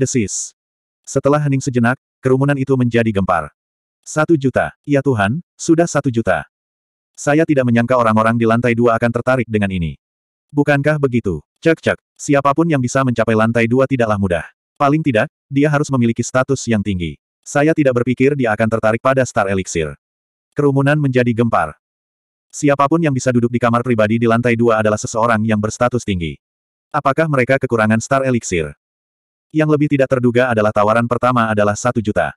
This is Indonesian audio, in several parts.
Desis. Setelah hening sejenak, kerumunan itu menjadi gempar. Satu juta, ya Tuhan, sudah satu juta. Saya tidak menyangka orang-orang di lantai dua akan tertarik dengan ini. Bukankah begitu? Cek-cek, siapapun yang bisa mencapai lantai dua tidaklah mudah. Paling tidak, dia harus memiliki status yang tinggi. Saya tidak berpikir dia akan tertarik pada Star Elixir. Kerumunan menjadi gempar. Siapapun yang bisa duduk di kamar pribadi di lantai dua adalah seseorang yang berstatus tinggi. Apakah mereka kekurangan star elixir? Yang lebih tidak terduga adalah tawaran pertama adalah satu juta.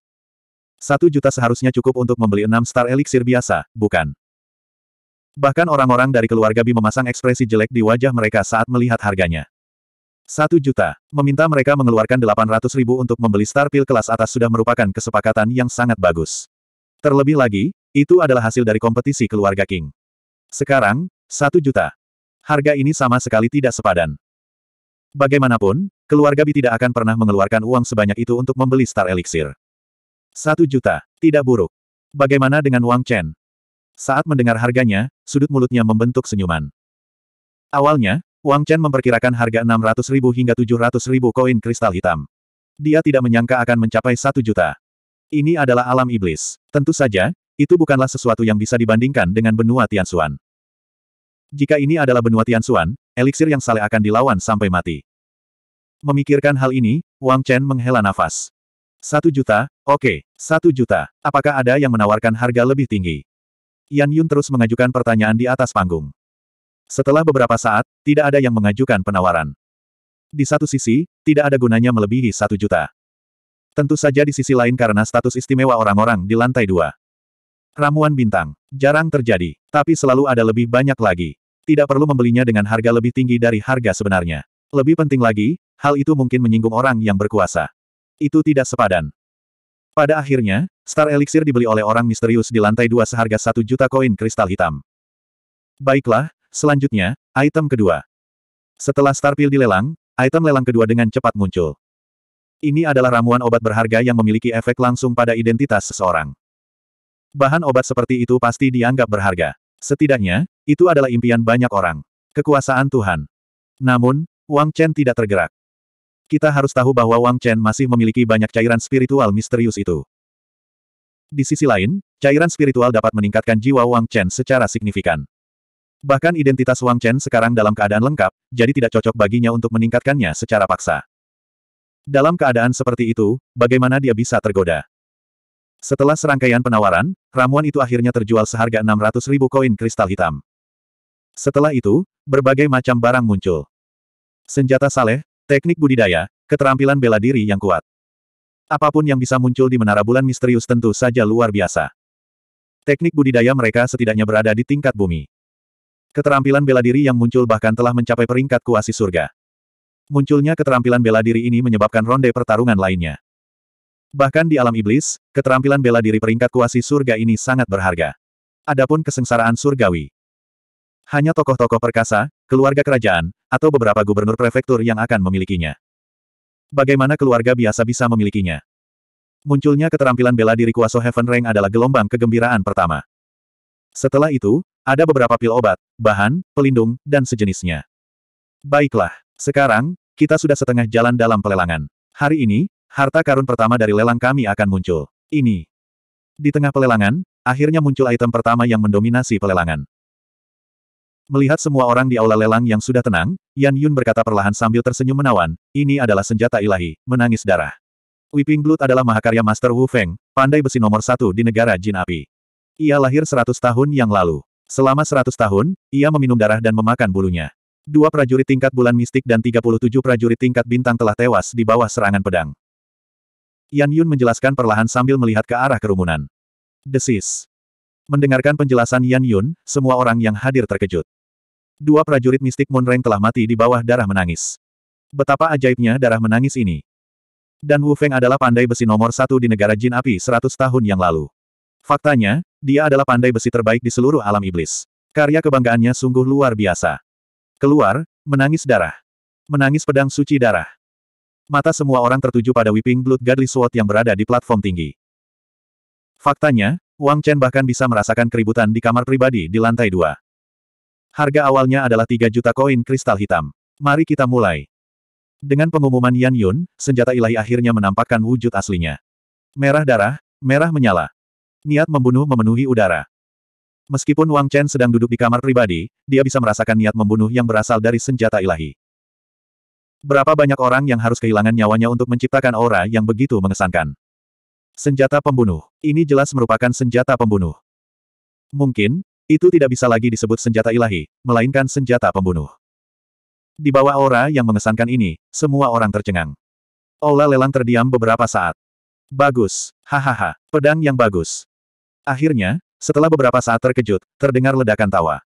Satu juta seharusnya cukup untuk membeli enam star elixir biasa, bukan? Bahkan orang-orang dari keluarga Bi memasang ekspresi jelek di wajah mereka saat melihat harganya. Satu juta, meminta mereka mengeluarkan delapan ratus ribu untuk membeli star pil kelas atas sudah merupakan kesepakatan yang sangat bagus. Terlebih lagi, itu adalah hasil dari kompetisi keluarga King. Sekarang, satu juta. Harga ini sama sekali tidak sepadan. Bagaimanapun, keluarga Bi tidak akan pernah mengeluarkan uang sebanyak itu untuk membeli Star Elixir. Satu juta, tidak buruk. Bagaimana dengan Wang Chen? Saat mendengar harganya, sudut mulutnya membentuk senyuman. Awalnya, Wang Chen memperkirakan harga 600 ribu hingga 700 ribu koin kristal hitam. Dia tidak menyangka akan mencapai satu juta. Ini adalah alam iblis. Tentu saja, itu bukanlah sesuatu yang bisa dibandingkan dengan benua Tianxuan. Jika ini adalah benua Tianxuan, eliksir yang saleh akan dilawan sampai mati. Memikirkan hal ini, Wang Chen menghela nafas. Satu juta, oke, okay, satu juta. Apakah ada yang menawarkan harga lebih tinggi? Yan Yun terus mengajukan pertanyaan di atas panggung. Setelah beberapa saat, tidak ada yang mengajukan penawaran. Di satu sisi, tidak ada gunanya melebihi satu juta. Tentu saja di sisi lain karena status istimewa orang-orang di lantai dua. Ramuan bintang. Jarang terjadi, tapi selalu ada lebih banyak lagi. Tidak perlu membelinya dengan harga lebih tinggi dari harga sebenarnya. Lebih penting lagi, hal itu mungkin menyinggung orang yang berkuasa. Itu tidak sepadan. Pada akhirnya, Star Elixir dibeli oleh orang misterius di lantai dua seharga satu juta koin kristal hitam. Baiklah, selanjutnya, item kedua. Setelah Star Pill dilelang, item lelang kedua dengan cepat muncul. Ini adalah ramuan obat berharga yang memiliki efek langsung pada identitas seseorang. Bahan obat seperti itu pasti dianggap berharga. Setidaknya, itu adalah impian banyak orang. Kekuasaan Tuhan. Namun, Wang Chen tidak tergerak. Kita harus tahu bahwa Wang Chen masih memiliki banyak cairan spiritual misterius itu. Di sisi lain, cairan spiritual dapat meningkatkan jiwa Wang Chen secara signifikan. Bahkan identitas Wang Chen sekarang dalam keadaan lengkap, jadi tidak cocok baginya untuk meningkatkannya secara paksa. Dalam keadaan seperti itu, bagaimana dia bisa tergoda? Setelah serangkaian penawaran, ramuan itu akhirnya terjual seharga 600 ribu koin kristal hitam. Setelah itu, berbagai macam barang muncul. Senjata saleh, teknik budidaya, keterampilan bela diri yang kuat. Apapun yang bisa muncul di Menara Bulan Misterius tentu saja luar biasa. Teknik budidaya mereka setidaknya berada di tingkat bumi. Keterampilan bela diri yang muncul bahkan telah mencapai peringkat kuasi surga. Munculnya keterampilan bela diri ini menyebabkan ronde pertarungan lainnya. Bahkan di alam iblis, keterampilan bela diri peringkat kuasi surga ini sangat berharga. Adapun kesengsaraan surgawi. Hanya tokoh-tokoh perkasa, keluarga kerajaan, atau beberapa gubernur prefektur yang akan memilikinya. Bagaimana keluarga biasa bisa memilikinya? Munculnya keterampilan bela diri kuasa Heaven Rank adalah gelombang kegembiraan pertama. Setelah itu, ada beberapa pil obat, bahan, pelindung, dan sejenisnya. Baiklah, sekarang, kita sudah setengah jalan dalam pelelangan. Hari ini, Harta karun pertama dari lelang kami akan muncul. Ini. Di tengah pelelangan, akhirnya muncul item pertama yang mendominasi pelelangan. Melihat semua orang di aula lelang yang sudah tenang, Yan Yun berkata perlahan sambil tersenyum menawan, ini adalah senjata ilahi, menangis darah. Weeping Blood adalah mahakarya Master Wu Feng, pandai besi nomor satu di negara Jin Api. Ia lahir seratus tahun yang lalu. Selama seratus tahun, ia meminum darah dan memakan bulunya. Dua prajurit tingkat bulan mistik dan 37 prajurit tingkat bintang telah tewas di bawah serangan pedang. Yan Yun menjelaskan perlahan sambil melihat ke arah kerumunan. Desis. Mendengarkan penjelasan Yan Yun, semua orang yang hadir terkejut. Dua prajurit mistik Moonreng telah mati di bawah darah menangis. Betapa ajaibnya darah menangis ini. Dan Wu Feng adalah pandai besi nomor satu di negara Jin Api 100 tahun yang lalu. Faktanya, dia adalah pandai besi terbaik di seluruh alam iblis. Karya kebanggaannya sungguh luar biasa. Keluar, menangis darah. Menangis pedang suci darah. Mata semua orang tertuju pada Weeping Blood Godly Sword yang berada di platform tinggi. Faktanya, Wang Chen bahkan bisa merasakan keributan di kamar pribadi di lantai dua. Harga awalnya adalah 3 juta koin kristal hitam. Mari kita mulai. Dengan pengumuman Yan Yun, senjata ilahi akhirnya menampakkan wujud aslinya. Merah darah, merah menyala. Niat membunuh memenuhi udara. Meskipun Wang Chen sedang duduk di kamar pribadi, dia bisa merasakan niat membunuh yang berasal dari senjata ilahi. Berapa banyak orang yang harus kehilangan nyawanya untuk menciptakan aura yang begitu mengesankan? Senjata pembunuh. Ini jelas merupakan senjata pembunuh. Mungkin, itu tidak bisa lagi disebut senjata ilahi, melainkan senjata pembunuh. Di bawah aura yang mengesankan ini, semua orang tercengang. Ola Lelang terdiam beberapa saat. Bagus, hahaha, pedang yang bagus. Akhirnya, setelah beberapa saat terkejut, terdengar ledakan tawa.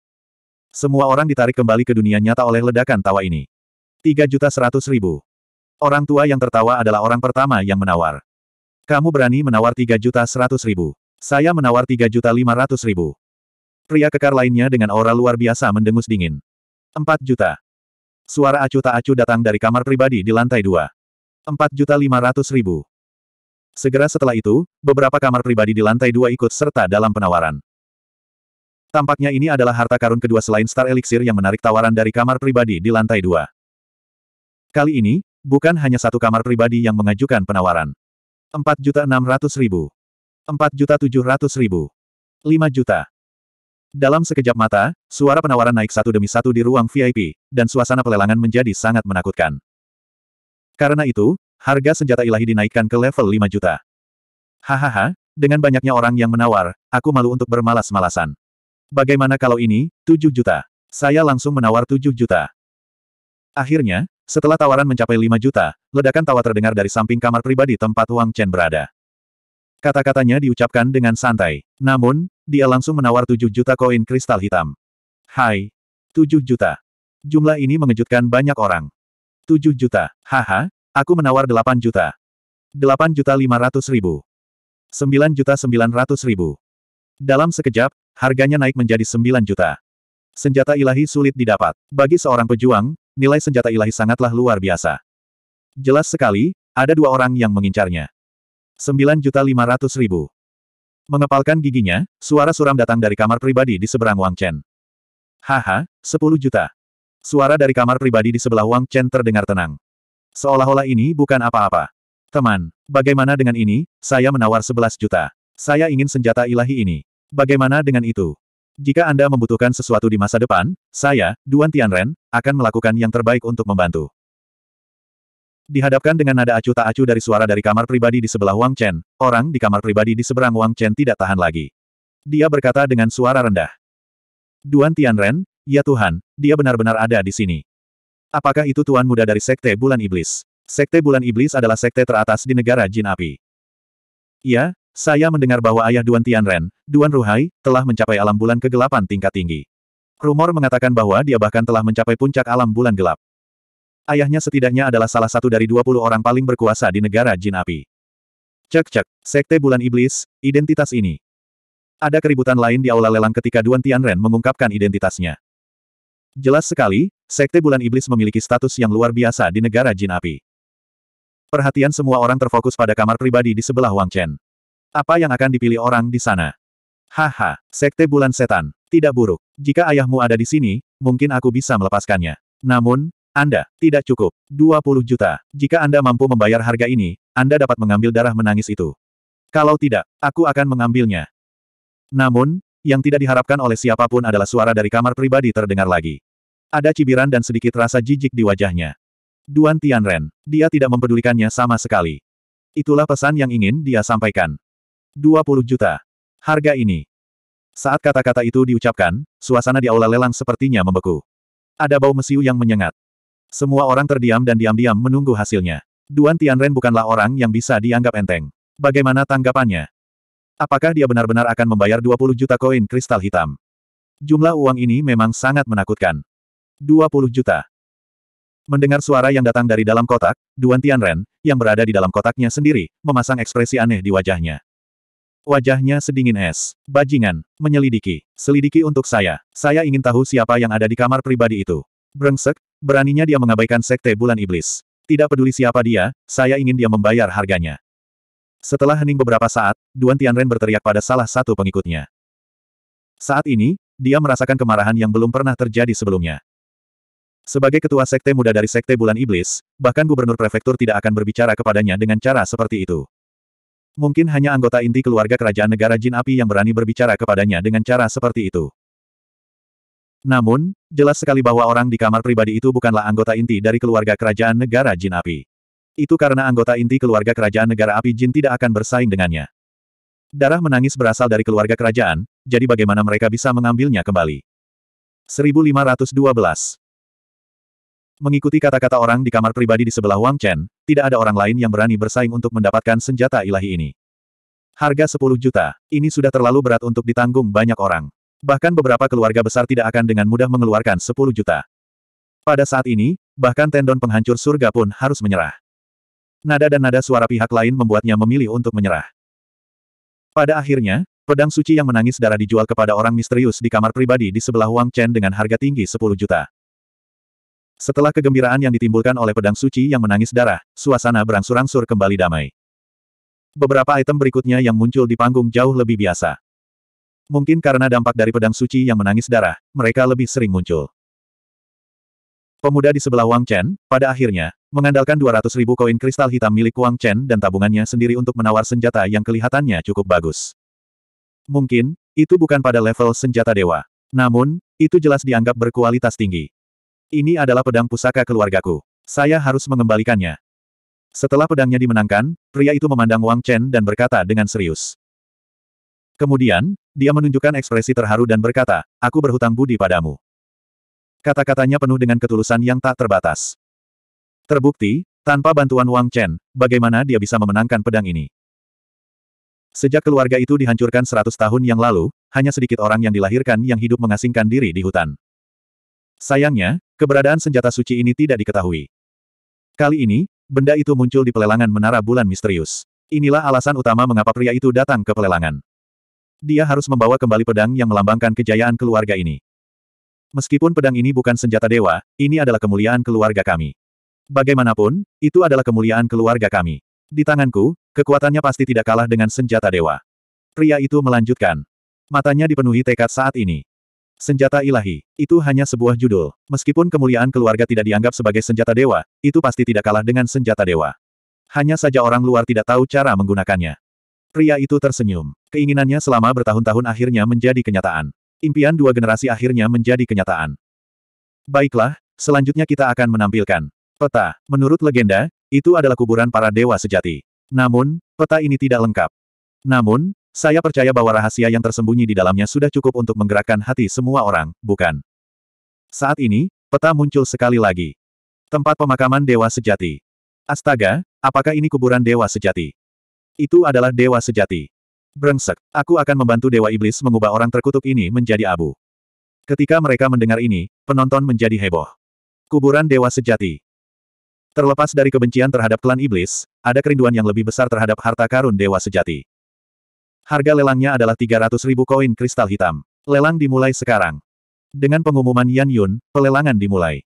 Semua orang ditarik kembali ke dunia nyata oleh ledakan tawa ini ribu. Orang tua yang tertawa adalah orang pertama yang menawar. Kamu berani menawar ribu. Saya menawar ribu. Pria kekar lainnya dengan aura luar biasa mendengus dingin. 4 juta. Suara acu tak acu datang dari kamar pribadi di lantai dua. Empat juta lima ratus ribu. Segera setelah itu, beberapa kamar pribadi di lantai dua ikut serta dalam penawaran. Tampaknya ini adalah harta karun kedua selain Star Elixir yang menarik tawaran dari kamar pribadi di lantai dua. Kali ini, bukan hanya satu kamar pribadi yang mengajukan penawaran. 4.600.000. 4.700.000. 5 juta. Dalam sekejap mata, suara penawaran naik satu demi satu di ruang VIP, dan suasana pelelangan menjadi sangat menakutkan. Karena itu, harga senjata ilahi dinaikkan ke level 5 juta. Hahaha, dengan banyaknya orang yang menawar, aku malu untuk bermalas-malasan. Bagaimana kalau ini, 7 juta? Saya langsung menawar 7 juta. Akhirnya, setelah tawaran mencapai 5 juta, ledakan tawa terdengar dari samping kamar pribadi tempat Wang Chen berada. Kata-katanya diucapkan dengan santai. Namun, dia langsung menawar 7 juta koin kristal hitam. Hai! 7 juta. Jumlah ini mengejutkan banyak orang. 7 juta. Haha, aku menawar 8 juta. 8 juta 500 ribu. 9 juta 900 ribu. Dalam sekejap, harganya naik menjadi 9 juta. Senjata ilahi sulit didapat. Bagi seorang pejuang, nilai senjata ilahi sangatlah luar biasa. Jelas sekali, ada dua orang yang mengincarnya. 9.500.000. Mengepalkan giginya, suara suram datang dari kamar pribadi di seberang Wang Chen. Haha, 10 juta. Suara dari kamar pribadi di sebelah Wang Chen terdengar tenang. Seolah-olah ini bukan apa-apa. Teman, bagaimana dengan ini? Saya menawar 11 juta. Saya ingin senjata ilahi ini. Bagaimana dengan itu? Jika Anda membutuhkan sesuatu di masa depan, saya, Duan Tianren, akan melakukan yang terbaik untuk membantu. Dihadapkan dengan nada acuh tak acuh dari suara dari kamar pribadi di sebelah Wang Chen, orang di kamar pribadi di seberang Wang Chen tidak tahan lagi. Dia berkata dengan suara rendah. Duan Tianren, ya Tuhan, dia benar-benar ada di sini. Apakah itu Tuan Muda dari Sekte Bulan Iblis? Sekte Bulan Iblis adalah sekte teratas di negara Jin Api. Ya. Saya mendengar bahwa ayah Duan Tianren, Duan Ruhai, telah mencapai alam bulan kegelapan tingkat tinggi. Rumor mengatakan bahwa dia bahkan telah mencapai puncak alam bulan gelap. Ayahnya setidaknya adalah salah satu dari 20 orang paling berkuasa di negara Jin Api. Cek-cek, Sekte Bulan Iblis, identitas ini. Ada keributan lain di aula lelang ketika Duan Tianren mengungkapkan identitasnya. Jelas sekali, Sekte Bulan Iblis memiliki status yang luar biasa di negara Jin Api. Perhatian semua orang terfokus pada kamar pribadi di sebelah Wang Chen. Apa yang akan dipilih orang di sana? Haha, sekte bulan setan. Tidak buruk. Jika ayahmu ada di sini, mungkin aku bisa melepaskannya. Namun, Anda, tidak cukup. 20 juta. Jika Anda mampu membayar harga ini, Anda dapat mengambil darah menangis itu. Kalau tidak, aku akan mengambilnya. Namun, yang tidak diharapkan oleh siapapun adalah suara dari kamar pribadi terdengar lagi. Ada cibiran dan sedikit rasa jijik di wajahnya. Duan Tianren, dia tidak mempedulikannya sama sekali. Itulah pesan yang ingin dia sampaikan. 20 juta. Harga ini. Saat kata-kata itu diucapkan, suasana di aula lelang sepertinya membeku. Ada bau mesiu yang menyengat. Semua orang terdiam dan diam-diam menunggu hasilnya. Duan Tianren bukanlah orang yang bisa dianggap enteng. Bagaimana tanggapannya? Apakah dia benar-benar akan membayar 20 juta koin kristal hitam? Jumlah uang ini memang sangat menakutkan. 20 juta. Mendengar suara yang datang dari dalam kotak, Duan Tianren, yang berada di dalam kotaknya sendiri, memasang ekspresi aneh di wajahnya. Wajahnya sedingin es. Bajingan, menyelidiki. Selidiki untuk saya. Saya ingin tahu siapa yang ada di kamar pribadi itu. Brengsek, beraninya dia mengabaikan sekte bulan iblis. Tidak peduli siapa dia, saya ingin dia membayar harganya. Setelah hening beberapa saat, Duan Tianren berteriak pada salah satu pengikutnya. Saat ini, dia merasakan kemarahan yang belum pernah terjadi sebelumnya. Sebagai ketua sekte muda dari sekte bulan iblis, bahkan gubernur prefektur tidak akan berbicara kepadanya dengan cara seperti itu. Mungkin hanya anggota inti keluarga kerajaan negara Jin Api yang berani berbicara kepadanya dengan cara seperti itu. Namun, jelas sekali bahwa orang di kamar pribadi itu bukanlah anggota inti dari keluarga kerajaan negara Jin Api. Itu karena anggota inti keluarga kerajaan negara Api Jin tidak akan bersaing dengannya. Darah menangis berasal dari keluarga kerajaan, jadi bagaimana mereka bisa mengambilnya kembali? 1512 Mengikuti kata-kata orang di kamar pribadi di sebelah Wang Chen, tidak ada orang lain yang berani bersaing untuk mendapatkan senjata ilahi ini. Harga 10 juta, ini sudah terlalu berat untuk ditanggung banyak orang. Bahkan beberapa keluarga besar tidak akan dengan mudah mengeluarkan 10 juta. Pada saat ini, bahkan tendon penghancur surga pun harus menyerah. Nada dan nada suara pihak lain membuatnya memilih untuk menyerah. Pada akhirnya, pedang suci yang menangis darah dijual kepada orang misterius di kamar pribadi di sebelah Wang Chen dengan harga tinggi 10 juta. Setelah kegembiraan yang ditimbulkan oleh pedang suci yang menangis darah, suasana berangsur-angsur kembali damai. Beberapa item berikutnya yang muncul di panggung jauh lebih biasa. Mungkin karena dampak dari pedang suci yang menangis darah, mereka lebih sering muncul. Pemuda di sebelah Wang Chen, pada akhirnya, mengandalkan 200 ribu koin kristal hitam milik Wang Chen dan tabungannya sendiri untuk menawar senjata yang kelihatannya cukup bagus. Mungkin, itu bukan pada level senjata dewa. Namun, itu jelas dianggap berkualitas tinggi. Ini adalah pedang pusaka keluargaku. Saya harus mengembalikannya. Setelah pedangnya dimenangkan, pria itu memandang Wang Chen dan berkata dengan serius. Kemudian, dia menunjukkan ekspresi terharu dan berkata, aku berhutang budi padamu. Kata-katanya penuh dengan ketulusan yang tak terbatas. Terbukti, tanpa bantuan Wang Chen, bagaimana dia bisa memenangkan pedang ini? Sejak keluarga itu dihancurkan seratus tahun yang lalu, hanya sedikit orang yang dilahirkan yang hidup mengasingkan diri di hutan. Sayangnya, Keberadaan senjata suci ini tidak diketahui. Kali ini, benda itu muncul di pelelangan Menara Bulan Misterius. Inilah alasan utama mengapa pria itu datang ke pelelangan. Dia harus membawa kembali pedang yang melambangkan kejayaan keluarga ini. Meskipun pedang ini bukan senjata dewa, ini adalah kemuliaan keluarga kami. Bagaimanapun, itu adalah kemuliaan keluarga kami. Di tanganku, kekuatannya pasti tidak kalah dengan senjata dewa. Pria itu melanjutkan. Matanya dipenuhi tekad saat ini. Senjata ilahi. Itu hanya sebuah judul. Meskipun kemuliaan keluarga tidak dianggap sebagai senjata dewa, itu pasti tidak kalah dengan senjata dewa. Hanya saja orang luar tidak tahu cara menggunakannya. Pria itu tersenyum. Keinginannya selama bertahun-tahun akhirnya menjadi kenyataan. Impian dua generasi akhirnya menjadi kenyataan. Baiklah, selanjutnya kita akan menampilkan. Peta. Menurut legenda, itu adalah kuburan para dewa sejati. Namun, peta ini tidak lengkap. Namun, saya percaya bahwa rahasia yang tersembunyi di dalamnya sudah cukup untuk menggerakkan hati semua orang, bukan? Saat ini, peta muncul sekali lagi. Tempat pemakaman Dewa Sejati. Astaga, apakah ini kuburan Dewa Sejati? Itu adalah Dewa Sejati. Brengsek, aku akan membantu Dewa Iblis mengubah orang terkutuk ini menjadi abu. Ketika mereka mendengar ini, penonton menjadi heboh. Kuburan Dewa Sejati. Terlepas dari kebencian terhadap klan Iblis, ada kerinduan yang lebih besar terhadap harta karun Dewa Sejati. Harga lelangnya adalah 300 ribu koin kristal hitam. Lelang dimulai sekarang. Dengan pengumuman Yan Yun, pelelangan dimulai.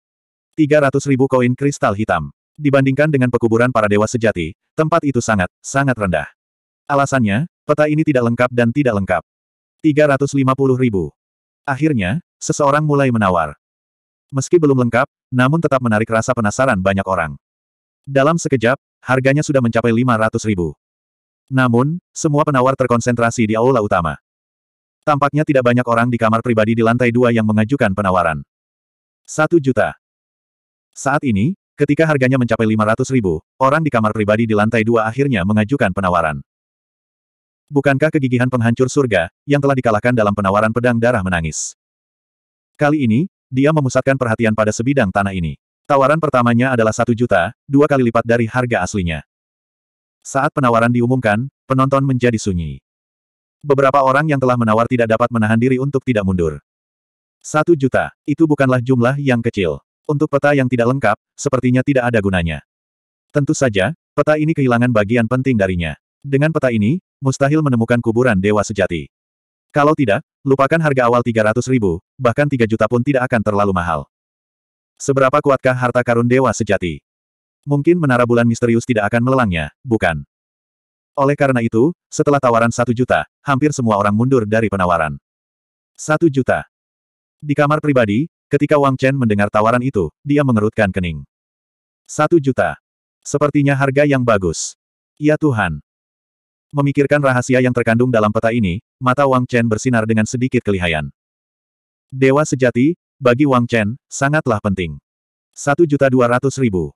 300 ribu koin kristal hitam. Dibandingkan dengan pekuburan para dewa sejati, tempat itu sangat, sangat rendah. Alasannya, peta ini tidak lengkap dan tidak lengkap. 350 ribu. Akhirnya, seseorang mulai menawar. Meski belum lengkap, namun tetap menarik rasa penasaran banyak orang. Dalam sekejap, harganya sudah mencapai 500 ribu. Namun, semua penawar terkonsentrasi di aula utama. Tampaknya tidak banyak orang di kamar pribadi di lantai dua yang mengajukan penawaran. Satu juta. Saat ini, ketika harganya mencapai 500 ribu, orang di kamar pribadi di lantai dua akhirnya mengajukan penawaran. Bukankah kegigihan penghancur surga, yang telah dikalahkan dalam penawaran pedang darah menangis? Kali ini, dia memusatkan perhatian pada sebidang tanah ini. Tawaran pertamanya adalah satu juta, dua kali lipat dari harga aslinya. Saat penawaran diumumkan, penonton menjadi sunyi. Beberapa orang yang telah menawar tidak dapat menahan diri untuk tidak mundur. Satu juta, itu bukanlah jumlah yang kecil. Untuk peta yang tidak lengkap, sepertinya tidak ada gunanya. Tentu saja, peta ini kehilangan bagian penting darinya. Dengan peta ini, mustahil menemukan kuburan dewa sejati. Kalau tidak, lupakan harga awal 300 ribu, bahkan 3 juta pun tidak akan terlalu mahal. Seberapa kuatkah harta karun dewa sejati? Mungkin menara bulan misterius tidak akan melelangnya, bukan? Oleh karena itu, setelah tawaran satu juta, hampir semua orang mundur dari penawaran. Satu juta. Di kamar pribadi, ketika Wang Chen mendengar tawaran itu, dia mengerutkan kening. Satu juta. Sepertinya harga yang bagus. Ya Tuhan. Memikirkan rahasia yang terkandung dalam peta ini, mata Wang Chen bersinar dengan sedikit kelihayan. Dewa sejati, bagi Wang Chen, sangatlah penting. Satu juta dua ratus ribu.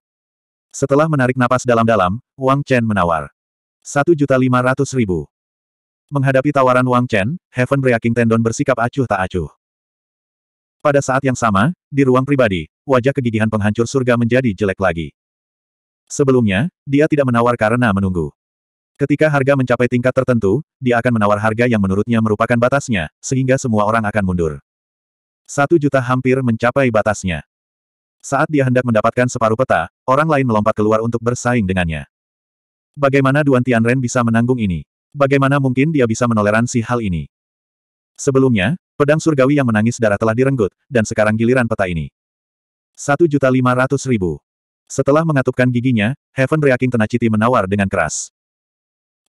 Setelah menarik napas dalam-dalam, Wang Chen menawar. Satu juta lima ratus ribu. Menghadapi tawaran Wang Chen, Heaven Breaking Tendon bersikap acuh tak acuh. Pada saat yang sama, di ruang pribadi, wajah kegigihan penghancur surga menjadi jelek lagi. Sebelumnya, dia tidak menawar karena menunggu. Ketika harga mencapai tingkat tertentu, dia akan menawar harga yang menurutnya merupakan batasnya, sehingga semua orang akan mundur. Satu juta hampir mencapai batasnya. Saat dia hendak mendapatkan separuh peta, orang lain melompat keluar untuk bersaing dengannya. Bagaimana Duan Tianren bisa menanggung ini? Bagaimana mungkin dia bisa menoleransi hal ini? Sebelumnya, pedang surgawi yang menangis darah telah direnggut, dan sekarang giliran peta ini. 1.500.000. Setelah mengatupkan giginya, Heaven Reaking Tenacity menawar dengan keras.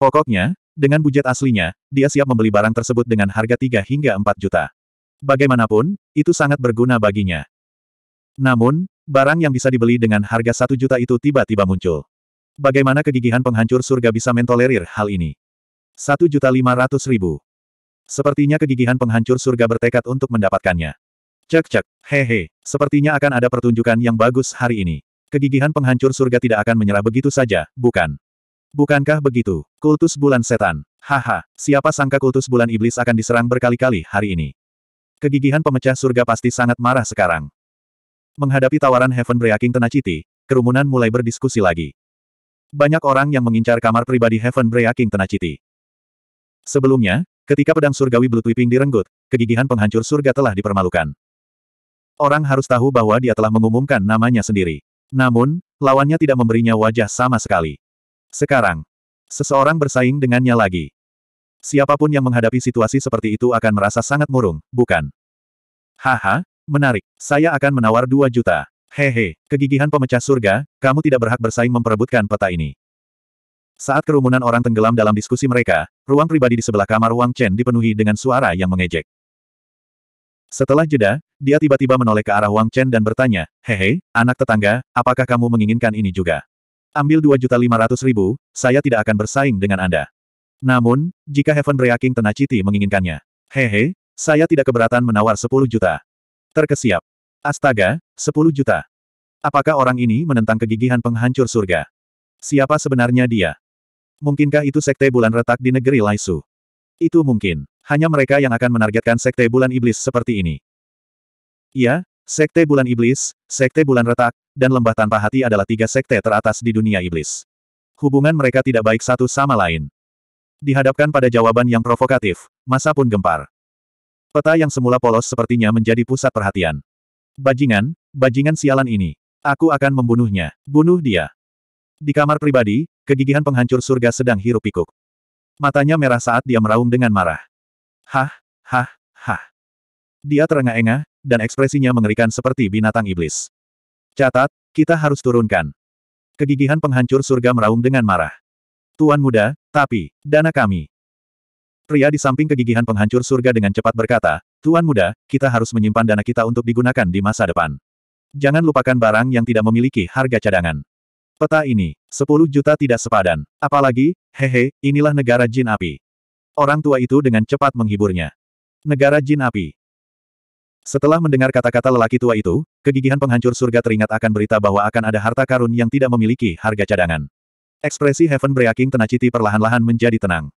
Pokoknya, dengan budget aslinya, dia siap membeli barang tersebut dengan harga 3 hingga 4 juta. Bagaimanapun, itu sangat berguna baginya. Namun, barang yang bisa dibeli dengan harga satu juta itu tiba-tiba muncul. Bagaimana kegigihan penghancur surga bisa mentolerir hal ini? Satu juta lima ratus ribu. Sepertinya kegigihan penghancur surga bertekad untuk mendapatkannya. Cek cek, hehe, sepertinya akan ada pertunjukan yang bagus hari ini. Kegigihan penghancur surga tidak akan menyerah begitu saja, bukan? Bukankah begitu? Kultus bulan setan. Haha, siapa sangka kultus bulan iblis akan diserang berkali-kali hari ini. Kegigihan pemecah surga pasti sangat marah sekarang. Menghadapi tawaran Heaven Breaking Tenacity, kerumunan mulai berdiskusi lagi. Banyak orang yang mengincar kamar pribadi Heaven Breaking Tenacity. Sebelumnya, ketika pedang surgawi Blue Weeping direnggut, kegigihan penghancur surga telah dipermalukan. Orang harus tahu bahwa dia telah mengumumkan namanya sendiri. Namun, lawannya tidak memberinya wajah sama sekali. Sekarang, seseorang bersaing dengannya lagi. Siapapun yang menghadapi situasi seperti itu akan merasa sangat murung, bukan? Haha, Menarik. Saya akan menawar 2 juta. Hehe, kegigihan pemecah surga, kamu tidak berhak bersaing memperebutkan peta ini. Saat kerumunan orang tenggelam dalam diskusi mereka, ruang pribadi di sebelah kamar Wang Chen dipenuhi dengan suara yang mengejek. Setelah jeda, dia tiba-tiba menoleh ke arah Wang Chen dan bertanya, Hehe, anak tetangga, apakah kamu menginginkan ini juga? Ambil 2.500.000, ribu, saya tidak akan bersaing dengan Anda. Namun, jika Heaven Breaking Tenacity menginginkannya, Hehe, saya tidak keberatan menawar 10 juta. Terkesiap. Astaga, 10 juta. Apakah orang ini menentang kegigihan penghancur surga? Siapa sebenarnya dia? Mungkinkah itu sekte bulan retak di negeri Laisu? Itu mungkin. Hanya mereka yang akan menargetkan sekte bulan iblis seperti ini. Iya, sekte bulan iblis, sekte bulan retak, dan lembah tanpa hati adalah tiga sekte teratas di dunia iblis. Hubungan mereka tidak baik satu sama lain. Dihadapkan pada jawaban yang provokatif, masa pun gempar. Peta yang semula polos sepertinya menjadi pusat perhatian. Bajingan, bajingan sialan ini. Aku akan membunuhnya. Bunuh dia. Di kamar pribadi, kegigihan penghancur surga sedang hirup pikuk. Matanya merah saat dia meraung dengan marah. Hah, hah, hah. Dia terengah-engah, dan ekspresinya mengerikan seperti binatang iblis. Catat, kita harus turunkan. Kegigihan penghancur surga meraung dengan marah. Tuan muda, tapi, dana kami. Pria di samping kegigihan penghancur surga dengan cepat berkata, Tuan muda, kita harus menyimpan dana kita untuk digunakan di masa depan. Jangan lupakan barang yang tidak memiliki harga cadangan. Peta ini, 10 juta tidak sepadan. Apalagi, hehe, inilah negara jin api. Orang tua itu dengan cepat menghiburnya. Negara jin api. Setelah mendengar kata-kata lelaki tua itu, kegigihan penghancur surga teringat akan berita bahwa akan ada harta karun yang tidak memiliki harga cadangan. Ekspresi Heaven Breaking Tenacity perlahan-lahan menjadi tenang.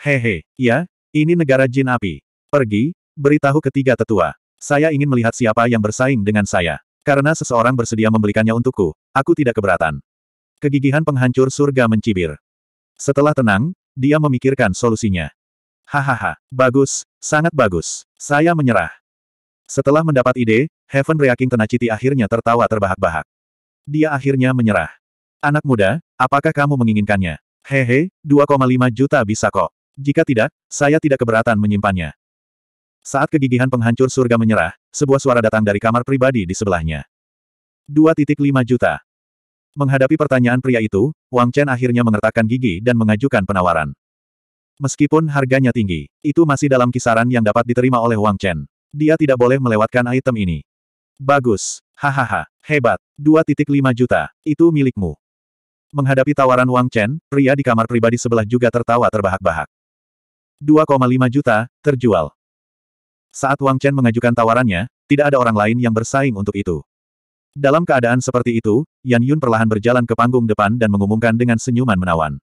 Hehe, ya, ini negara jin api. Pergi, beritahu ketiga tetua. Saya ingin melihat siapa yang bersaing dengan saya. Karena seseorang bersedia membelikannya untukku, aku tidak keberatan. Kegigihan penghancur surga mencibir. Setelah tenang, dia memikirkan solusinya. Hahaha, bagus, sangat bagus. Saya menyerah. Setelah mendapat ide, Heaven Reaking Tenaciti akhirnya tertawa terbahak-bahak. Dia akhirnya menyerah. Anak muda, apakah kamu menginginkannya? Hehe, 2,5 juta bisa kok. Jika tidak, saya tidak keberatan menyimpannya. Saat kegigihan penghancur surga menyerah, sebuah suara datang dari kamar pribadi di sebelahnya. 2.5 juta. Menghadapi pertanyaan pria itu, Wang Chen akhirnya mengertakkan gigi dan mengajukan penawaran. Meskipun harganya tinggi, itu masih dalam kisaran yang dapat diterima oleh Wang Chen. Dia tidak boleh melewatkan item ini. Bagus. Hahaha. Hebat. 2.5 juta. Itu milikmu. Menghadapi tawaran Wang Chen, pria di kamar pribadi sebelah juga tertawa terbahak-bahak. 2,5 juta, terjual. Saat Wang Chen mengajukan tawarannya, tidak ada orang lain yang bersaing untuk itu. Dalam keadaan seperti itu, Yan Yun perlahan berjalan ke panggung depan dan mengumumkan dengan senyuman menawan.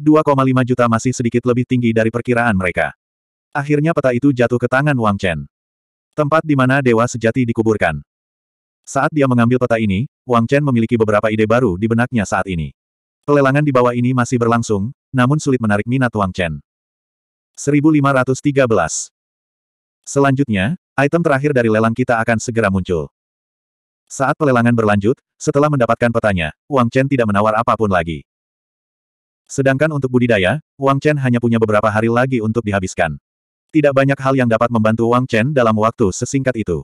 2,5 juta masih sedikit lebih tinggi dari perkiraan mereka. Akhirnya peta itu jatuh ke tangan Wang Chen. Tempat di mana dewa sejati dikuburkan. Saat dia mengambil peta ini, Wang Chen memiliki beberapa ide baru di benaknya saat ini. Pelelangan di bawah ini masih berlangsung, namun sulit menarik minat Wang Chen. 1513. Selanjutnya, item terakhir dari lelang kita akan segera muncul. Saat pelelangan berlanjut, setelah mendapatkan petanya, Wang Chen tidak menawar apapun lagi. Sedangkan untuk budidaya, Wang Chen hanya punya beberapa hari lagi untuk dihabiskan. Tidak banyak hal yang dapat membantu Wang Chen dalam waktu sesingkat itu.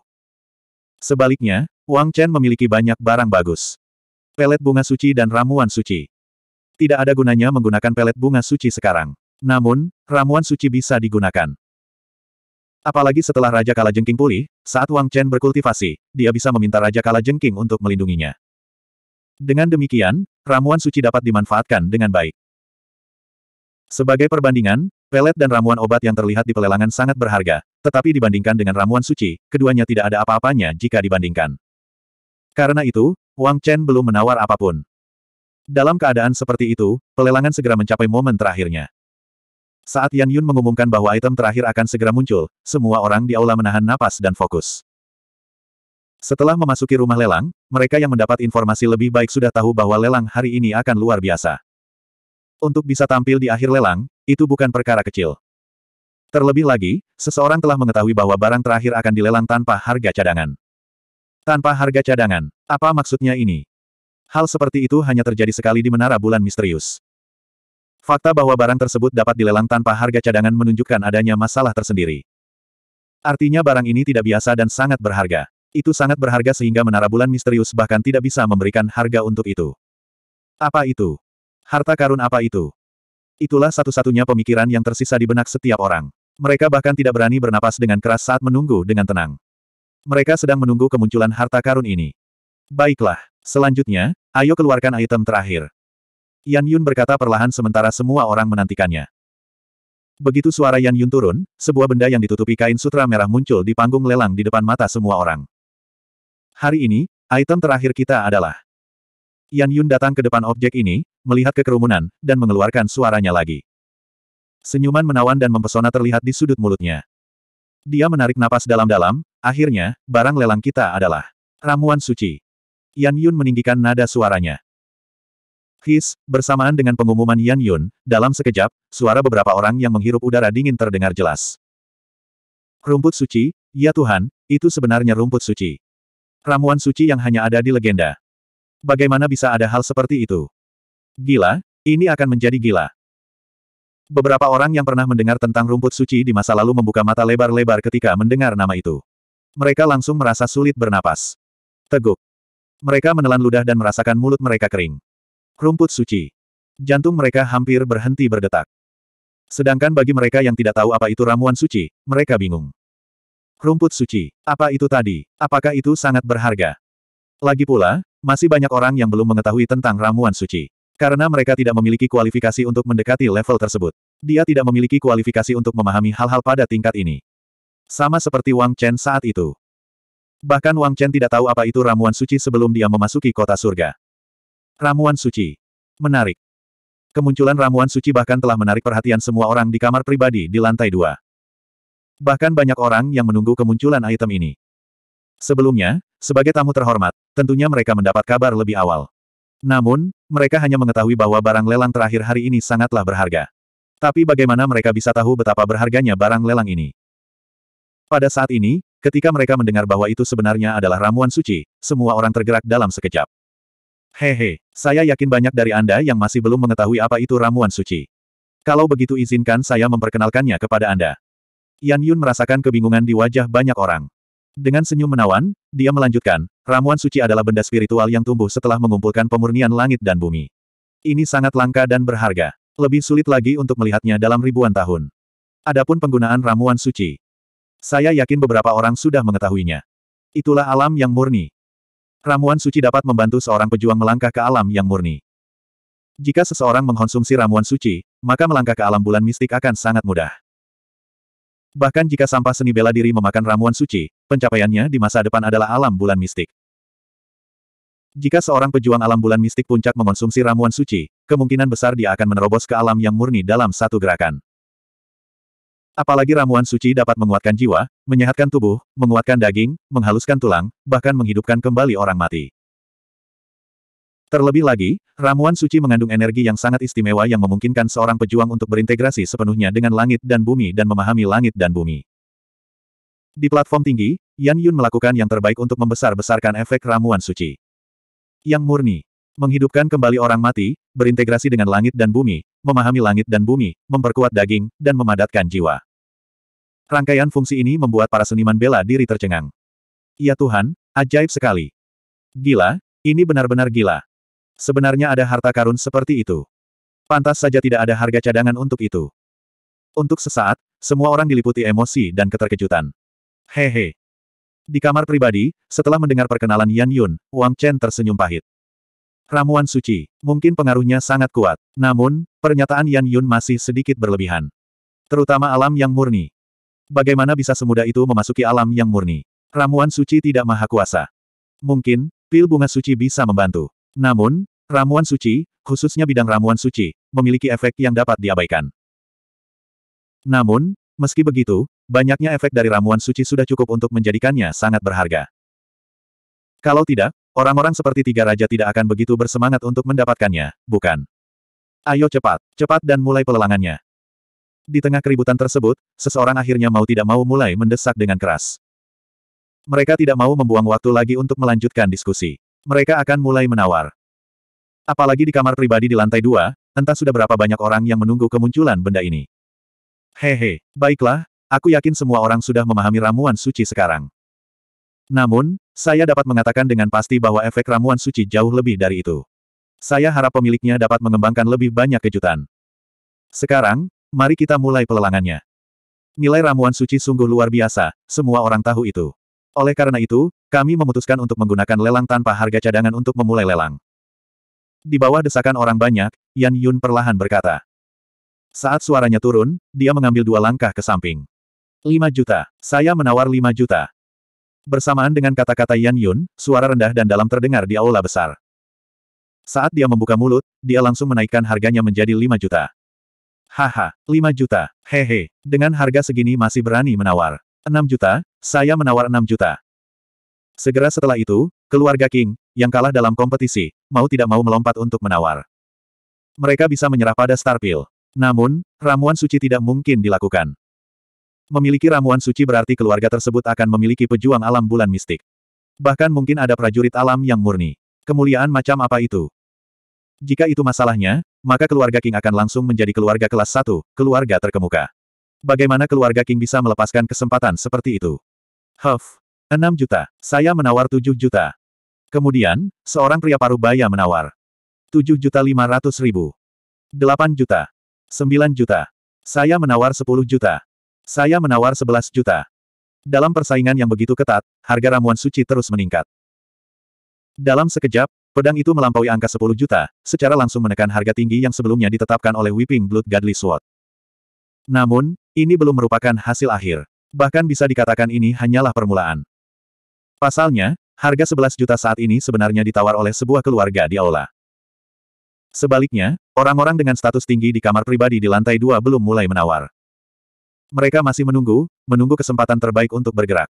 Sebaliknya, Wang Chen memiliki banyak barang bagus. Pelet bunga suci dan ramuan suci. Tidak ada gunanya menggunakan pelet bunga suci sekarang. Namun, ramuan suci bisa digunakan. Apalagi setelah Raja Kala Kalajengking pulih, saat Wang Chen berkultivasi, dia bisa meminta Raja Kala Kalajengking untuk melindunginya. Dengan demikian, ramuan suci dapat dimanfaatkan dengan baik. Sebagai perbandingan, pelet dan ramuan obat yang terlihat di pelelangan sangat berharga, tetapi dibandingkan dengan ramuan suci, keduanya tidak ada apa-apanya jika dibandingkan. Karena itu, Wang Chen belum menawar apapun. Dalam keadaan seperti itu, pelelangan segera mencapai momen terakhirnya. Saat Yan Yun mengumumkan bahwa item terakhir akan segera muncul, semua orang di aula menahan napas dan fokus. Setelah memasuki rumah lelang, mereka yang mendapat informasi lebih baik sudah tahu bahwa lelang hari ini akan luar biasa. Untuk bisa tampil di akhir lelang, itu bukan perkara kecil. Terlebih lagi, seseorang telah mengetahui bahwa barang terakhir akan dilelang tanpa harga cadangan. Tanpa harga cadangan, apa maksudnya ini? Hal seperti itu hanya terjadi sekali di Menara Bulan Misterius. Fakta bahwa barang tersebut dapat dilelang tanpa harga cadangan menunjukkan adanya masalah tersendiri. Artinya barang ini tidak biasa dan sangat berharga. Itu sangat berharga sehingga menara bulan misterius bahkan tidak bisa memberikan harga untuk itu. Apa itu? Harta karun apa itu? Itulah satu-satunya pemikiran yang tersisa di benak setiap orang. Mereka bahkan tidak berani bernapas dengan keras saat menunggu dengan tenang. Mereka sedang menunggu kemunculan harta karun ini. Baiklah, selanjutnya, ayo keluarkan item terakhir. Yan Yun berkata perlahan sementara semua orang menantikannya. Begitu suara Yan Yun turun, sebuah benda yang ditutupi kain sutra merah muncul di panggung lelang di depan mata semua orang. Hari ini, item terakhir kita adalah Yan Yun datang ke depan objek ini, melihat ke kerumunan, dan mengeluarkan suaranya lagi. Senyuman menawan dan mempesona terlihat di sudut mulutnya. Dia menarik napas dalam-dalam, akhirnya, barang lelang kita adalah ramuan suci. Yan Yun meninggikan nada suaranya. His, bersamaan dengan pengumuman Yan Yun, dalam sekejap, suara beberapa orang yang menghirup udara dingin terdengar jelas. Rumput suci, ya Tuhan, itu sebenarnya rumput suci. Ramuan suci yang hanya ada di legenda. Bagaimana bisa ada hal seperti itu? Gila, ini akan menjadi gila. Beberapa orang yang pernah mendengar tentang rumput suci di masa lalu membuka mata lebar-lebar ketika mendengar nama itu. Mereka langsung merasa sulit bernapas. Teguk. Mereka menelan ludah dan merasakan mulut mereka kering. Rumput suci. Jantung mereka hampir berhenti berdetak. Sedangkan bagi mereka yang tidak tahu apa itu ramuan suci, mereka bingung. Rumput suci, apa itu tadi? Apakah itu sangat berharga? Lagi pula, masih banyak orang yang belum mengetahui tentang ramuan suci. Karena mereka tidak memiliki kualifikasi untuk mendekati level tersebut. Dia tidak memiliki kualifikasi untuk memahami hal-hal pada tingkat ini. Sama seperti Wang Chen saat itu. Bahkan Wang Chen tidak tahu apa itu ramuan suci sebelum dia memasuki kota surga. Ramuan suci. Menarik. Kemunculan ramuan suci bahkan telah menarik perhatian semua orang di kamar pribadi di lantai dua. Bahkan banyak orang yang menunggu kemunculan item ini. Sebelumnya, sebagai tamu terhormat, tentunya mereka mendapat kabar lebih awal. Namun, mereka hanya mengetahui bahwa barang lelang terakhir hari ini sangatlah berharga. Tapi bagaimana mereka bisa tahu betapa berharganya barang lelang ini? Pada saat ini, ketika mereka mendengar bahwa itu sebenarnya adalah ramuan suci, semua orang tergerak dalam sekejap. Hehe, saya yakin banyak dari Anda yang masih belum mengetahui apa itu ramuan suci. Kalau begitu izinkan saya memperkenalkannya kepada Anda. Yan Yun merasakan kebingungan di wajah banyak orang. Dengan senyum menawan, dia melanjutkan, ramuan suci adalah benda spiritual yang tumbuh setelah mengumpulkan pemurnian langit dan bumi. Ini sangat langka dan berharga. Lebih sulit lagi untuk melihatnya dalam ribuan tahun. Adapun penggunaan ramuan suci. Saya yakin beberapa orang sudah mengetahuinya. Itulah alam yang murni. Ramuan suci dapat membantu seorang pejuang melangkah ke alam yang murni. Jika seseorang mengkonsumsi ramuan suci, maka melangkah ke alam bulan mistik akan sangat mudah. Bahkan jika sampah seni bela diri memakan ramuan suci, pencapaiannya di masa depan adalah alam bulan mistik. Jika seorang pejuang alam bulan mistik puncak mengonsumsi ramuan suci, kemungkinan besar dia akan menerobos ke alam yang murni dalam satu gerakan. Apalagi ramuan suci dapat menguatkan jiwa, menyehatkan tubuh, menguatkan daging, menghaluskan tulang, bahkan menghidupkan kembali orang mati. Terlebih lagi, ramuan suci mengandung energi yang sangat istimewa yang memungkinkan seorang pejuang untuk berintegrasi sepenuhnya dengan langit dan bumi dan memahami langit dan bumi. Di platform tinggi, Yan Yun melakukan yang terbaik untuk membesar-besarkan efek ramuan suci. Yang murni, menghidupkan kembali orang mati, berintegrasi dengan langit dan bumi, memahami langit dan bumi, memperkuat daging, dan memadatkan jiwa. Rangkaian fungsi ini membuat para seniman bela diri tercengang. Ya Tuhan, ajaib sekali. Gila, ini benar-benar gila. Sebenarnya ada harta karun seperti itu. Pantas saja tidak ada harga cadangan untuk itu. Untuk sesaat, semua orang diliputi emosi dan keterkejutan. Hehe. Di kamar pribadi, setelah mendengar perkenalan Yan Yun, Wang Chen tersenyum pahit. Ramuan suci, mungkin pengaruhnya sangat kuat. Namun, pernyataan Yan Yun masih sedikit berlebihan. Terutama alam yang murni. Bagaimana bisa semudah itu memasuki alam yang murni? Ramuan suci tidak maha kuasa. Mungkin, pil bunga suci bisa membantu. Namun, ramuan suci, khususnya bidang ramuan suci, memiliki efek yang dapat diabaikan. Namun, meski begitu, banyaknya efek dari ramuan suci sudah cukup untuk menjadikannya sangat berharga. Kalau tidak, orang-orang seperti tiga raja tidak akan begitu bersemangat untuk mendapatkannya, bukan? Ayo cepat, cepat dan mulai pelelangannya. Di tengah keributan tersebut, seseorang akhirnya mau tidak mau mulai mendesak dengan keras. Mereka tidak mau membuang waktu lagi untuk melanjutkan diskusi. Mereka akan mulai menawar. Apalagi di kamar pribadi di lantai dua, entah sudah berapa banyak orang yang menunggu kemunculan benda ini. Hehe, baiklah, aku yakin semua orang sudah memahami ramuan suci sekarang. Namun, saya dapat mengatakan dengan pasti bahwa efek ramuan suci jauh lebih dari itu. Saya harap pemiliknya dapat mengembangkan lebih banyak kejutan. Sekarang, Mari kita mulai pelelangannya. Nilai ramuan suci sungguh luar biasa, semua orang tahu itu. Oleh karena itu, kami memutuskan untuk menggunakan lelang tanpa harga cadangan untuk memulai lelang. Di bawah desakan orang banyak, Yan Yun perlahan berkata. Saat suaranya turun, dia mengambil dua langkah ke samping. 5 juta. Saya menawar 5 juta. Bersamaan dengan kata-kata Yan Yun, suara rendah dan dalam terdengar di aula besar. Saat dia membuka mulut, dia langsung menaikkan harganya menjadi 5 juta. Haha, 5 juta. Hehe, dengan harga segini masih berani menawar. 6 juta, saya menawar 6 juta. Segera setelah itu, keluarga King, yang kalah dalam kompetisi, mau tidak mau melompat untuk menawar. Mereka bisa menyerah pada Starpil. Namun, ramuan suci tidak mungkin dilakukan. Memiliki ramuan suci berarti keluarga tersebut akan memiliki pejuang alam bulan mistik. Bahkan mungkin ada prajurit alam yang murni. Kemuliaan macam apa itu? Jika itu masalahnya, maka keluarga King akan langsung menjadi keluarga kelas 1, keluarga terkemuka. Bagaimana keluarga King bisa melepaskan kesempatan seperti itu? Huff. 6 juta. Saya menawar 7 juta. Kemudian, seorang pria paruh baya menawar. 7 juta 500 ribu. 8 juta. 9 juta. Saya menawar 10 juta. Saya menawar 11 juta. Dalam persaingan yang begitu ketat, harga ramuan suci terus meningkat. Dalam sekejap, Pedang itu melampaui angka 10 juta, secara langsung menekan harga tinggi yang sebelumnya ditetapkan oleh Weeping Blood Godly Sword. Namun, ini belum merupakan hasil akhir. Bahkan bisa dikatakan ini hanyalah permulaan. Pasalnya, harga 11 juta saat ini sebenarnya ditawar oleh sebuah keluarga di aula. Sebaliknya, orang-orang dengan status tinggi di kamar pribadi di lantai dua belum mulai menawar. Mereka masih menunggu, menunggu kesempatan terbaik untuk bergerak.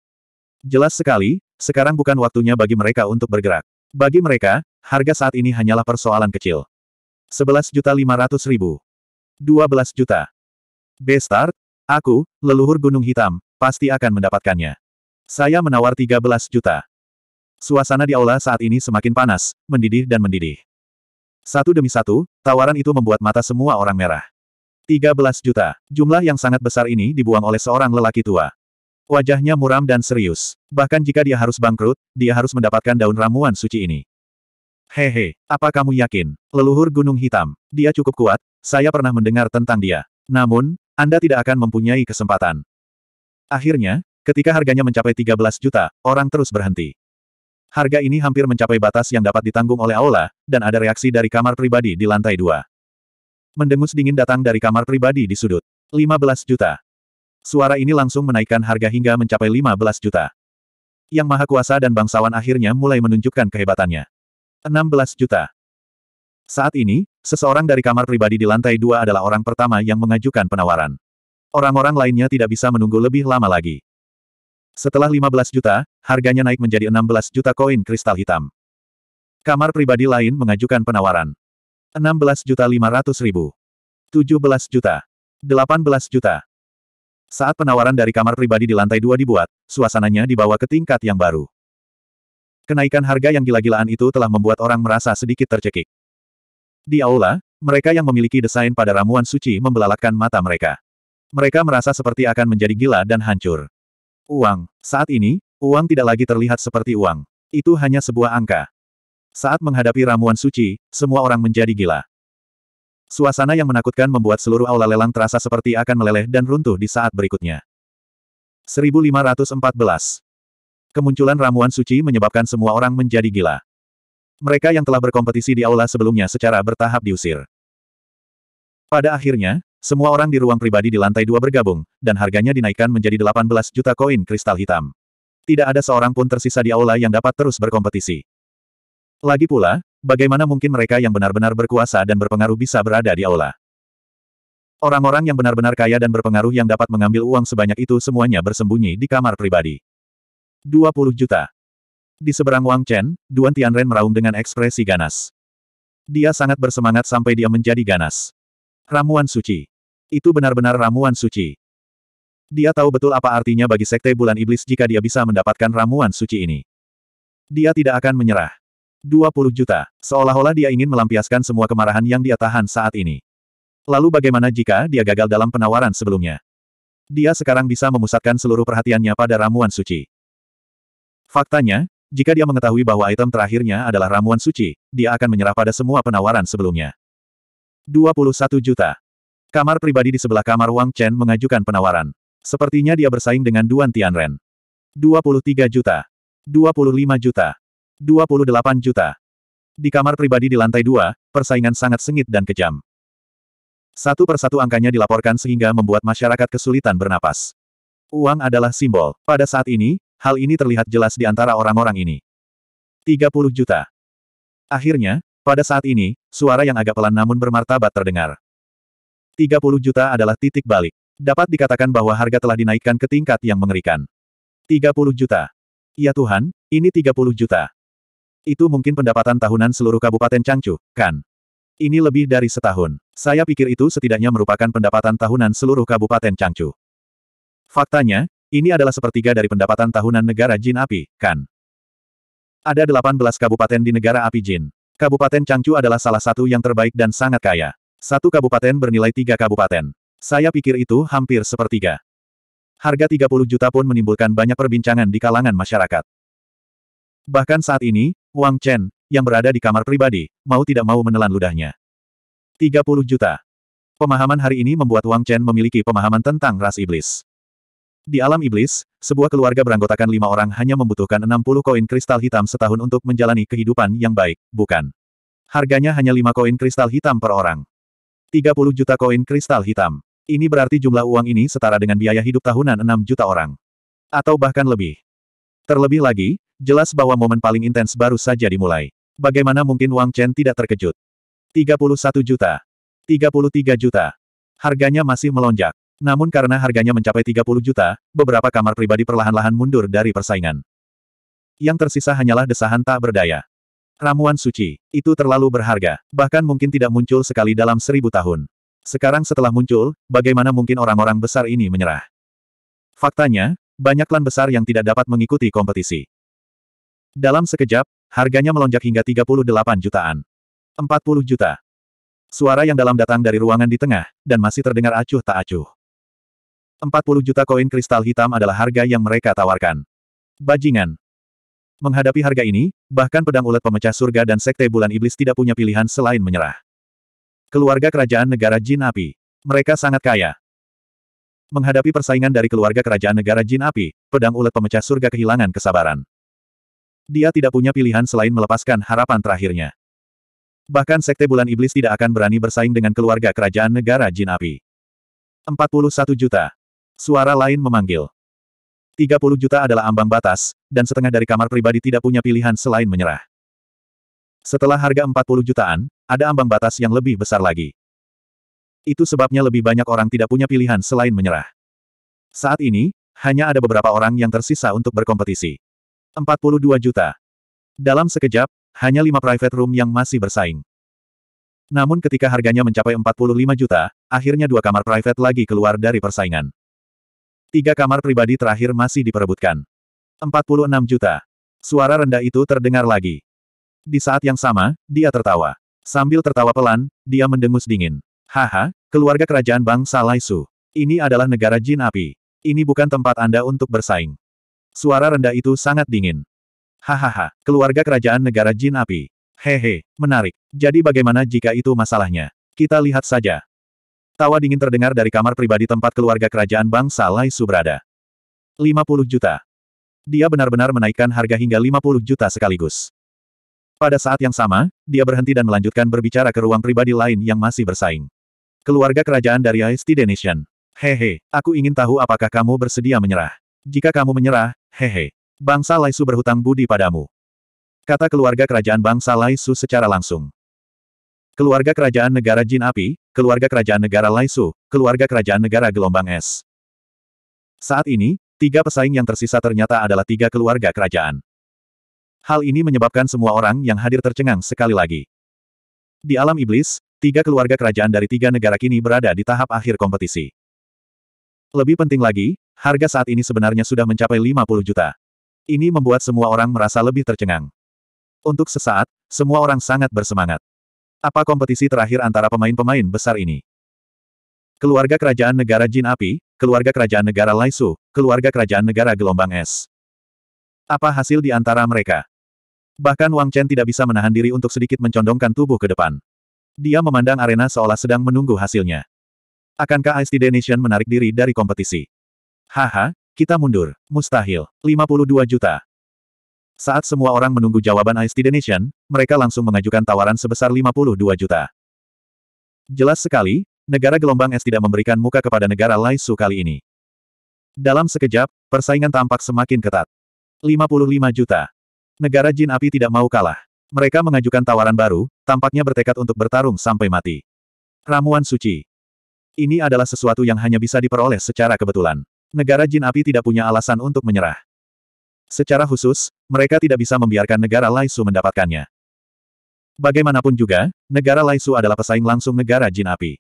Jelas sekali, sekarang bukan waktunya bagi mereka untuk bergerak. Bagi mereka, harga saat ini hanyalah persoalan kecil. 11.500.000. 12 juta. Bestar, aku, leluhur gunung hitam, pasti akan mendapatkannya. Saya menawar 13 juta. Suasana di aula saat ini semakin panas, mendidih dan mendidih. Satu demi satu, tawaran itu membuat mata semua orang merah. 13 juta, jumlah yang sangat besar ini dibuang oleh seorang lelaki tua. Wajahnya muram dan serius. Bahkan jika dia harus bangkrut, dia harus mendapatkan daun ramuan suci ini. Hehe, apa kamu yakin? Leluhur Gunung Hitam. Dia cukup kuat, saya pernah mendengar tentang dia. Namun, Anda tidak akan mempunyai kesempatan. Akhirnya, ketika harganya mencapai 13 juta, orang terus berhenti. Harga ini hampir mencapai batas yang dapat ditanggung oleh Aula, dan ada reaksi dari kamar pribadi di lantai dua. Mendengus dingin datang dari kamar pribadi di sudut. 15 juta. Suara ini langsung menaikkan harga hingga mencapai 15 juta. Yang Maha Kuasa dan bangsawan akhirnya mulai menunjukkan kehebatannya. 16 juta. Saat ini, seseorang dari kamar pribadi di lantai dua adalah orang pertama yang mengajukan penawaran. Orang-orang lainnya tidak bisa menunggu lebih lama lagi. Setelah 15 juta, harganya naik menjadi 16 juta koin kristal hitam. Kamar pribadi lain mengajukan penawaran. 16 juta 500 ribu. 17 juta. 18 juta. Saat penawaran dari kamar pribadi di lantai dua dibuat, suasananya dibawa ke tingkat yang baru. Kenaikan harga yang gila-gilaan itu telah membuat orang merasa sedikit tercekik. Di aula, mereka yang memiliki desain pada ramuan suci membelalakkan mata mereka. Mereka merasa seperti akan menjadi gila dan hancur. Uang. Saat ini, uang tidak lagi terlihat seperti uang. Itu hanya sebuah angka. Saat menghadapi ramuan suci, semua orang menjadi gila. Suasana yang menakutkan membuat seluruh aula lelang terasa seperti akan meleleh dan runtuh di saat berikutnya. 1514 Kemunculan ramuan suci menyebabkan semua orang menjadi gila. Mereka yang telah berkompetisi di aula sebelumnya secara bertahap diusir. Pada akhirnya, semua orang di ruang pribadi di lantai dua bergabung, dan harganya dinaikkan menjadi 18 juta koin kristal hitam. Tidak ada seorang pun tersisa di aula yang dapat terus berkompetisi. Lagi pula, Bagaimana mungkin mereka yang benar-benar berkuasa dan berpengaruh bisa berada di aula? Orang-orang yang benar-benar kaya dan berpengaruh yang dapat mengambil uang sebanyak itu semuanya bersembunyi di kamar pribadi. 20 juta. Di seberang Wang Chen, Duan Tianren meraung dengan ekspresi ganas. Dia sangat bersemangat sampai dia menjadi ganas. Ramuan suci. Itu benar-benar ramuan suci. Dia tahu betul apa artinya bagi Sekte Bulan Iblis jika dia bisa mendapatkan ramuan suci ini. Dia tidak akan menyerah. 20 juta. Seolah-olah dia ingin melampiaskan semua kemarahan yang dia tahan saat ini. Lalu bagaimana jika dia gagal dalam penawaran sebelumnya? Dia sekarang bisa memusatkan seluruh perhatiannya pada ramuan suci. Faktanya, jika dia mengetahui bahwa item terakhirnya adalah ramuan suci, dia akan menyerah pada semua penawaran sebelumnya. 21 juta. Kamar pribadi di sebelah kamar Wang Chen mengajukan penawaran. Sepertinya dia bersaing dengan Duan Tianren. 23 juta. 25 juta. 28 juta. Di kamar pribadi di lantai dua, persaingan sangat sengit dan kejam. Satu persatu angkanya dilaporkan sehingga membuat masyarakat kesulitan bernapas. Uang adalah simbol. Pada saat ini, hal ini terlihat jelas di antara orang-orang ini. 30 juta. Akhirnya, pada saat ini, suara yang agak pelan namun bermartabat terdengar. 30 juta adalah titik balik. Dapat dikatakan bahwa harga telah dinaikkan ke tingkat yang mengerikan. 30 juta. Ya Tuhan, ini 30 juta. Itu mungkin pendapatan tahunan seluruh Kabupaten Changchu, kan? Ini lebih dari setahun. Saya pikir itu setidaknya merupakan pendapatan tahunan seluruh Kabupaten Changchu. Faktanya, ini adalah sepertiga dari pendapatan tahunan negara Jin Api, kan? Ada 18 kabupaten di negara Api Jin. Kabupaten Changchu adalah salah satu yang terbaik dan sangat kaya. Satu kabupaten bernilai tiga kabupaten. Saya pikir itu hampir sepertiga. Harga 30 juta pun menimbulkan banyak perbincangan di kalangan masyarakat. Bahkan saat ini, Wang Chen, yang berada di kamar pribadi, mau tidak mau menelan ludahnya. 30 juta. Pemahaman hari ini membuat Wang Chen memiliki pemahaman tentang ras iblis. Di alam iblis, sebuah keluarga beranggotakan lima orang hanya membutuhkan 60 koin kristal hitam setahun untuk menjalani kehidupan yang baik, bukan? Harganya hanya lima koin kristal hitam per orang. 30 juta koin kristal hitam. Ini berarti jumlah uang ini setara dengan biaya hidup tahunan 6 juta orang. Atau bahkan lebih. Terlebih lagi, jelas bahwa momen paling intens baru saja dimulai. Bagaimana mungkin Wang Chen tidak terkejut? 31 juta. 33 juta. Harganya masih melonjak. Namun karena harganya mencapai 30 juta, beberapa kamar pribadi perlahan-lahan mundur dari persaingan. Yang tersisa hanyalah desahan tak berdaya. Ramuan suci, itu terlalu berharga, bahkan mungkin tidak muncul sekali dalam seribu tahun. Sekarang setelah muncul, bagaimana mungkin orang-orang besar ini menyerah? Faktanya, banyak klan besar yang tidak dapat mengikuti kompetisi. Dalam sekejap, harganya melonjak hingga 38 jutaan. 40 juta. Suara yang dalam datang dari ruangan di tengah, dan masih terdengar acuh tak acuh. 40 juta koin kristal hitam adalah harga yang mereka tawarkan. Bajingan. Menghadapi harga ini, bahkan pedang ulet pemecah surga dan sekte bulan iblis tidak punya pilihan selain menyerah. Keluarga kerajaan negara Jin Api. Mereka sangat kaya. Menghadapi persaingan dari keluarga kerajaan negara Jin Api, pedang ulet pemecah surga kehilangan kesabaran. Dia tidak punya pilihan selain melepaskan harapan terakhirnya. Bahkan Sekte Bulan Iblis tidak akan berani bersaing dengan keluarga kerajaan negara Jin Api. 41 juta. Suara lain memanggil. 30 juta adalah ambang batas, dan setengah dari kamar pribadi tidak punya pilihan selain menyerah. Setelah harga 40 jutaan, ada ambang batas yang lebih besar lagi. Itu sebabnya lebih banyak orang tidak punya pilihan selain menyerah. Saat ini, hanya ada beberapa orang yang tersisa untuk berkompetisi. 42 juta. Dalam sekejap, hanya lima private room yang masih bersaing. Namun ketika harganya mencapai 45 juta, akhirnya dua kamar private lagi keluar dari persaingan. Tiga kamar pribadi terakhir masih diperebutkan. 46 juta. Suara rendah itu terdengar lagi. Di saat yang sama, dia tertawa. Sambil tertawa pelan, dia mendengus dingin. Haha, keluarga kerajaan bangsa Laisu. Ini adalah negara jin api. Ini bukan tempat Anda untuk bersaing. Suara rendah itu sangat dingin. Hahaha, keluarga kerajaan negara jin api. Hehe, menarik. Jadi bagaimana jika itu masalahnya? Kita lihat saja. Tawa dingin terdengar dari kamar pribadi tempat keluarga kerajaan bangsa Laisu berada. 50 juta. Dia benar-benar menaikkan harga hingga 50 juta sekaligus. Pada saat yang sama, dia berhenti dan melanjutkan berbicara ke ruang pribadi lain yang masih bersaing. Keluarga kerajaan dari Ice Denation. Hehe, aku ingin tahu apakah kamu bersedia menyerah. Jika kamu menyerah, hehe, bangsa Laisu berhutang budi padamu. Kata keluarga kerajaan bangsa Laisu secara langsung. Keluarga kerajaan negara Jin Api, keluarga kerajaan negara Laisu, keluarga kerajaan negara Gelombang Es. Saat ini, tiga pesaing yang tersisa ternyata adalah tiga keluarga kerajaan. Hal ini menyebabkan semua orang yang hadir tercengang sekali lagi. Di alam iblis, tiga keluarga kerajaan dari tiga negara kini berada di tahap akhir kompetisi. Lebih penting lagi, harga saat ini sebenarnya sudah mencapai 50 juta. Ini membuat semua orang merasa lebih tercengang. Untuk sesaat, semua orang sangat bersemangat. Apa kompetisi terakhir antara pemain-pemain besar ini? Keluarga Kerajaan Negara Jin Api, Keluarga Kerajaan Negara Laisu, Keluarga Kerajaan Negara Gelombang Es. Apa hasil di antara mereka? Bahkan Wang Chen tidak bisa menahan diri untuk sedikit mencondongkan tubuh ke depan. Dia memandang arena seolah sedang menunggu hasilnya. Akankah Ice Nation menarik diri dari kompetisi? Haha, kita mundur. Mustahil. 52 juta. Saat semua orang menunggu jawaban Ice Nation, mereka langsung mengajukan tawaran sebesar 52 juta. Jelas sekali, negara gelombang es tidak memberikan muka kepada negara Laisu kali ini. Dalam sekejap, persaingan tampak semakin ketat. 55 juta. Negara Jin Api tidak mau kalah. Mereka mengajukan tawaran baru, tampaknya bertekad untuk bertarung sampai mati. Ramuan suci. Ini adalah sesuatu yang hanya bisa diperoleh secara kebetulan. Negara jin api tidak punya alasan untuk menyerah. Secara khusus, mereka tidak bisa membiarkan negara Laisu mendapatkannya. Bagaimanapun juga, negara Laisu adalah pesaing langsung negara jin api.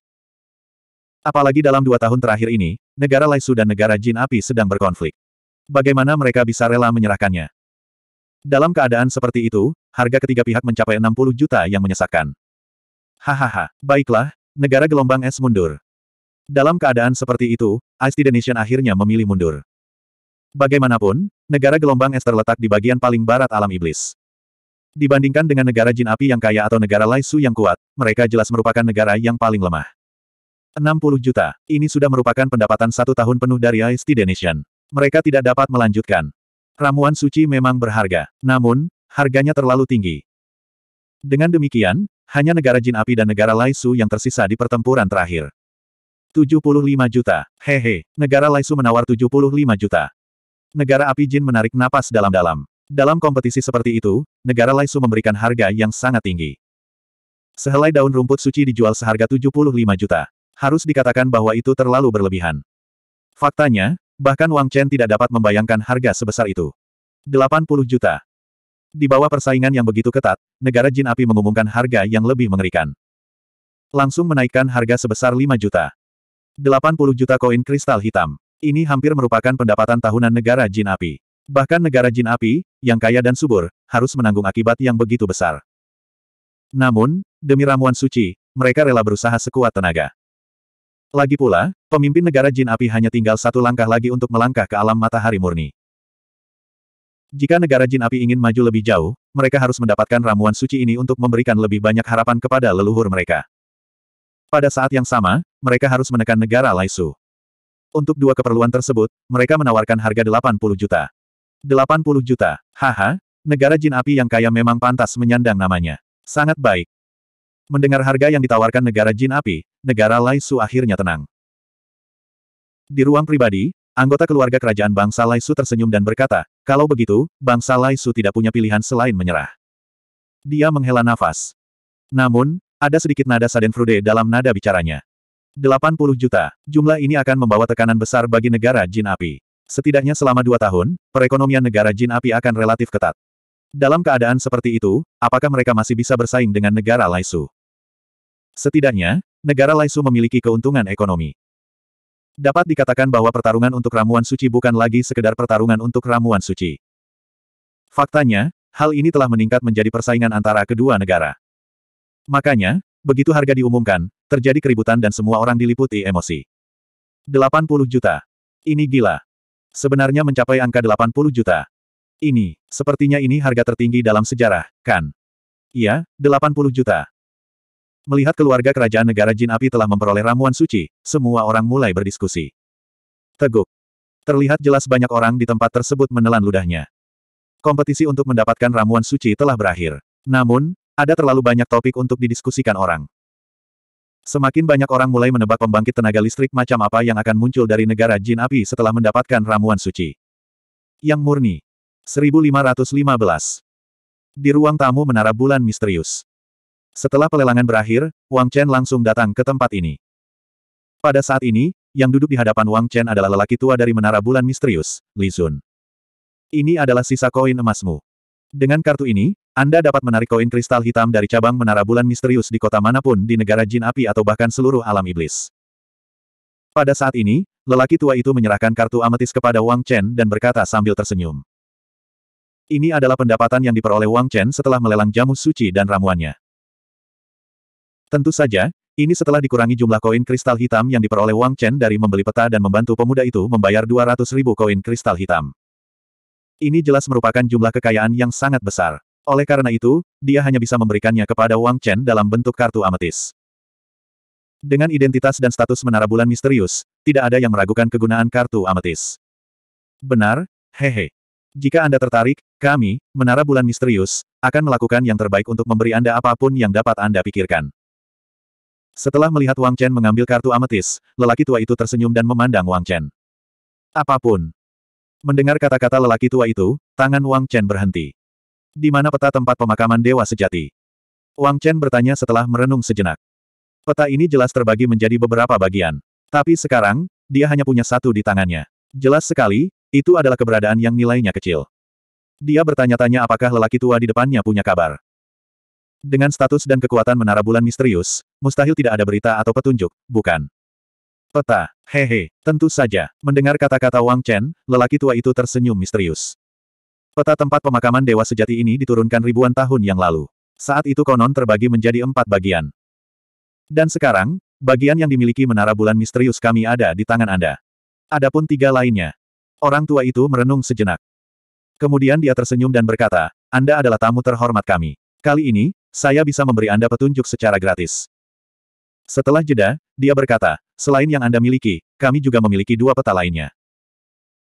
Apalagi dalam dua tahun terakhir ini, negara Laisu dan negara jin api sedang berkonflik. Bagaimana mereka bisa rela menyerahkannya? Dalam keadaan seperti itu, harga ketiga pihak mencapai 60 juta yang menyesakkan. Hahaha, baiklah, negara gelombang es mundur. Dalam keadaan seperti itu, Ice the Nation akhirnya memilih mundur. Bagaimanapun, negara gelombang es terletak di bagian paling barat alam iblis. Dibandingkan dengan negara jin api yang kaya atau negara Laisu yang kuat, mereka jelas merupakan negara yang paling lemah. 60 juta, ini sudah merupakan pendapatan satu tahun penuh dari Ice Nation. Mereka tidak dapat melanjutkan. Ramuan suci memang berharga, namun, harganya terlalu tinggi. Dengan demikian, hanya negara Jin Api dan negara Laisu yang tersisa di pertempuran terakhir. 75 juta, hehe, negara Laisu menawar 75 juta. Negara Api Jin menarik napas dalam-dalam. Dalam kompetisi seperti itu, negara Laisu memberikan harga yang sangat tinggi. Sehelai daun rumput suci dijual seharga 75 juta. Harus dikatakan bahwa itu terlalu berlebihan. Faktanya, Bahkan Wang Chen tidak dapat membayangkan harga sebesar itu. 80 juta. Di bawah persaingan yang begitu ketat, negara jin api mengumumkan harga yang lebih mengerikan. Langsung menaikkan harga sebesar 5 juta. 80 juta koin kristal hitam. Ini hampir merupakan pendapatan tahunan negara jin api. Bahkan negara jin api, yang kaya dan subur, harus menanggung akibat yang begitu besar. Namun, demi ramuan suci, mereka rela berusaha sekuat tenaga. Lagi pula, pemimpin negara jin api hanya tinggal satu langkah lagi untuk melangkah ke alam matahari murni. Jika negara jin api ingin maju lebih jauh, mereka harus mendapatkan ramuan suci ini untuk memberikan lebih banyak harapan kepada leluhur mereka. Pada saat yang sama, mereka harus menekan negara Laisu. Untuk dua keperluan tersebut, mereka menawarkan harga 80 juta. 80 juta, haha, negara jin api yang kaya memang pantas menyandang namanya. Sangat baik, Mendengar harga yang ditawarkan negara jin api, negara Lai Su akhirnya tenang. Di ruang pribadi, anggota keluarga kerajaan bangsa Lai Su tersenyum dan berkata, kalau begitu, bangsa Lai Su tidak punya pilihan selain menyerah. Dia menghela nafas. Namun, ada sedikit nada Sadenfrude dalam nada bicaranya. 80 juta, jumlah ini akan membawa tekanan besar bagi negara jin api. Setidaknya selama dua tahun, perekonomian negara jin api akan relatif ketat. Dalam keadaan seperti itu, apakah mereka masih bisa bersaing dengan negara Lai Su? Setidaknya, negara Laisu memiliki keuntungan ekonomi. Dapat dikatakan bahwa pertarungan untuk ramuan suci bukan lagi sekedar pertarungan untuk ramuan suci. Faktanya, hal ini telah meningkat menjadi persaingan antara kedua negara. Makanya, begitu harga diumumkan, terjadi keributan dan semua orang diliputi emosi. 80 juta. Ini gila. Sebenarnya mencapai angka 80 juta. Ini, sepertinya ini harga tertinggi dalam sejarah, kan? Iya, 80 juta. Melihat keluarga kerajaan negara Jin Api telah memperoleh ramuan suci, semua orang mulai berdiskusi. Teguk. Terlihat jelas banyak orang di tempat tersebut menelan ludahnya. Kompetisi untuk mendapatkan ramuan suci telah berakhir. Namun, ada terlalu banyak topik untuk didiskusikan orang. Semakin banyak orang mulai menebak pembangkit tenaga listrik macam apa yang akan muncul dari negara jin api setelah mendapatkan ramuan suci. Yang murni. 1515. Di ruang tamu menara bulan misterius. Setelah pelelangan berakhir, Wang Chen langsung datang ke tempat ini. Pada saat ini, yang duduk di hadapan Wang Chen adalah lelaki tua dari Menara Bulan Misterius, Li Zun. Ini adalah sisa koin emasmu. Dengan kartu ini, Anda dapat menarik koin kristal hitam dari cabang Menara Bulan Misterius di kota manapun di negara jin api atau bahkan seluruh alam iblis. Pada saat ini, lelaki tua itu menyerahkan kartu ametis kepada Wang Chen dan berkata sambil tersenyum. Ini adalah pendapatan yang diperoleh Wang Chen setelah melelang jamu suci dan ramuannya. Tentu saja, ini setelah dikurangi jumlah koin kristal hitam yang diperoleh Wang Chen dari membeli peta dan membantu pemuda itu membayar 200 ribu koin kristal hitam. Ini jelas merupakan jumlah kekayaan yang sangat besar. Oleh karena itu, dia hanya bisa memberikannya kepada Wang Chen dalam bentuk kartu ametis. Dengan identitas dan status menara bulan misterius, tidak ada yang meragukan kegunaan kartu ametis. Benar, hehe. Jika Anda tertarik, kami, Menara Bulan Misterius, akan melakukan yang terbaik untuk memberi Anda apapun yang dapat Anda pikirkan. Setelah melihat Wang Chen mengambil kartu ametis, lelaki tua itu tersenyum dan memandang Wang Chen. Apapun. Mendengar kata-kata lelaki tua itu, tangan Wang Chen berhenti. Di mana peta tempat pemakaman dewa sejati? Wang Chen bertanya setelah merenung sejenak. Peta ini jelas terbagi menjadi beberapa bagian. Tapi sekarang, dia hanya punya satu di tangannya. Jelas sekali, itu adalah keberadaan yang nilainya kecil. Dia bertanya-tanya apakah lelaki tua di depannya punya kabar. Dengan status dan kekuatan menara bulan misterius, mustahil tidak ada berita atau petunjuk, bukan? Peta, hehe, tentu saja. Mendengar kata-kata Wang Chen, lelaki tua itu tersenyum misterius. Peta tempat pemakaman dewa sejati ini diturunkan ribuan tahun yang lalu. Saat itu konon terbagi menjadi empat bagian. Dan sekarang, bagian yang dimiliki menara bulan misterius kami ada di tangan Anda. Adapun tiga lainnya. Orang tua itu merenung sejenak. Kemudian dia tersenyum dan berkata, Anda adalah tamu terhormat kami. Kali ini, saya bisa memberi Anda petunjuk secara gratis. Setelah jeda, dia berkata, selain yang Anda miliki, kami juga memiliki dua peta lainnya.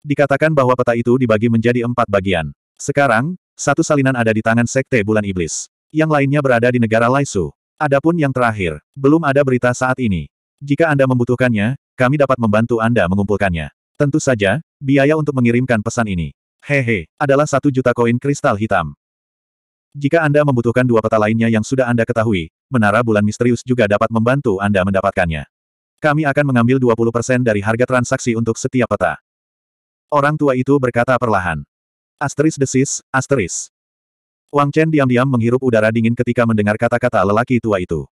Dikatakan bahwa peta itu dibagi menjadi empat bagian. Sekarang, satu salinan ada di tangan Sekte Bulan Iblis. Yang lainnya berada di negara Laisu. Adapun yang terakhir, belum ada berita saat ini. Jika Anda membutuhkannya, kami dapat membantu Anda mengumpulkannya. Tentu saja, biaya untuk mengirimkan pesan ini. Hehe, adalah satu juta koin kristal hitam. Jika Anda membutuhkan dua peta lainnya yang sudah Anda ketahui, menara bulan misterius juga dapat membantu Anda mendapatkannya. Kami akan mengambil 20% dari harga transaksi untuk setiap peta. Orang tua itu berkata perlahan. Asteris desis, asteris. Wang Chen diam-diam menghirup udara dingin ketika mendengar kata-kata lelaki tua itu.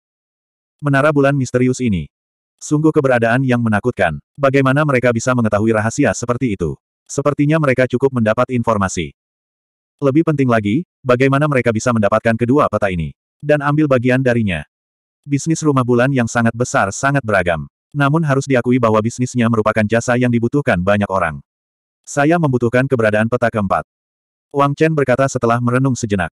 Menara bulan misterius ini. Sungguh keberadaan yang menakutkan. Bagaimana mereka bisa mengetahui rahasia seperti itu? Sepertinya mereka cukup mendapat informasi. Lebih penting lagi, bagaimana mereka bisa mendapatkan kedua peta ini dan ambil bagian darinya. Bisnis rumah bulan yang sangat besar sangat beragam. Namun harus diakui bahwa bisnisnya merupakan jasa yang dibutuhkan banyak orang. Saya membutuhkan keberadaan peta keempat. Wang Chen berkata setelah merenung sejenak.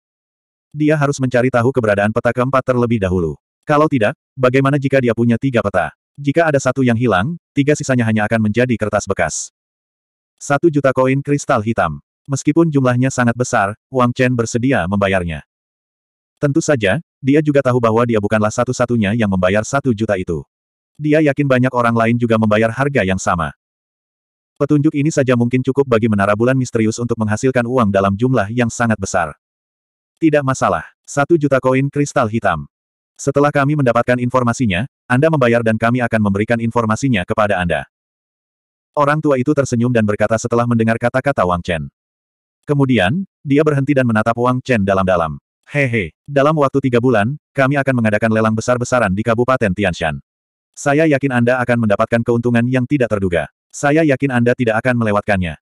Dia harus mencari tahu keberadaan peta keempat terlebih dahulu. Kalau tidak, bagaimana jika dia punya tiga peta? Jika ada satu yang hilang, tiga sisanya hanya akan menjadi kertas bekas. Satu juta koin kristal hitam. Meskipun jumlahnya sangat besar, Wang Chen bersedia membayarnya. Tentu saja, dia juga tahu bahwa dia bukanlah satu-satunya yang membayar satu juta itu. Dia yakin banyak orang lain juga membayar harga yang sama. Petunjuk ini saja mungkin cukup bagi menara bulan misterius untuk menghasilkan uang dalam jumlah yang sangat besar. Tidak masalah. Satu juta koin kristal hitam. Setelah kami mendapatkan informasinya, Anda membayar dan kami akan memberikan informasinya kepada Anda. Orang tua itu tersenyum dan berkata setelah mendengar kata-kata Wang Chen. Kemudian, dia berhenti dan menatap Wang Chen dalam-dalam. Hehe, dalam waktu tiga bulan, kami akan mengadakan lelang besar-besaran di Kabupaten Tianshan. Saya yakin Anda akan mendapatkan keuntungan yang tidak terduga. Saya yakin Anda tidak akan melewatkannya.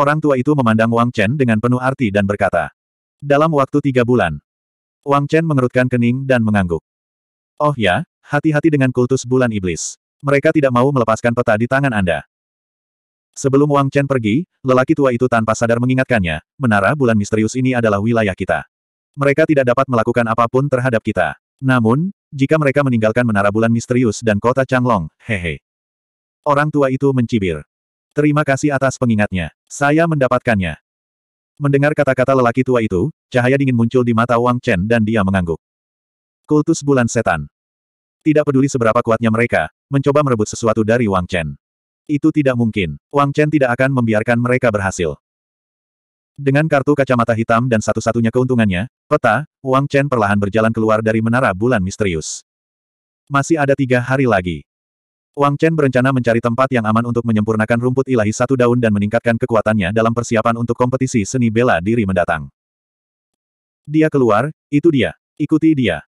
Orang tua itu memandang Wang Chen dengan penuh arti dan berkata, Dalam waktu tiga bulan. Wang Chen mengerutkan kening dan mengangguk. Oh ya, hati-hati dengan kultus bulan iblis. Mereka tidak mau melepaskan peta di tangan Anda. Sebelum Wang Chen pergi, lelaki tua itu tanpa sadar mengingatkannya, menara bulan misterius ini adalah wilayah kita. Mereka tidak dapat melakukan apapun terhadap kita. Namun, jika mereka meninggalkan menara bulan misterius dan kota Changlong, hehe. Orang tua itu mencibir. Terima kasih atas pengingatnya. Saya mendapatkannya. Mendengar kata-kata lelaki tua itu, cahaya dingin muncul di mata Wang Chen dan dia mengangguk. Kultus bulan setan. Tidak peduli seberapa kuatnya mereka, mencoba merebut sesuatu dari Wang Chen. Itu tidak mungkin. Wang Chen tidak akan membiarkan mereka berhasil. Dengan kartu kacamata hitam dan satu-satunya keuntungannya, peta, Wang Chen perlahan berjalan keluar dari menara bulan misterius. Masih ada tiga hari lagi. Wang Chen berencana mencari tempat yang aman untuk menyempurnakan rumput ilahi satu daun dan meningkatkan kekuatannya dalam persiapan untuk kompetisi seni bela diri mendatang. Dia keluar, itu dia. Ikuti dia.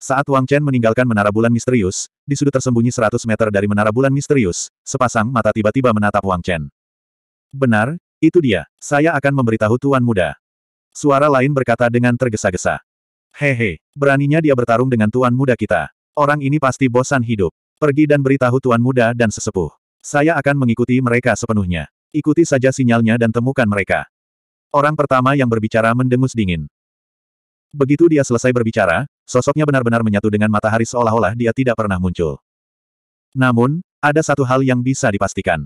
Saat Wang Chen meninggalkan menara bulan misterius, di sudut tersembunyi 100 meter dari menara bulan misterius, sepasang mata tiba-tiba menatap Wang Chen. Benar, itu dia, saya akan memberitahu tuan muda. Suara lain berkata dengan tergesa-gesa. Hehe, beraninya dia bertarung dengan tuan muda kita. Orang ini pasti bosan hidup. Pergi dan beritahu tuan muda dan sesepuh. Saya akan mengikuti mereka sepenuhnya. Ikuti saja sinyalnya dan temukan mereka. Orang pertama yang berbicara mendengus dingin. Begitu dia selesai berbicara, sosoknya benar-benar menyatu dengan matahari seolah-olah dia tidak pernah muncul. Namun, ada satu hal yang bisa dipastikan.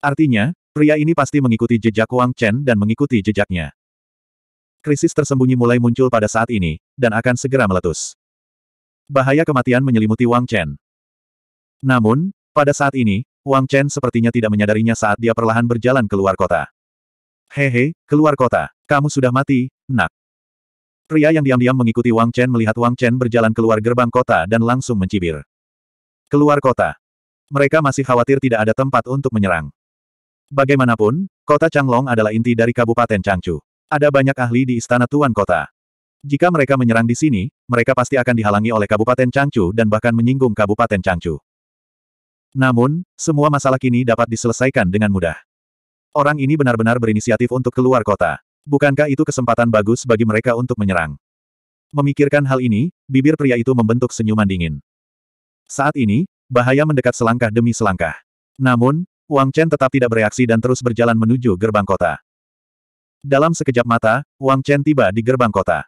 Artinya, Pria ini pasti mengikuti jejak Wang Chen dan mengikuti jejaknya. Krisis tersembunyi mulai muncul pada saat ini, dan akan segera meletus. Bahaya kematian menyelimuti Wang Chen. Namun, pada saat ini, Wang Chen sepertinya tidak menyadarinya saat dia perlahan berjalan keluar kota. Hehe, keluar kota. Kamu sudah mati, nak. Pria yang diam-diam mengikuti Wang Chen melihat Wang Chen berjalan keluar gerbang kota dan langsung mencibir. Keluar kota. Mereka masih khawatir tidak ada tempat untuk menyerang. Bagaimanapun, kota Changlong adalah inti dari Kabupaten Changchu. Ada banyak ahli di istana tuan kota. Jika mereka menyerang di sini, mereka pasti akan dihalangi oleh Kabupaten Changchu dan bahkan menyinggung Kabupaten Changchu. Namun, semua masalah kini dapat diselesaikan dengan mudah. Orang ini benar-benar berinisiatif untuk keluar kota. Bukankah itu kesempatan bagus bagi mereka untuk menyerang? Memikirkan hal ini, bibir pria itu membentuk senyuman dingin. Saat ini, bahaya mendekat selangkah demi selangkah. Namun, Wang Chen tetap tidak bereaksi dan terus berjalan menuju gerbang kota. Dalam sekejap mata, Wang Chen tiba di gerbang kota.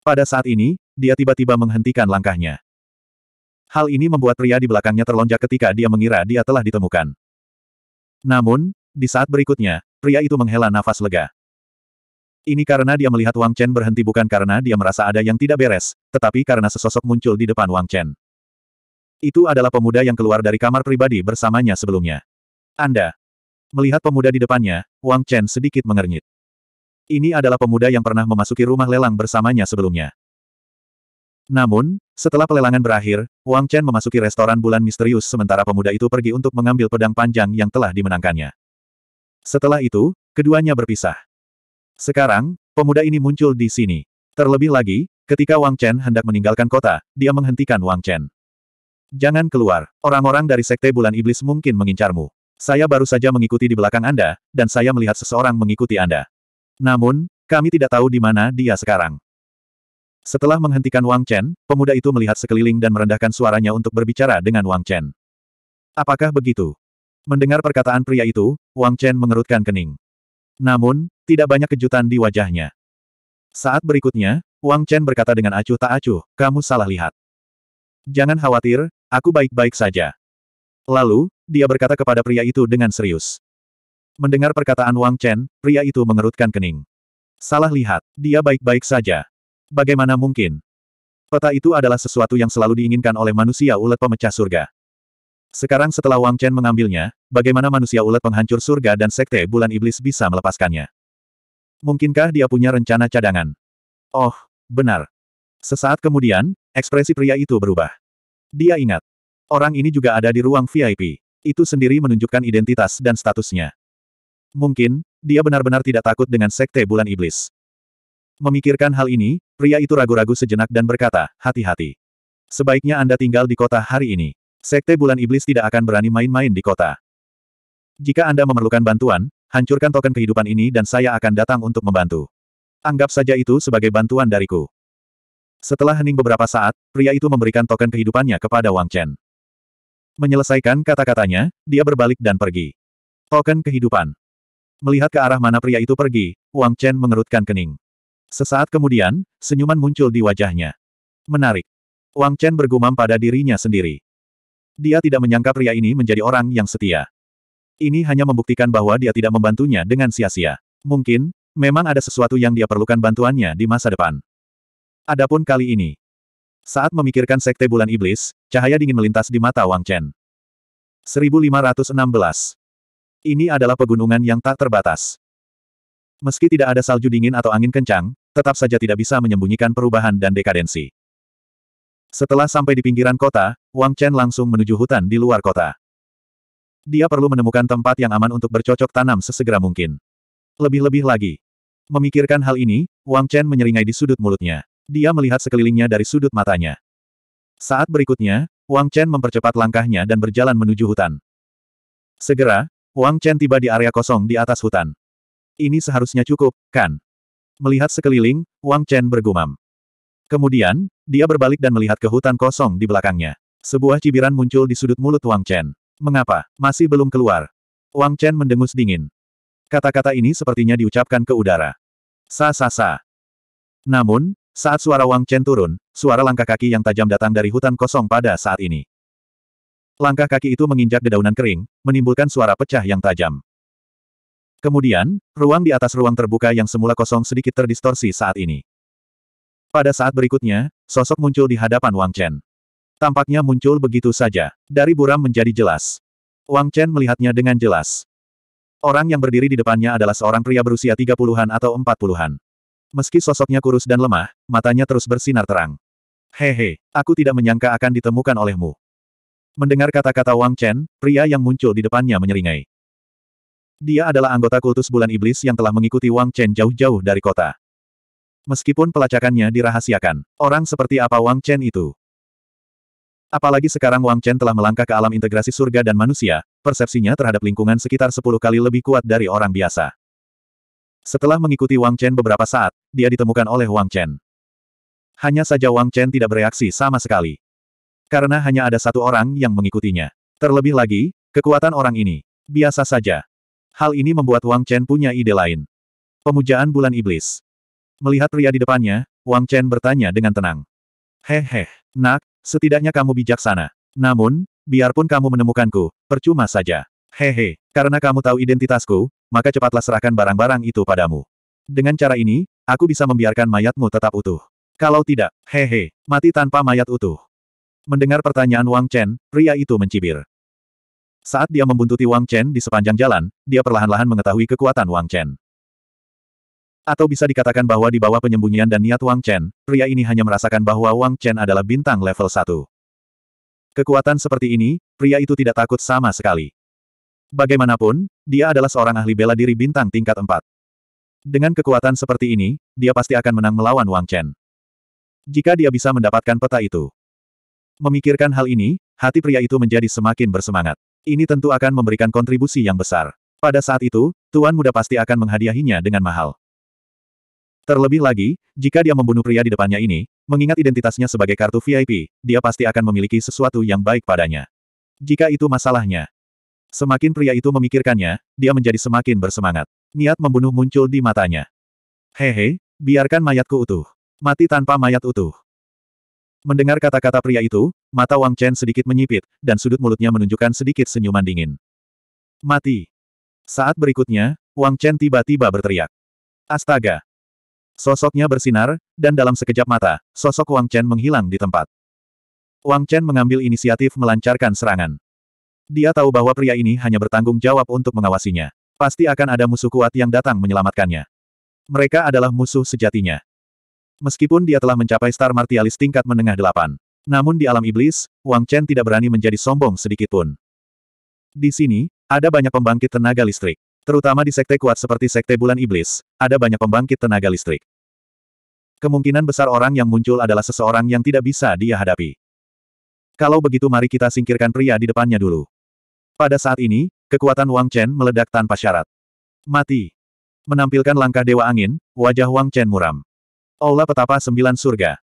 Pada saat ini, dia tiba-tiba menghentikan langkahnya. Hal ini membuat pria di belakangnya terlonjak ketika dia mengira dia telah ditemukan. Namun, di saat berikutnya, pria itu menghela nafas lega. Ini karena dia melihat Wang Chen berhenti bukan karena dia merasa ada yang tidak beres, tetapi karena sesosok muncul di depan Wang Chen. Itu adalah pemuda yang keluar dari kamar pribadi bersamanya sebelumnya. Anda. Melihat pemuda di depannya, Wang Chen sedikit mengernyit. Ini adalah pemuda yang pernah memasuki rumah lelang bersamanya sebelumnya. Namun, setelah pelelangan berakhir, Wang Chen memasuki restoran bulan misterius sementara pemuda itu pergi untuk mengambil pedang panjang yang telah dimenangkannya. Setelah itu, keduanya berpisah. Sekarang, pemuda ini muncul di sini. Terlebih lagi, ketika Wang Chen hendak meninggalkan kota, dia menghentikan Wang Chen. Jangan keluar, orang-orang dari Sekte Bulan Iblis mungkin mengincarmu. Saya baru saja mengikuti di belakang Anda, dan saya melihat seseorang mengikuti Anda. Namun, kami tidak tahu di mana dia sekarang. Setelah menghentikan Wang Chen, pemuda itu melihat sekeliling dan merendahkan suaranya untuk berbicara dengan Wang Chen. Apakah begitu? Mendengar perkataan pria itu, Wang Chen mengerutkan kening. Namun, tidak banyak kejutan di wajahnya. Saat berikutnya, Wang Chen berkata dengan acuh tak acuh, kamu salah lihat. Jangan khawatir, aku baik-baik saja. Lalu, dia berkata kepada pria itu dengan serius. Mendengar perkataan Wang Chen, pria itu mengerutkan kening. Salah lihat, dia baik-baik saja. Bagaimana mungkin? Peta itu adalah sesuatu yang selalu diinginkan oleh manusia ulet pemecah surga. Sekarang setelah Wang Chen mengambilnya, bagaimana manusia ulet penghancur surga dan sekte bulan iblis bisa melepaskannya? Mungkinkah dia punya rencana cadangan? Oh, benar. Sesaat kemudian, ekspresi pria itu berubah. Dia ingat. Orang ini juga ada di ruang VIP itu sendiri menunjukkan identitas dan statusnya. Mungkin, dia benar-benar tidak takut dengan sekte bulan iblis. Memikirkan hal ini, pria itu ragu-ragu sejenak dan berkata, hati-hati. Sebaiknya Anda tinggal di kota hari ini. Sekte bulan iblis tidak akan berani main-main di kota. Jika Anda memerlukan bantuan, hancurkan token kehidupan ini dan saya akan datang untuk membantu. Anggap saja itu sebagai bantuan dariku. Setelah hening beberapa saat, pria itu memberikan token kehidupannya kepada Wang Chen. Menyelesaikan kata-katanya, dia berbalik dan pergi. Token kehidupan. Melihat ke arah mana pria itu pergi, Wang Chen mengerutkan kening. Sesaat kemudian, senyuman muncul di wajahnya. Menarik. Wang Chen bergumam pada dirinya sendiri. Dia tidak menyangka pria ini menjadi orang yang setia. Ini hanya membuktikan bahwa dia tidak membantunya dengan sia-sia. Mungkin, memang ada sesuatu yang dia perlukan bantuannya di masa depan. Adapun kali ini, saat memikirkan sekte bulan iblis, cahaya dingin melintas di mata Wang Chen. 1516. Ini adalah pegunungan yang tak terbatas. Meski tidak ada salju dingin atau angin kencang, tetap saja tidak bisa menyembunyikan perubahan dan dekadensi. Setelah sampai di pinggiran kota, Wang Chen langsung menuju hutan di luar kota. Dia perlu menemukan tempat yang aman untuk bercocok tanam sesegera mungkin. Lebih-lebih lagi. Memikirkan hal ini, Wang Chen menyeringai di sudut mulutnya. Dia melihat sekelilingnya dari sudut matanya. Saat berikutnya, Wang Chen mempercepat langkahnya dan berjalan menuju hutan. Segera, Wang Chen tiba di area kosong di atas hutan. Ini seharusnya cukup, kan? Melihat sekeliling, Wang Chen bergumam. Kemudian, dia berbalik dan melihat ke hutan kosong di belakangnya. Sebuah cibiran muncul di sudut mulut Wang Chen. Mengapa? Masih belum keluar. Wang Chen mendengus dingin. Kata-kata ini sepertinya diucapkan ke udara. Sa-sa-sa. Namun, saat suara Wang Chen turun, suara langkah kaki yang tajam datang dari hutan kosong pada saat ini. Langkah kaki itu menginjak dedaunan kering, menimbulkan suara pecah yang tajam. Kemudian, ruang di atas ruang terbuka yang semula kosong sedikit terdistorsi saat ini. Pada saat berikutnya, sosok muncul di hadapan Wang Chen. Tampaknya muncul begitu saja. Dari buram menjadi jelas. Wang Chen melihatnya dengan jelas. Orang yang berdiri di depannya adalah seorang pria berusia 30-an atau 40-an. Meski sosoknya kurus dan lemah, matanya terus bersinar terang. Hehe, aku tidak menyangka akan ditemukan olehmu. Mendengar kata-kata Wang Chen, pria yang muncul di depannya menyeringai. Dia adalah anggota kultus bulan iblis yang telah mengikuti Wang Chen jauh-jauh dari kota. Meskipun pelacakannya dirahasiakan, orang seperti apa Wang Chen itu? Apalagi sekarang Wang Chen telah melangkah ke alam integrasi surga dan manusia, persepsinya terhadap lingkungan sekitar 10 kali lebih kuat dari orang biasa. Setelah mengikuti Wang Chen beberapa saat, dia ditemukan oleh Wang Chen. Hanya saja Wang Chen tidak bereaksi sama sekali. Karena hanya ada satu orang yang mengikutinya. Terlebih lagi, kekuatan orang ini. Biasa saja. Hal ini membuat Wang Chen punya ide lain. Pemujaan Bulan Iblis. Melihat pria di depannya, Wang Chen bertanya dengan tenang. Hehe, nak, setidaknya kamu bijaksana. Namun, biarpun kamu menemukanku, percuma saja. Hehe, karena kamu tahu identitasku, maka cepatlah serahkan barang-barang itu padamu. Dengan cara ini, aku bisa membiarkan mayatmu tetap utuh. Kalau tidak, hehe, mati tanpa mayat utuh. Mendengar pertanyaan Wang Chen, pria itu mencibir. Saat dia membuntuti Wang Chen di sepanjang jalan, dia perlahan-lahan mengetahui kekuatan Wang Chen. Atau bisa dikatakan bahwa di bawah penyembunyian dan niat Wang Chen, pria ini hanya merasakan bahwa Wang Chen adalah bintang level 1. Kekuatan seperti ini, pria itu tidak takut sama sekali. Bagaimanapun, dia adalah seorang ahli bela diri bintang tingkat 4. Dengan kekuatan seperti ini, dia pasti akan menang melawan Wang Chen. Jika dia bisa mendapatkan peta itu. Memikirkan hal ini, hati pria itu menjadi semakin bersemangat. Ini tentu akan memberikan kontribusi yang besar. Pada saat itu, Tuan Muda pasti akan menghadiahinya dengan mahal. Terlebih lagi, jika dia membunuh pria di depannya ini, mengingat identitasnya sebagai kartu VIP, dia pasti akan memiliki sesuatu yang baik padanya. Jika itu masalahnya, Semakin pria itu memikirkannya, dia menjadi semakin bersemangat. Niat membunuh muncul di matanya. Hehe, biarkan mayatku utuh. Mati tanpa mayat utuh. Mendengar kata-kata pria itu, mata Wang Chen sedikit menyipit, dan sudut mulutnya menunjukkan sedikit senyuman dingin. Mati. Saat berikutnya, Wang Chen tiba-tiba berteriak. Astaga! Sosoknya bersinar, dan dalam sekejap mata, sosok Wang Chen menghilang di tempat. Wang Chen mengambil inisiatif melancarkan serangan. Dia tahu bahwa pria ini hanya bertanggung jawab untuk mengawasinya. Pasti akan ada musuh kuat yang datang menyelamatkannya. Mereka adalah musuh sejatinya. Meskipun dia telah mencapai star martialis tingkat menengah delapan. Namun di alam iblis, Wang Chen tidak berani menjadi sombong sedikit pun. Di sini, ada banyak pembangkit tenaga listrik. Terutama di sekte kuat seperti sekte bulan iblis, ada banyak pembangkit tenaga listrik. Kemungkinan besar orang yang muncul adalah seseorang yang tidak bisa dia hadapi. Kalau begitu mari kita singkirkan pria di depannya dulu. Pada saat ini, kekuatan Wang Chen meledak tanpa syarat. Mati. Menampilkan langkah Dewa Angin, wajah Wang Chen muram. Aula Petapa Sembilan Surga.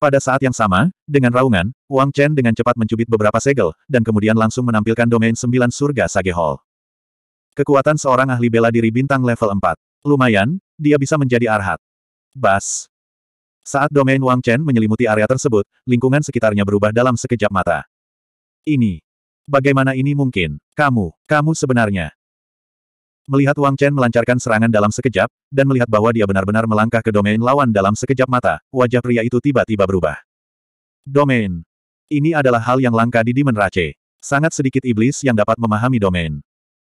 Pada saat yang sama, dengan raungan, Wang Chen dengan cepat mencubit beberapa segel, dan kemudian langsung menampilkan domain Sembilan Surga Sage Hall. Kekuatan seorang ahli bela diri bintang level 4. Lumayan, dia bisa menjadi arhat. Bas. Saat domain Wang Chen menyelimuti area tersebut, lingkungan sekitarnya berubah dalam sekejap mata. Ini. Bagaimana ini mungkin? Kamu, kamu sebenarnya. Melihat Wang Chen melancarkan serangan dalam sekejap, dan melihat bahwa dia benar-benar melangkah ke domain lawan dalam sekejap mata, wajah pria itu tiba-tiba berubah. Domain. Ini adalah hal yang langka di Demon Rache. Sangat sedikit iblis yang dapat memahami domain.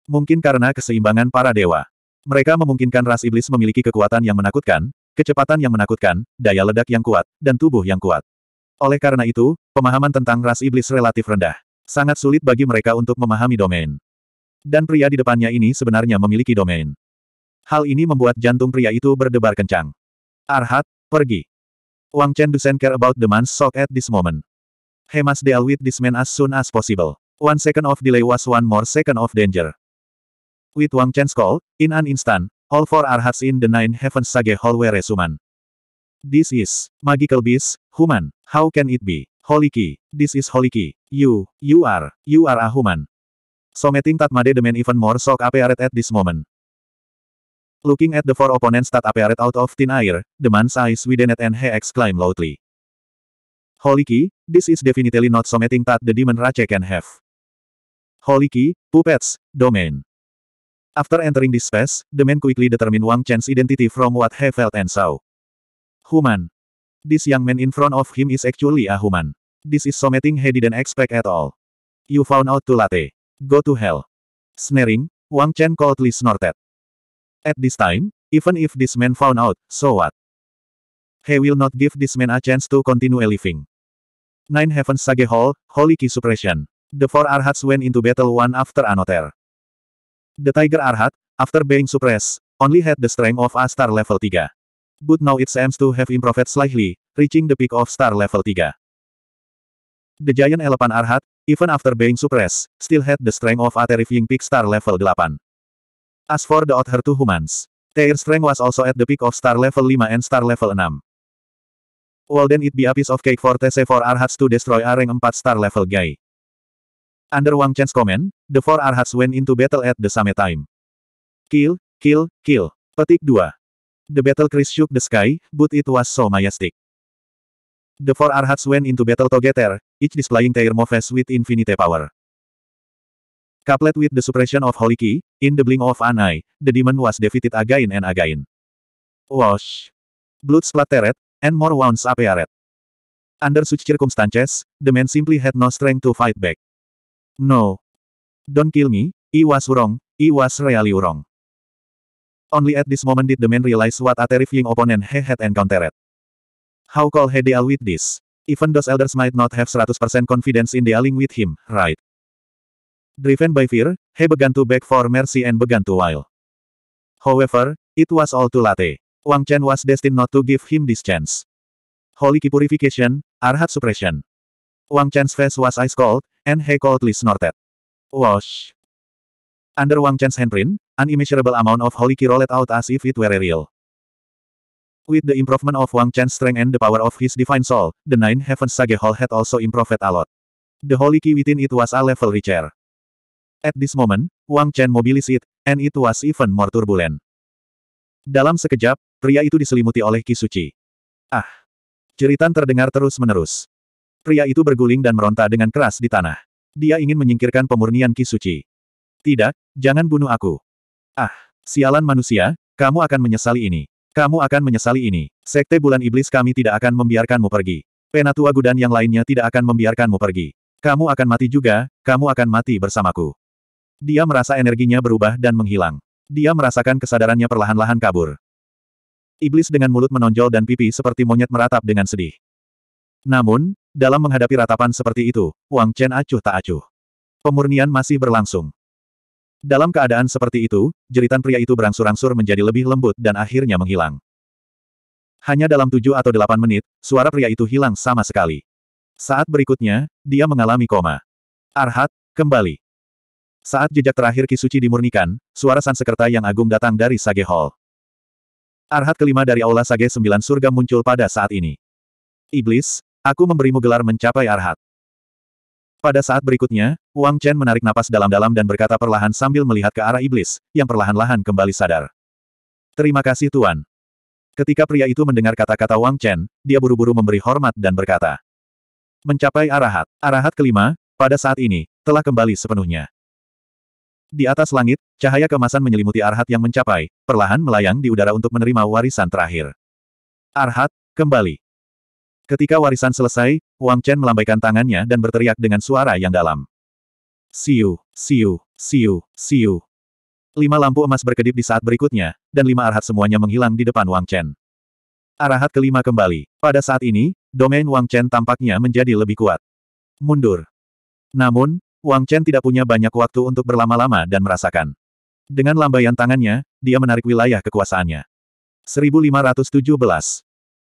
Mungkin karena keseimbangan para dewa. Mereka memungkinkan ras iblis memiliki kekuatan yang menakutkan, Kecepatan yang menakutkan, daya ledak yang kuat, dan tubuh yang kuat. Oleh karena itu, pemahaman tentang ras iblis relatif rendah. Sangat sulit bagi mereka untuk memahami domain. Dan pria di depannya ini sebenarnya memiliki domain. Hal ini membuat jantung pria itu berdebar kencang. Arhat, pergi. Wang Chen doesn't care about the man's sock at this moment. He must deal with this man as soon as possible. One second of delay was one more second of danger. With Wang Chen's call, in an instant, All four are in the nine heavens sage hallway resuman. This is magical beast, human. How can it be? Holy key. This is holy key. You, you are, you are a human. Someting Tatmade the man even more shock appeared at this moment. Looking at the four opponents that appeared out of thin air, the man's eyes widened and he exclaimed loudly. Holy key, this is definitely not something that the demon Rache can have. Holy key, puppets, domain. After entering this space, the man quickly determined Wang Chen's identity from what he felt and saw. Human. This young man in front of him is actually a human. This is something he didn't expect at all. You found out too late. Go to hell. Snaring, Wang Chen coldly snorted. At this time, even if this man found out, so what? He will not give this man a chance to continue living. Nine Heavens Sage Hall, Holy Key Suppression. The four Arhats went into battle one after another. The Tiger Arhat, after being suppressed, only had the strength of a star level 3. But now it seems to have improved slightly, reaching the peak of star level 3. The giant elephant Arhat, even after being suppressed, still had the strength of a terrifying peak star level 8. As for the other two humans, their strength was also at the peak of star level 5 and star level 6. Well then it be a piece of cake for TC 4 Arhats to destroy a rank 4 star level guy. Under Wang Chen's comment, the four arhats went into battle at the same time. Kill, kill, kill. Petik 2. The battle Chris shook the sky, but it was so majestic. The four arhats went into battle together, each displaying their moves with infinite power. Coupled with the suppression of Holy Key, in the blink of an eye, the demon was defeated again and again. Wash! Blood splattered, and more wounds appeared. Under such circumstances, the man simply had no strength to fight back. No. Don't kill me, I was wrong, I was really wrong. Only at this moment did the man realize what a terrifying opponent he had encountered. How could he deal with this? Even those elders might not have 100% confidence in dealing with him, right? Driven by fear, he began to beg for mercy and began to wail. However, it was all too late. Wang Chen was destined not to give him this chance. Holy Ki Purification, Arhat Suppression. Wang Chen's face was ice cold, and he coldly snorted. Wash. Under Wang Chen's handprint, an immeasurable amount of holy key rolled out as if it were real. With the improvement of Wang Chen's strength and the power of his divine soul, the Nine Heavens Sage Hall had also improved a lot. The holy key within it was a level richer. At this moment, Wang Chen mobilized it, and it was even more turbulent. Dalam sekejap, pria itu diselimuti oleh ki suci. Ah! Jeritan terdengar terus-menerus. Pria itu berguling dan meronta dengan keras di tanah. Dia ingin menyingkirkan pemurnian Ki Tidak, jangan bunuh aku. Ah, sialan manusia, kamu akan menyesali ini. Kamu akan menyesali ini. Sekte bulan iblis kami tidak akan membiarkanmu pergi. Penatua gudan yang lainnya tidak akan membiarkanmu pergi. Kamu akan mati juga, kamu akan mati bersamaku. Dia merasa energinya berubah dan menghilang. Dia merasakan kesadarannya perlahan-lahan kabur. Iblis dengan mulut menonjol dan pipi seperti monyet meratap dengan sedih. Namun, dalam menghadapi ratapan seperti itu, Wang Chen acuh tak acuh. Pemurnian masih berlangsung. Dalam keadaan seperti itu, jeritan pria itu berangsur-angsur menjadi lebih lembut dan akhirnya menghilang. Hanya dalam tujuh atau delapan menit, suara pria itu hilang sama sekali. Saat berikutnya, dia mengalami koma. Arhat, kembali. Saat jejak terakhir Kisuci dimurnikan, suara Sansekerta yang agung datang dari Sage Hall. Arhat kelima dari Aula Sage Sembilan Surga muncul pada saat ini. Iblis, Aku memberimu gelar mencapai arhat. Pada saat berikutnya, Wang Chen menarik napas dalam-dalam dan berkata perlahan sambil melihat ke arah iblis, yang perlahan-lahan kembali sadar. Terima kasih Tuan. Ketika pria itu mendengar kata-kata Wang Chen, dia buru-buru memberi hormat dan berkata. Mencapai arahat, arahat kelima, pada saat ini, telah kembali sepenuhnya. Di atas langit, cahaya kemasan menyelimuti arhat yang mencapai, perlahan melayang di udara untuk menerima warisan terakhir. Arhat, kembali. Ketika warisan selesai, Wang Chen melambaikan tangannya dan berteriak dengan suara yang dalam. Siu, siu, siu, siu. Lima lampu emas berkedip di saat berikutnya, dan lima arhat semuanya menghilang di depan Wang Chen. Arahat kelima kembali. Pada saat ini, domain Wang Chen tampaknya menjadi lebih kuat. Mundur. Namun, Wang Chen tidak punya banyak waktu untuk berlama-lama dan merasakan. Dengan lambaian tangannya, dia menarik wilayah kekuasaannya. 1517.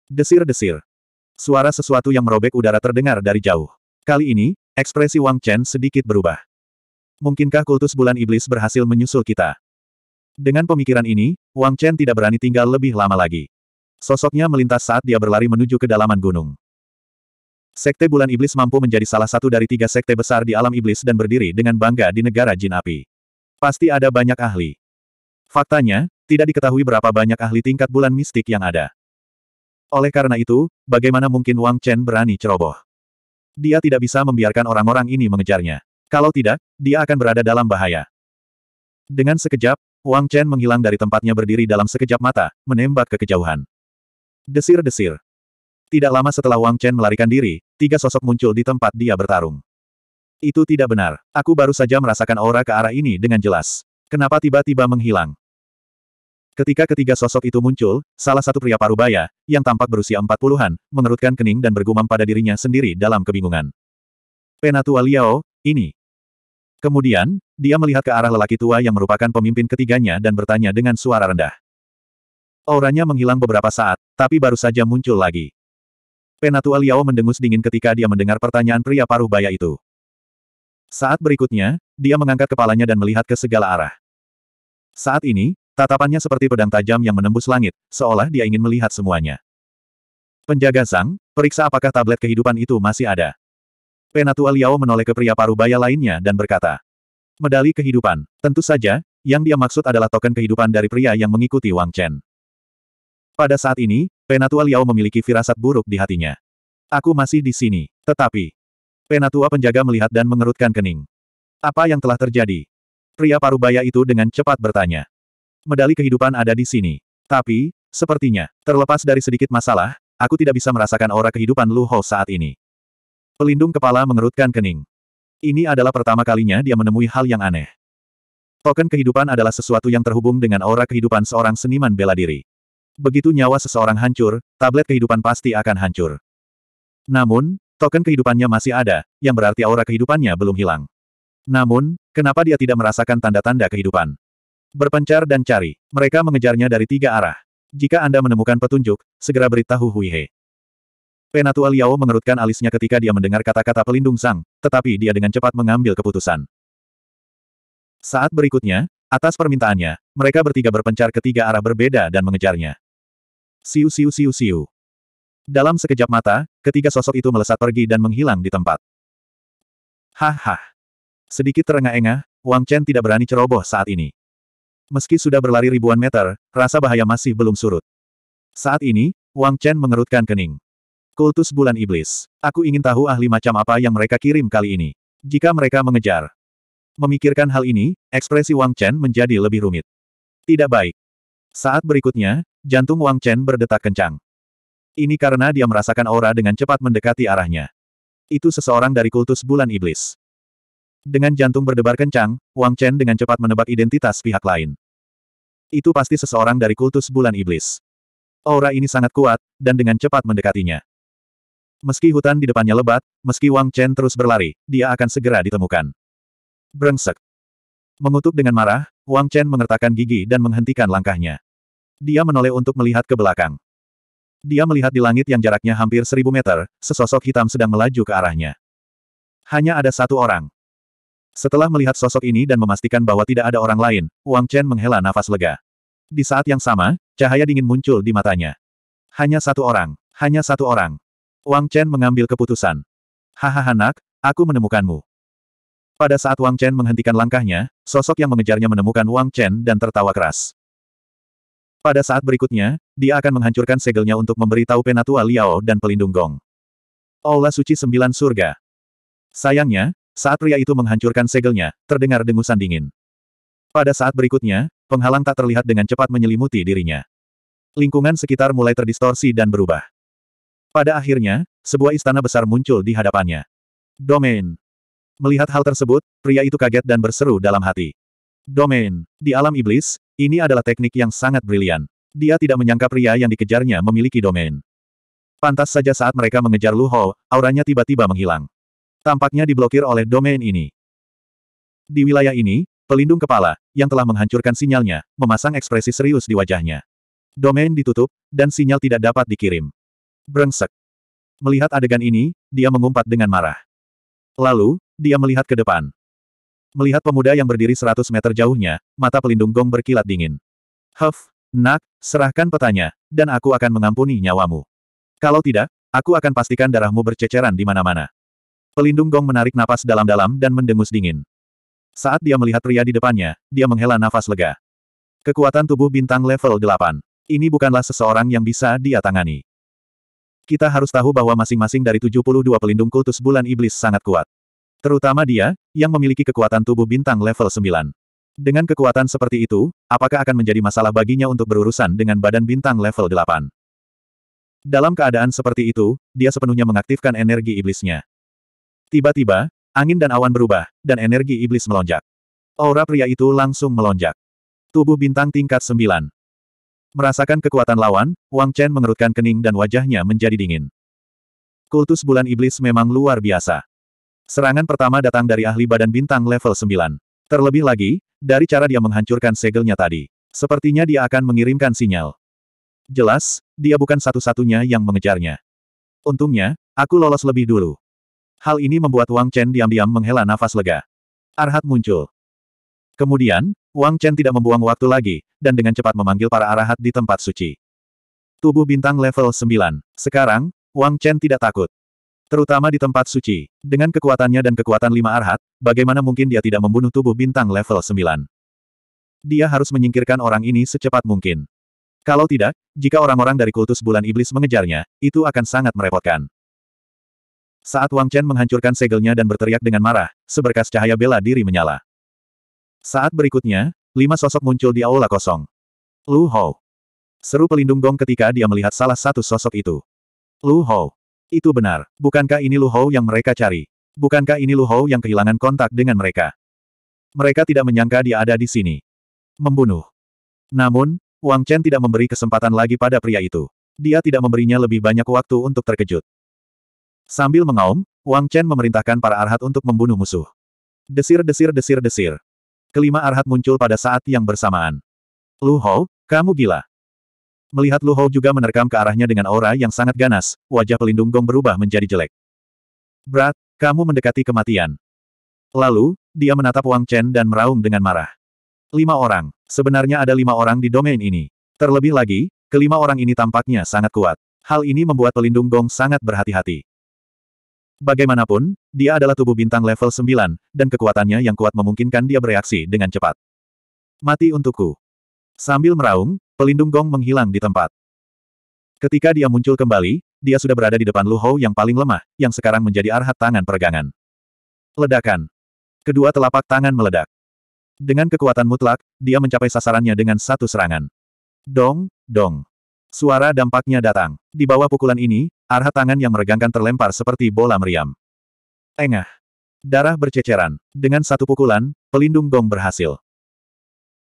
Desir-desir. Suara sesuatu yang merobek udara terdengar dari jauh. Kali ini, ekspresi Wang Chen sedikit berubah. Mungkinkah kultus bulan iblis berhasil menyusul kita? Dengan pemikiran ini, Wang Chen tidak berani tinggal lebih lama lagi. Sosoknya melintas saat dia berlari menuju kedalaman gunung. Sekte Bulan Iblis mampu menjadi salah satu dari tiga sekte besar di alam iblis dan berdiri dengan bangga di negara jin api. Pasti ada banyak ahli. Faktanya, tidak diketahui berapa banyak ahli tingkat bulan mistik yang ada. Oleh karena itu, bagaimana mungkin Wang Chen berani ceroboh? Dia tidak bisa membiarkan orang-orang ini mengejarnya. Kalau tidak, dia akan berada dalam bahaya. Dengan sekejap, Wang Chen menghilang dari tempatnya berdiri dalam sekejap mata, menembak ke kejauhan. Desir-desir. Tidak lama setelah Wang Chen melarikan diri, tiga sosok muncul di tempat dia bertarung. Itu tidak benar. Aku baru saja merasakan aura ke arah ini dengan jelas. Kenapa tiba-tiba menghilang? Ketika ketiga sosok itu muncul, salah satu pria parubaya, yang tampak berusia empat puluhan, mengerutkan kening dan bergumam pada dirinya sendiri dalam kebingungan. Penatua Liao, ini. Kemudian, dia melihat ke arah lelaki tua yang merupakan pemimpin ketiganya dan bertanya dengan suara rendah. Auranya menghilang beberapa saat, tapi baru saja muncul lagi. Penatua Liao mendengus dingin ketika dia mendengar pertanyaan pria parubaya itu. Saat berikutnya, dia mengangkat kepalanya dan melihat ke segala arah. Saat ini, Tatapannya seperti pedang tajam yang menembus langit, seolah dia ingin melihat semuanya. Penjaga Zhang, periksa apakah tablet kehidupan itu masih ada. Penatua Liao menoleh ke pria parubaya lainnya dan berkata, Medali kehidupan, tentu saja, yang dia maksud adalah token kehidupan dari pria yang mengikuti Wang Chen. Pada saat ini, Penatua Liao memiliki firasat buruk di hatinya. Aku masih di sini, tetapi... Penatua penjaga melihat dan mengerutkan kening. Apa yang telah terjadi? Pria parubaya itu dengan cepat bertanya medali kehidupan ada di sini. Tapi, sepertinya, terlepas dari sedikit masalah, aku tidak bisa merasakan aura kehidupan Lu Hou saat ini. Pelindung kepala mengerutkan kening. Ini adalah pertama kalinya dia menemui hal yang aneh. Token kehidupan adalah sesuatu yang terhubung dengan aura kehidupan seorang seniman bela diri. Begitu nyawa seseorang hancur, tablet kehidupan pasti akan hancur. Namun, token kehidupannya masih ada, yang berarti aura kehidupannya belum hilang. Namun, kenapa dia tidak merasakan tanda-tanda kehidupan? Berpencar dan cari. Mereka mengejarnya dari tiga arah. Jika Anda menemukan petunjuk, segera beritahu Huihe. Penatua Liao mengerutkan alisnya ketika dia mendengar kata-kata pelindung sang, tetapi dia dengan cepat mengambil keputusan. Saat berikutnya, atas permintaannya, mereka bertiga berpencar ke tiga arah berbeda dan mengejarnya. Siu siu siu siu. Dalam sekejap mata, ketiga sosok itu melesat pergi dan menghilang di tempat. Hah Sedikit terengah-engah, Wang Chen tidak berani ceroboh saat ini. Meski sudah berlari ribuan meter, rasa bahaya masih belum surut. Saat ini, Wang Chen mengerutkan kening. Kultus Bulan Iblis. Aku ingin tahu ahli macam apa yang mereka kirim kali ini. Jika mereka mengejar. Memikirkan hal ini, ekspresi Wang Chen menjadi lebih rumit. Tidak baik. Saat berikutnya, jantung Wang Chen berdetak kencang. Ini karena dia merasakan aura dengan cepat mendekati arahnya. Itu seseorang dari kultus Bulan Iblis. Dengan jantung berdebar kencang, Wang Chen dengan cepat menebak identitas pihak lain. Itu pasti seseorang dari kultus bulan iblis. Aura ini sangat kuat, dan dengan cepat mendekatinya. Meski hutan di depannya lebat, meski Wang Chen terus berlari, dia akan segera ditemukan. Brengsek. Mengutuk dengan marah, Wang Chen mengertakkan gigi dan menghentikan langkahnya. Dia menoleh untuk melihat ke belakang. Dia melihat di langit yang jaraknya hampir seribu meter, sesosok hitam sedang melaju ke arahnya. Hanya ada satu orang. Setelah melihat sosok ini dan memastikan bahwa tidak ada orang lain, Wang Chen menghela nafas lega. Di saat yang sama, cahaya dingin muncul di matanya. Hanya satu orang, hanya satu orang. Wang Chen mengambil keputusan. Hahaha nak, aku menemukanmu. Pada saat Wang Chen menghentikan langkahnya, sosok yang mengejarnya menemukan Wang Chen dan tertawa keras. Pada saat berikutnya, dia akan menghancurkan segelnya untuk memberitahu Penatua Liao dan Pelindung Gong. Allah Suci Sembilan Surga. Sayangnya, saat pria itu menghancurkan segelnya, terdengar dengusan dingin. Pada saat berikutnya, penghalang tak terlihat dengan cepat menyelimuti dirinya. Lingkungan sekitar mulai terdistorsi dan berubah. Pada akhirnya, sebuah istana besar muncul di hadapannya. Domain. Melihat hal tersebut, pria itu kaget dan berseru dalam hati. Domain. Di alam iblis, ini adalah teknik yang sangat brilian. Dia tidak menyangka pria yang dikejarnya memiliki domain. Pantas saja saat mereka mengejar Luho, auranya tiba-tiba menghilang. Tampaknya diblokir oleh domain ini. Di wilayah ini, pelindung kepala, yang telah menghancurkan sinyalnya, memasang ekspresi serius di wajahnya. Domain ditutup, dan sinyal tidak dapat dikirim. Brengsek. Melihat adegan ini, dia mengumpat dengan marah. Lalu, dia melihat ke depan. Melihat pemuda yang berdiri 100 meter jauhnya, mata pelindung gong berkilat dingin. Huff, nak, serahkan petanya, dan aku akan mengampuni nyawamu. Kalau tidak, aku akan pastikan darahmu berceceran di mana-mana. Pelindung gong menarik napas dalam-dalam dan mendengus dingin. Saat dia melihat pria di depannya, dia menghela nafas lega. Kekuatan tubuh bintang level 8. Ini bukanlah seseorang yang bisa dia tangani. Kita harus tahu bahwa masing-masing dari 72 pelindung kultus bulan iblis sangat kuat. Terutama dia, yang memiliki kekuatan tubuh bintang level 9. Dengan kekuatan seperti itu, apakah akan menjadi masalah baginya untuk berurusan dengan badan bintang level 8? Dalam keadaan seperti itu, dia sepenuhnya mengaktifkan energi iblisnya. Tiba-tiba, angin dan awan berubah, dan energi iblis melonjak. Aura pria itu langsung melonjak. Tubuh bintang tingkat sembilan. Merasakan kekuatan lawan, Wang Chen mengerutkan kening dan wajahnya menjadi dingin. Kultus bulan iblis memang luar biasa. Serangan pertama datang dari ahli badan bintang level sembilan. Terlebih lagi, dari cara dia menghancurkan segelnya tadi. Sepertinya dia akan mengirimkan sinyal. Jelas, dia bukan satu-satunya yang mengejarnya. Untungnya, aku lolos lebih dulu. Hal ini membuat Wang Chen diam-diam menghela nafas lega. Arhat muncul. Kemudian, Wang Chen tidak membuang waktu lagi, dan dengan cepat memanggil para arahat di tempat suci. Tubuh bintang level 9. Sekarang, Wang Chen tidak takut. Terutama di tempat suci. Dengan kekuatannya dan kekuatan lima arhat, bagaimana mungkin dia tidak membunuh tubuh bintang level 9? Dia harus menyingkirkan orang ini secepat mungkin. Kalau tidak, jika orang-orang dari kultus bulan iblis mengejarnya, itu akan sangat merepotkan. Saat Wang Chen menghancurkan segelnya dan berteriak dengan marah, seberkas cahaya bela diri menyala. Saat berikutnya, lima sosok muncul di aula kosong. Lu Hou. Seru pelindung gong ketika dia melihat salah satu sosok itu. Lu Hou. Itu benar. Bukankah ini Lu Hou yang mereka cari? Bukankah ini Lu Hou yang kehilangan kontak dengan mereka? Mereka tidak menyangka dia ada di sini. Membunuh. Namun, Wang Chen tidak memberi kesempatan lagi pada pria itu. Dia tidak memberinya lebih banyak waktu untuk terkejut. Sambil mengaum, Wang Chen memerintahkan para arhat untuk membunuh musuh. Desir desir desir desir. Kelima arhat muncul pada saat yang bersamaan. Lu Hou, kamu gila. Melihat Lu Hou juga menerkam ke arahnya dengan aura yang sangat ganas, wajah pelindung Gong berubah menjadi jelek. Berat, kamu mendekati kematian. Lalu, dia menatap Wang Chen dan meraung dengan marah. Lima orang. Sebenarnya ada lima orang di domain ini. Terlebih lagi, kelima orang ini tampaknya sangat kuat. Hal ini membuat pelindung Gong sangat berhati-hati. Bagaimanapun, dia adalah tubuh bintang level 9, dan kekuatannya yang kuat memungkinkan dia bereaksi dengan cepat. Mati untukku. Sambil meraung, pelindung gong menghilang di tempat. Ketika dia muncul kembali, dia sudah berada di depan Lu Hou yang paling lemah, yang sekarang menjadi arhat tangan peregangan. Ledakan. Kedua telapak tangan meledak. Dengan kekuatan mutlak, dia mencapai sasarannya dengan satu serangan. Dong, dong. Suara dampaknya datang. Di bawah pukulan ini, Arah tangan yang meregangkan terlempar seperti bola meriam. Tengah. Darah berceceran. Dengan satu pukulan, pelindung gong berhasil.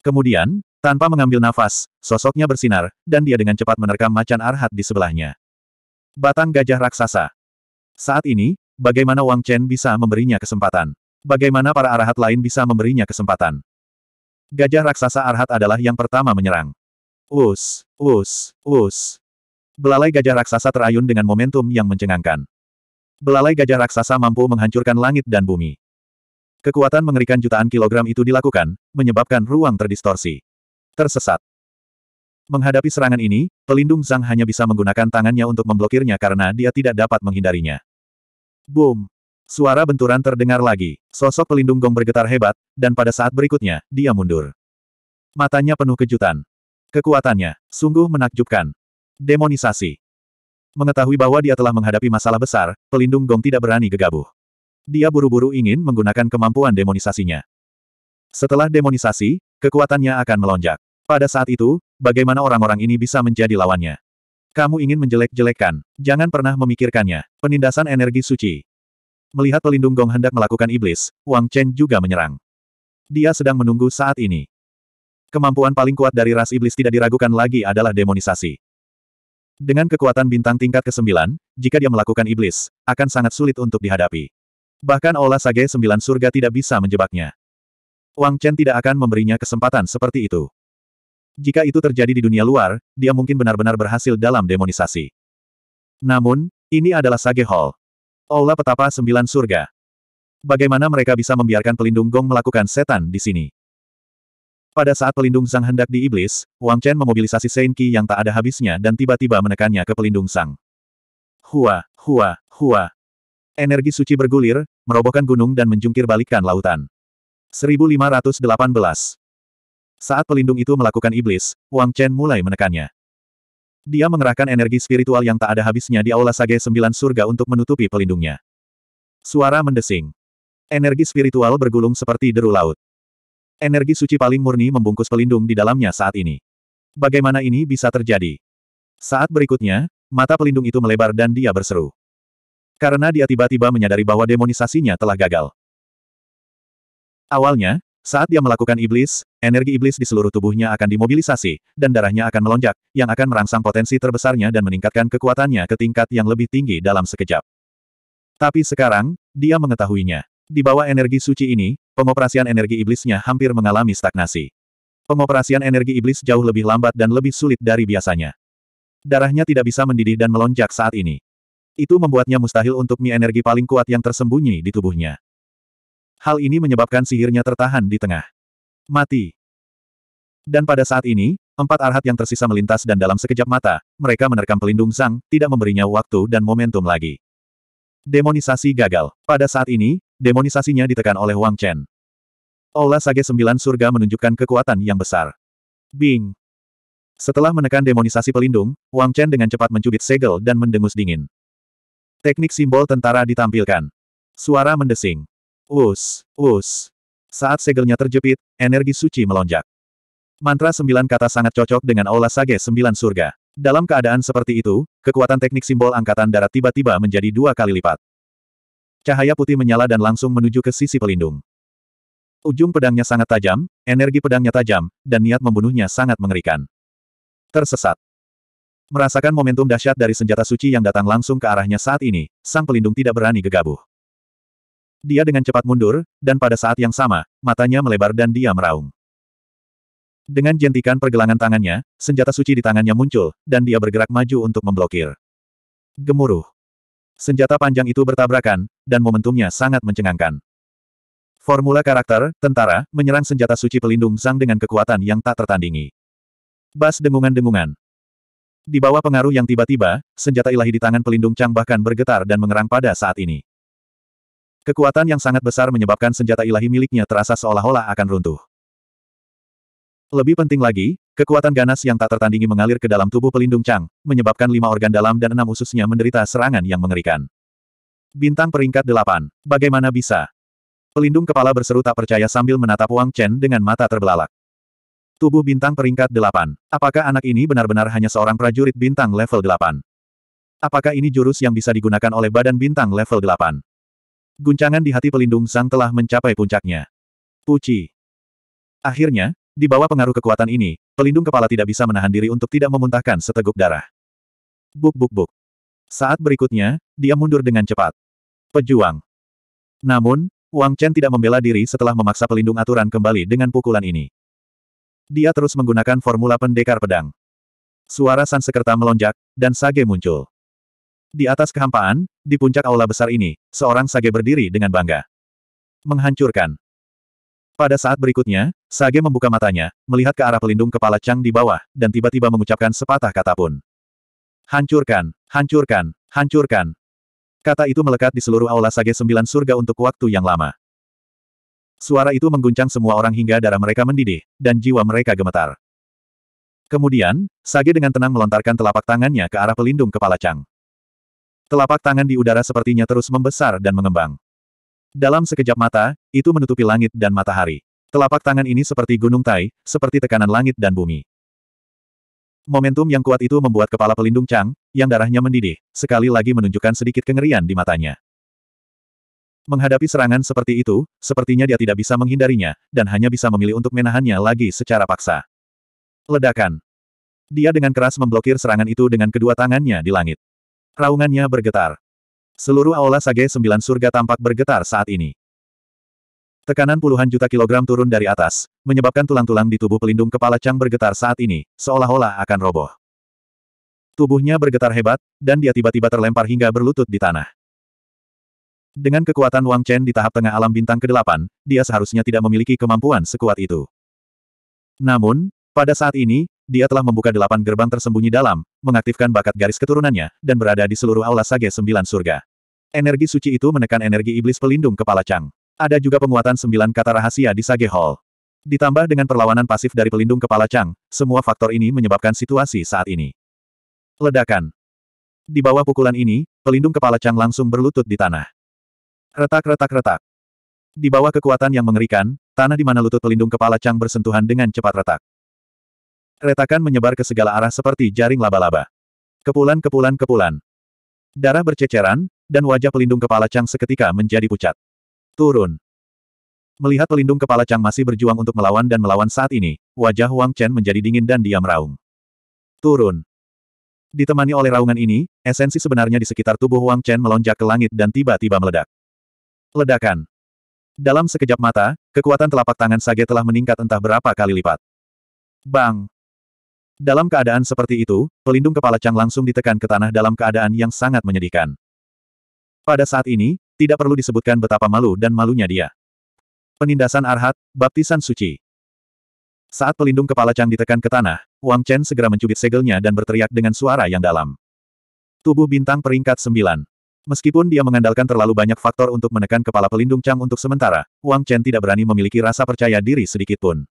Kemudian, tanpa mengambil nafas, sosoknya bersinar, dan dia dengan cepat menerkam macan arhat di sebelahnya. Batang gajah raksasa. Saat ini, bagaimana Wang Chen bisa memberinya kesempatan? Bagaimana para arhat lain bisa memberinya kesempatan? Gajah raksasa arhat adalah yang pertama menyerang. Us, us, us. Belalai gajah raksasa terayun dengan momentum yang mencengangkan. Belalai gajah raksasa mampu menghancurkan langit dan bumi. Kekuatan mengerikan jutaan kilogram itu dilakukan, menyebabkan ruang terdistorsi. Tersesat. Menghadapi serangan ini, pelindung Zhang hanya bisa menggunakan tangannya untuk memblokirnya karena dia tidak dapat menghindarinya. Boom! Suara benturan terdengar lagi, sosok pelindung gong bergetar hebat, dan pada saat berikutnya, dia mundur. Matanya penuh kejutan. Kekuatannya, sungguh menakjubkan, Demonisasi Mengetahui bahwa dia telah menghadapi masalah besar, pelindung Gong tidak berani gegabah. Dia buru-buru ingin menggunakan kemampuan demonisasinya. Setelah demonisasi, kekuatannya akan melonjak. Pada saat itu, bagaimana orang-orang ini bisa menjadi lawannya? Kamu ingin menjelek-jelekkan, jangan pernah memikirkannya. Penindasan energi suci. Melihat pelindung Gong hendak melakukan iblis, Wang Chen juga menyerang. Dia sedang menunggu saat ini. Kemampuan paling kuat dari ras iblis tidak diragukan lagi adalah demonisasi. Dengan kekuatan bintang tingkat ke-9, jika dia melakukan iblis, akan sangat sulit untuk dihadapi. Bahkan olah Sage Sembilan Surga tidak bisa menjebaknya. Wang Chen tidak akan memberinya kesempatan seperti itu. Jika itu terjadi di dunia luar, dia mungkin benar-benar berhasil dalam demonisasi. Namun, ini adalah Sage Hall. Aula Petapa Sembilan Surga. Bagaimana mereka bisa membiarkan pelindung Gong melakukan setan di sini? Pada saat pelindung sang hendak di iblis, Wang Chen memobilisasi Sein Qi yang tak ada habisnya dan tiba-tiba menekannya ke pelindung sang. Hua, hua, hua. Energi suci bergulir, merobohkan gunung dan menjungkir balikkan lautan. 1518 Saat pelindung itu melakukan iblis, Wang Chen mulai menekannya. Dia mengerahkan energi spiritual yang tak ada habisnya di Aula Sage Sembilan Surga untuk menutupi pelindungnya. Suara mendesing. Energi spiritual bergulung seperti deru laut. Energi suci paling murni membungkus pelindung di dalamnya saat ini. Bagaimana ini bisa terjadi? Saat berikutnya, mata pelindung itu melebar dan dia berseru. Karena dia tiba-tiba menyadari bahwa demonisasinya telah gagal. Awalnya, saat dia melakukan iblis, energi iblis di seluruh tubuhnya akan dimobilisasi, dan darahnya akan melonjak, yang akan merangsang potensi terbesarnya dan meningkatkan kekuatannya ke tingkat yang lebih tinggi dalam sekejap. Tapi sekarang, dia mengetahuinya. Di bawah energi suci ini, pengoperasian energi iblisnya hampir mengalami stagnasi. Pengoperasian energi iblis jauh lebih lambat dan lebih sulit dari biasanya. Darahnya tidak bisa mendidih dan melonjak saat ini. Itu membuatnya mustahil untuk mie energi paling kuat yang tersembunyi di tubuhnya. Hal ini menyebabkan sihirnya tertahan di tengah. Mati. Dan pada saat ini, empat arhat yang tersisa melintas dan dalam sekejap mata, mereka menerkam pelindung Zhang, tidak memberinya waktu dan momentum lagi. Demonisasi gagal. Pada saat ini, demonisasinya ditekan oleh Wang Chen. Aula Sage Sembilan Surga menunjukkan kekuatan yang besar. Bing! Setelah menekan demonisasi pelindung, Wang Chen dengan cepat mencubit segel dan mendengus dingin. Teknik simbol tentara ditampilkan. Suara mendesing. Us, us. Saat segelnya terjepit, energi suci melonjak. Mantra sembilan kata sangat cocok dengan Aula Sage sembilan surga. Dalam keadaan seperti itu, kekuatan teknik simbol angkatan darat tiba-tiba menjadi dua kali lipat. Cahaya putih menyala dan langsung menuju ke sisi pelindung. Ujung pedangnya sangat tajam, energi pedangnya tajam, dan niat membunuhnya sangat mengerikan. Tersesat. Merasakan momentum dahsyat dari senjata suci yang datang langsung ke arahnya saat ini, sang pelindung tidak berani gegabah. Dia dengan cepat mundur, dan pada saat yang sama, matanya melebar dan dia meraung. Dengan jentikan pergelangan tangannya, senjata suci di tangannya muncul, dan dia bergerak maju untuk memblokir. Gemuruh senjata panjang itu bertabrakan, dan momentumnya sangat mencengangkan. Formula karakter, tentara, menyerang senjata suci pelindung Zhang dengan kekuatan yang tak tertandingi. Bas dengungan-dengungan. Di bawah pengaruh yang tiba-tiba, senjata ilahi di tangan pelindung Chang bahkan bergetar dan mengerang pada saat ini. Kekuatan yang sangat besar menyebabkan senjata ilahi miliknya terasa seolah-olah akan runtuh. Lebih penting lagi, Kekuatan ganas yang tak tertandingi mengalir ke dalam tubuh pelindung Chang, menyebabkan lima organ dalam dan enam ususnya menderita serangan yang mengerikan. Bintang peringkat delapan. Bagaimana bisa? Pelindung kepala berseru tak percaya sambil menatap Wang Chen dengan mata terbelalak. Tubuh bintang peringkat delapan. Apakah anak ini benar-benar hanya seorang prajurit bintang level delapan? Apakah ini jurus yang bisa digunakan oleh badan bintang level delapan? Guncangan di hati pelindung sang telah mencapai puncaknya. Puci. Akhirnya, di bawah pengaruh kekuatan ini, pelindung kepala tidak bisa menahan diri untuk tidak memuntahkan seteguk darah. Buk buk buk. Saat berikutnya, dia mundur dengan cepat. Pejuang. Namun, Wang Chen tidak membela diri setelah memaksa pelindung aturan kembali dengan pukulan ini. Dia terus menggunakan formula pendekar pedang. Suara Sansekerta melonjak, dan Sage muncul. Di atas kehampaan, di puncak aula besar ini, seorang Sage berdiri dengan bangga. Menghancurkan. Pada saat berikutnya, Sage membuka matanya, melihat ke arah pelindung kepala Chang di bawah, dan tiba-tiba mengucapkan sepatah kata pun. Hancurkan, hancurkan, hancurkan. Kata itu melekat di seluruh aula Sage Sembilan Surga untuk waktu yang lama. Suara itu mengguncang semua orang hingga darah mereka mendidih, dan jiwa mereka gemetar. Kemudian, Sage dengan tenang melontarkan telapak tangannya ke arah pelindung kepala Chang. Telapak tangan di udara sepertinya terus membesar dan mengembang. Dalam sekejap mata, itu menutupi langit dan matahari. Telapak tangan ini seperti gunung tai, seperti tekanan langit dan bumi. Momentum yang kuat itu membuat kepala pelindung Chang, yang darahnya mendidih, sekali lagi menunjukkan sedikit kengerian di matanya. Menghadapi serangan seperti itu, sepertinya dia tidak bisa menghindarinya, dan hanya bisa memilih untuk menahannya lagi secara paksa. Ledakan. Dia dengan keras memblokir serangan itu dengan kedua tangannya di langit. Raungannya bergetar. Seluruh aula Sage Sembilan Surga tampak bergetar saat ini. Tekanan puluhan juta kilogram turun dari atas, menyebabkan tulang-tulang di tubuh pelindung kepala Chang bergetar saat ini, seolah-olah akan roboh. Tubuhnya bergetar hebat, dan dia tiba-tiba terlempar hingga berlutut di tanah. Dengan kekuatan Wang Chen di tahap tengah alam bintang ke-8, dia seharusnya tidak memiliki kemampuan sekuat itu. Namun, pada saat ini, dia telah membuka delapan gerbang tersembunyi dalam, mengaktifkan bakat garis keturunannya, dan berada di seluruh aula Sage Sembilan Surga. Energi suci itu menekan energi iblis pelindung kepala Chang. Ada juga penguatan sembilan kata rahasia di Sage Hall. Ditambah dengan perlawanan pasif dari pelindung kepala Chang, semua faktor ini menyebabkan situasi saat ini. Ledakan. Di bawah pukulan ini, pelindung kepala Chang langsung berlutut di tanah. Retak-retak-retak. Di bawah kekuatan yang mengerikan, tanah di mana lutut pelindung kepala Chang bersentuhan dengan cepat retak. Retakan menyebar ke segala arah seperti jaring laba-laba. Kepulan-kepulan-kepulan. Darah berceceran, dan wajah pelindung kepala Chang seketika menjadi pucat. Turun. Melihat pelindung kepala Chang masih berjuang untuk melawan dan melawan saat ini, wajah Huang Chen menjadi dingin dan diam-raung. Turun. Ditemani oleh raungan ini, esensi sebenarnya di sekitar tubuh Huang Chen melonjak ke langit dan tiba-tiba meledak. Ledakan. Dalam sekejap mata, kekuatan telapak tangan Sage telah meningkat entah berapa kali lipat. Bang! Dalam keadaan seperti itu, pelindung kepala Chang langsung ditekan ke tanah dalam keadaan yang sangat menyedihkan. Pada saat ini, tidak perlu disebutkan betapa malu dan malunya dia. Penindasan Arhat, Baptisan Suci Saat pelindung kepala Chang ditekan ke tanah, Wang Chen segera mencubit segelnya dan berteriak dengan suara yang dalam. Tubuh bintang peringkat sembilan. Meskipun dia mengandalkan terlalu banyak faktor untuk menekan kepala pelindung Chang untuk sementara, Wang Chen tidak berani memiliki rasa percaya diri sedikitpun.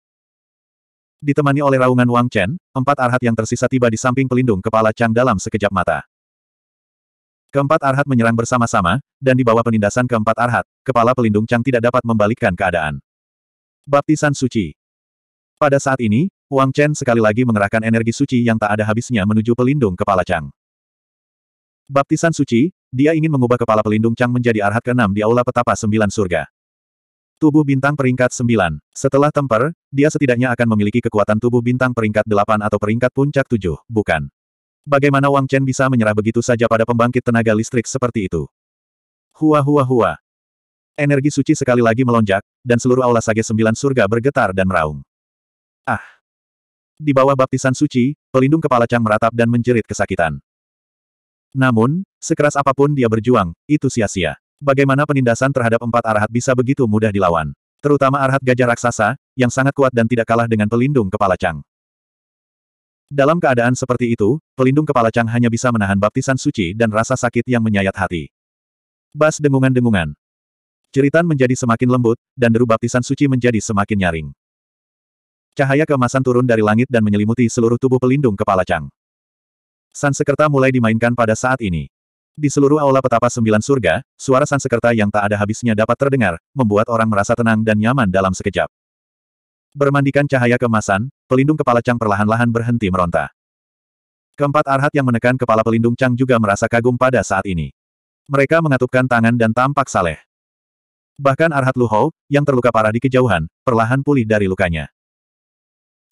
Ditemani oleh raungan Wang Chen, empat arhat yang tersisa tiba di samping pelindung kepala Chang dalam sekejap mata. Keempat arhat menyerang bersama-sama, dan di bawah penindasan keempat arhat, kepala pelindung Chang tidak dapat membalikkan keadaan. Baptisan Suci Pada saat ini, Wang Chen sekali lagi mengerahkan energi suci yang tak ada habisnya menuju pelindung kepala Chang. Baptisan Suci, dia ingin mengubah kepala pelindung Chang menjadi arhat keenam di aula petapa sembilan surga. Tubuh bintang peringkat 9. Setelah temper, dia setidaknya akan memiliki kekuatan tubuh bintang peringkat 8 atau peringkat puncak 7, bukan? Bagaimana Wang Chen bisa menyerah begitu saja pada pembangkit tenaga listrik seperti itu? Hua hua hua. Energi suci sekali lagi melonjak, dan seluruh aula sage sembilan surga bergetar dan meraung. Ah! Di bawah baptisan suci, pelindung kepala Chang meratap dan menjerit kesakitan. Namun, sekeras apapun dia berjuang, itu sia-sia. Bagaimana penindasan terhadap empat arahat bisa begitu mudah dilawan? Terutama arahat gajah raksasa, yang sangat kuat dan tidak kalah dengan pelindung kepala Chang. Dalam keadaan seperti itu, pelindung kepala Chang hanya bisa menahan baptisan suci dan rasa sakit yang menyayat hati. Bas dengungan-dengungan. Ceritan menjadi semakin lembut, dan deru baptisan suci menjadi semakin nyaring. Cahaya kemasan turun dari langit dan menyelimuti seluruh tubuh pelindung kepala Chang. Sansekerta mulai dimainkan pada saat ini. Di seluruh aula petapa sembilan surga, suara sansekerta yang tak ada habisnya dapat terdengar, membuat orang merasa tenang dan nyaman dalam sekejap. Bermandikan cahaya kemasan, pelindung kepala Chang perlahan-lahan berhenti meronta. Keempat arhat yang menekan kepala pelindung Chang juga merasa kagum pada saat ini. Mereka mengatupkan tangan dan tampak saleh. Bahkan arhat Lu Hou yang terluka parah di kejauhan, perlahan pulih dari lukanya.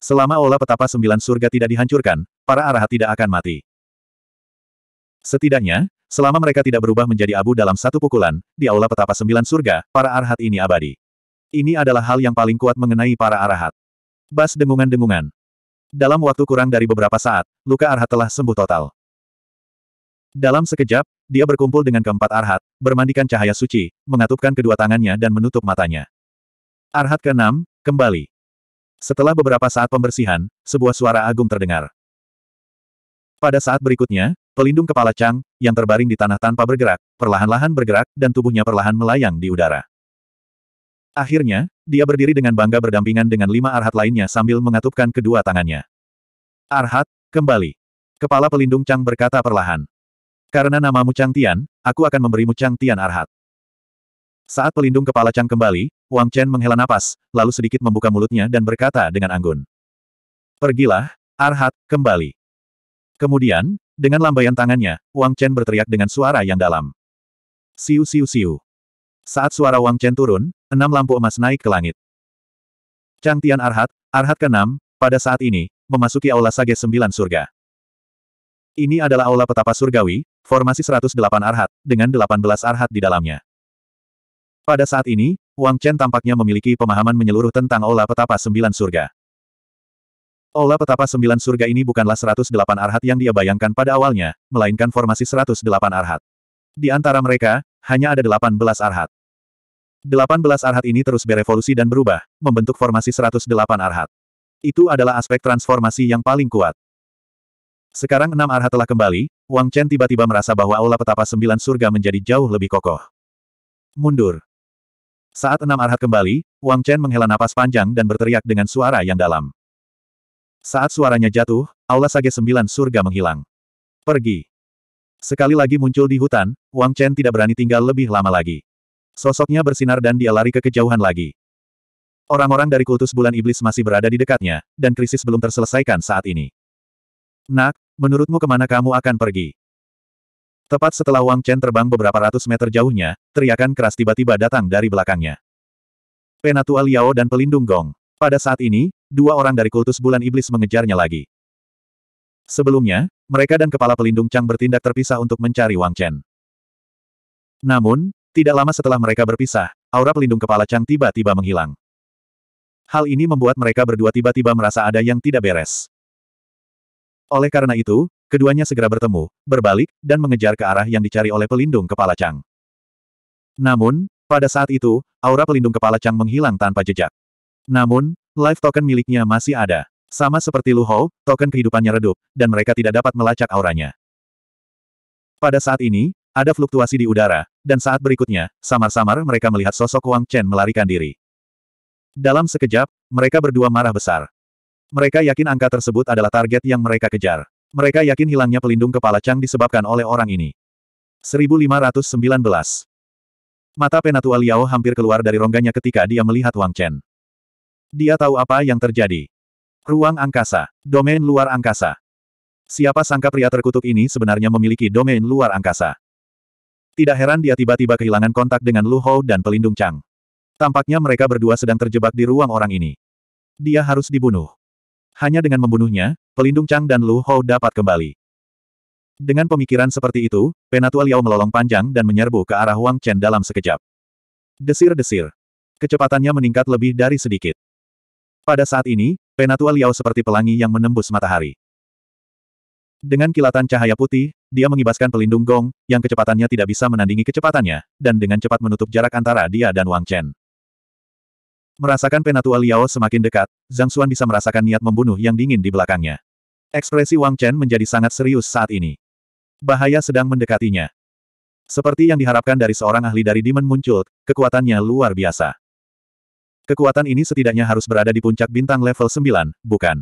Selama aula petapa sembilan surga tidak dihancurkan, para arhat tidak akan mati. Setidaknya, Selama mereka tidak berubah menjadi abu dalam satu pukulan, di aula petapa sembilan surga, para arhat ini abadi. Ini adalah hal yang paling kuat mengenai para arhat. Bas dengungan-dengungan. Dalam waktu kurang dari beberapa saat, luka arhat telah sembuh total. Dalam sekejap, dia berkumpul dengan keempat arhat, bermandikan cahaya suci, mengatupkan kedua tangannya dan menutup matanya. Arhat keenam, kembali. Setelah beberapa saat pembersihan, sebuah suara agung terdengar. Pada saat berikutnya, Pelindung kepala Chang, yang terbaring di tanah tanpa bergerak, perlahan-lahan bergerak, dan tubuhnya perlahan melayang di udara. Akhirnya, dia berdiri dengan bangga berdampingan dengan lima arhat lainnya sambil mengatupkan kedua tangannya. Arhat, kembali. Kepala pelindung Chang berkata perlahan. Karena namamu Chang Tian, aku akan memberimu Chang Tian Arhat. Saat pelindung kepala Chang kembali, Wang Chen menghela napas, lalu sedikit membuka mulutnya dan berkata dengan anggun. Pergilah, Arhat, kembali. Kemudian, dengan lambaian tangannya, Wang Chen berteriak dengan suara yang dalam. Siu siu siu. Saat suara Wang Chen turun, enam lampu emas naik ke langit. Chang Tian Arhat, Arhat ke-6, pada saat ini, memasuki Aula Sage Sembilan Surga. Ini adalah Aula Petapa Surgawi, formasi 108 Arhat, dengan 18 Arhat di dalamnya. Pada saat ini, Wang Chen tampaknya memiliki pemahaman menyeluruh tentang Aula Petapa Sembilan Surga. Olah oh, petapa sembilan surga ini bukanlah 108 arhat yang dia bayangkan pada awalnya, melainkan formasi 108 arhat. Di antara mereka, hanya ada 18 arhat. 18 arhat ini terus berevolusi dan berubah, membentuk formasi 108 arhat. Itu adalah aspek transformasi yang paling kuat. Sekarang enam arhat telah kembali, Wang Chen tiba-tiba merasa bahwa aula oh, petapa sembilan surga menjadi jauh lebih kokoh. Mundur. Saat enam arhat kembali, Wang Chen menghela napas panjang dan berteriak dengan suara yang dalam. Saat suaranya jatuh, aula sage sembilan surga menghilang. Pergi. Sekali lagi muncul di hutan, Wang Chen tidak berani tinggal lebih lama lagi. Sosoknya bersinar dan dia lari ke kejauhan lagi. Orang-orang dari kultus bulan iblis masih berada di dekatnya, dan krisis belum terselesaikan saat ini. Nak, menurutmu kemana kamu akan pergi? Tepat setelah Wang Chen terbang beberapa ratus meter jauhnya, teriakan keras tiba-tiba datang dari belakangnya. Penatua Liao dan Pelindung Gong. Pada saat ini, dua orang dari kultus bulan iblis mengejarnya lagi. Sebelumnya, mereka dan kepala pelindung Chang bertindak terpisah untuk mencari Wang Chen. Namun, tidak lama setelah mereka berpisah, aura pelindung kepala Chang tiba-tiba menghilang. Hal ini membuat mereka berdua tiba-tiba merasa ada yang tidak beres. Oleh karena itu, keduanya segera bertemu, berbalik, dan mengejar ke arah yang dicari oleh pelindung kepala Chang. Namun, pada saat itu, aura pelindung kepala Chang menghilang tanpa jejak. Namun, Life token miliknya masih ada. Sama seperti Lu Hou, token kehidupannya redup, dan mereka tidak dapat melacak auranya. Pada saat ini, ada fluktuasi di udara, dan saat berikutnya, samar-samar mereka melihat sosok Wang Chen melarikan diri. Dalam sekejap, mereka berdua marah besar. Mereka yakin angka tersebut adalah target yang mereka kejar. Mereka yakin hilangnya pelindung kepala Chang disebabkan oleh orang ini. 1519 Mata penatua Liao hampir keluar dari rongganya ketika dia melihat Wang Chen. Dia tahu apa yang terjadi. Ruang angkasa. Domain luar angkasa. Siapa sangka pria terkutuk ini sebenarnya memiliki domain luar angkasa. Tidak heran dia tiba-tiba kehilangan kontak dengan Lu Hou dan pelindung Chang. Tampaknya mereka berdua sedang terjebak di ruang orang ini. Dia harus dibunuh. Hanya dengan membunuhnya, pelindung Chang dan Lu Hou dapat kembali. Dengan pemikiran seperti itu, Penatua Liao melolong panjang dan menyerbu ke arah Wang Chen dalam sekejap. Desir-desir. Kecepatannya meningkat lebih dari sedikit. Pada saat ini, penatua Liao seperti pelangi yang menembus matahari. Dengan kilatan cahaya putih, dia mengibaskan pelindung gong, yang kecepatannya tidak bisa menandingi kecepatannya, dan dengan cepat menutup jarak antara dia dan Wang Chen. Merasakan penatua Liao semakin dekat, Zhang Xuan bisa merasakan niat membunuh yang dingin di belakangnya. Ekspresi Wang Chen menjadi sangat serius saat ini. Bahaya sedang mendekatinya. Seperti yang diharapkan dari seorang ahli dari Demon muncul, kekuatannya luar biasa. Kekuatan ini setidaknya harus berada di puncak bintang level 9, bukan?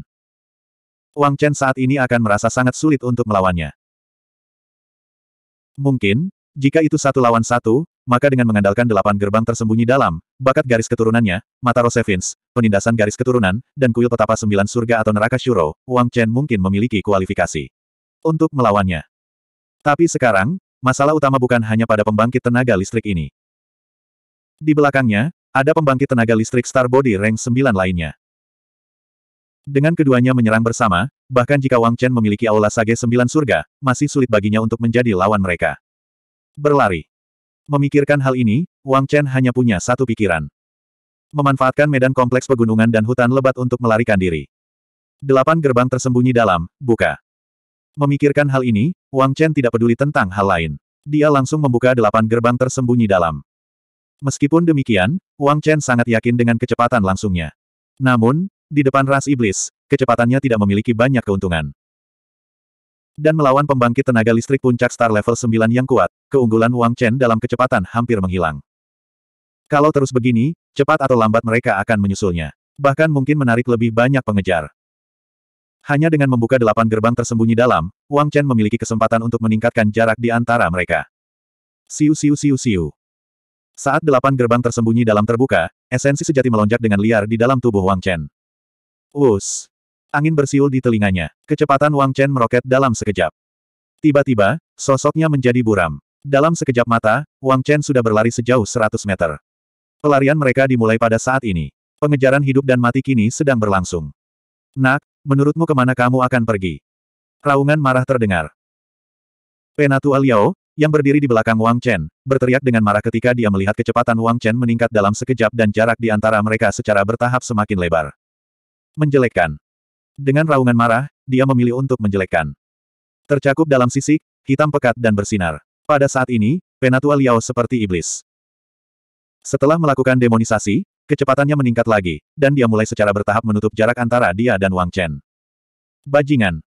Wang Chen saat ini akan merasa sangat sulit untuk melawannya. Mungkin, jika itu satu lawan satu, maka dengan mengandalkan delapan gerbang tersembunyi dalam, bakat garis keturunannya, mata Rosevins, penindasan garis keturunan, dan kuil petapa sembilan surga atau neraka Shuro, Wang Chen mungkin memiliki kualifikasi untuk melawannya. Tapi sekarang, masalah utama bukan hanya pada pembangkit tenaga listrik ini. Di belakangnya, ada pembangkit tenaga listrik Star Body Rank 9 lainnya. Dengan keduanya menyerang bersama, bahkan jika Wang Chen memiliki aula sage sembilan surga, masih sulit baginya untuk menjadi lawan mereka. Berlari. Memikirkan hal ini, Wang Chen hanya punya satu pikiran. Memanfaatkan medan kompleks pegunungan dan hutan lebat untuk melarikan diri. Delapan gerbang tersembunyi dalam, buka. Memikirkan hal ini, Wang Chen tidak peduli tentang hal lain. Dia langsung membuka delapan gerbang tersembunyi dalam. Meskipun demikian, Wang Chen sangat yakin dengan kecepatan langsungnya. Namun, di depan ras iblis, kecepatannya tidak memiliki banyak keuntungan. Dan melawan pembangkit tenaga listrik puncak star level 9 yang kuat, keunggulan Wang Chen dalam kecepatan hampir menghilang. Kalau terus begini, cepat atau lambat mereka akan menyusulnya. Bahkan mungkin menarik lebih banyak pengejar. Hanya dengan membuka delapan gerbang tersembunyi dalam, Wang Chen memiliki kesempatan untuk meningkatkan jarak di antara mereka. Siu siu siu siu. Saat delapan gerbang tersembunyi dalam terbuka, esensi sejati melonjak dengan liar di dalam tubuh Wang Chen. Us, Angin bersiul di telinganya. Kecepatan Wang Chen meroket dalam sekejap. Tiba-tiba, sosoknya menjadi buram. Dalam sekejap mata, Wang Chen sudah berlari sejauh 100 meter. Pelarian mereka dimulai pada saat ini. Pengejaran hidup dan mati kini sedang berlangsung. Nak, menurutmu kemana kamu akan pergi? Raungan marah terdengar. Penatua Liao, yang berdiri di belakang Wang Chen, berteriak dengan marah ketika dia melihat kecepatan Wang Chen meningkat dalam sekejap dan jarak di antara mereka secara bertahap semakin lebar. Menjelekkan. Dengan raungan marah, dia memilih untuk menjelekkan. Tercakup dalam sisik, hitam pekat dan bersinar. Pada saat ini, Penatua Liao seperti iblis. Setelah melakukan demonisasi, kecepatannya meningkat lagi, dan dia mulai secara bertahap menutup jarak antara dia dan Wang Chen. Bajingan.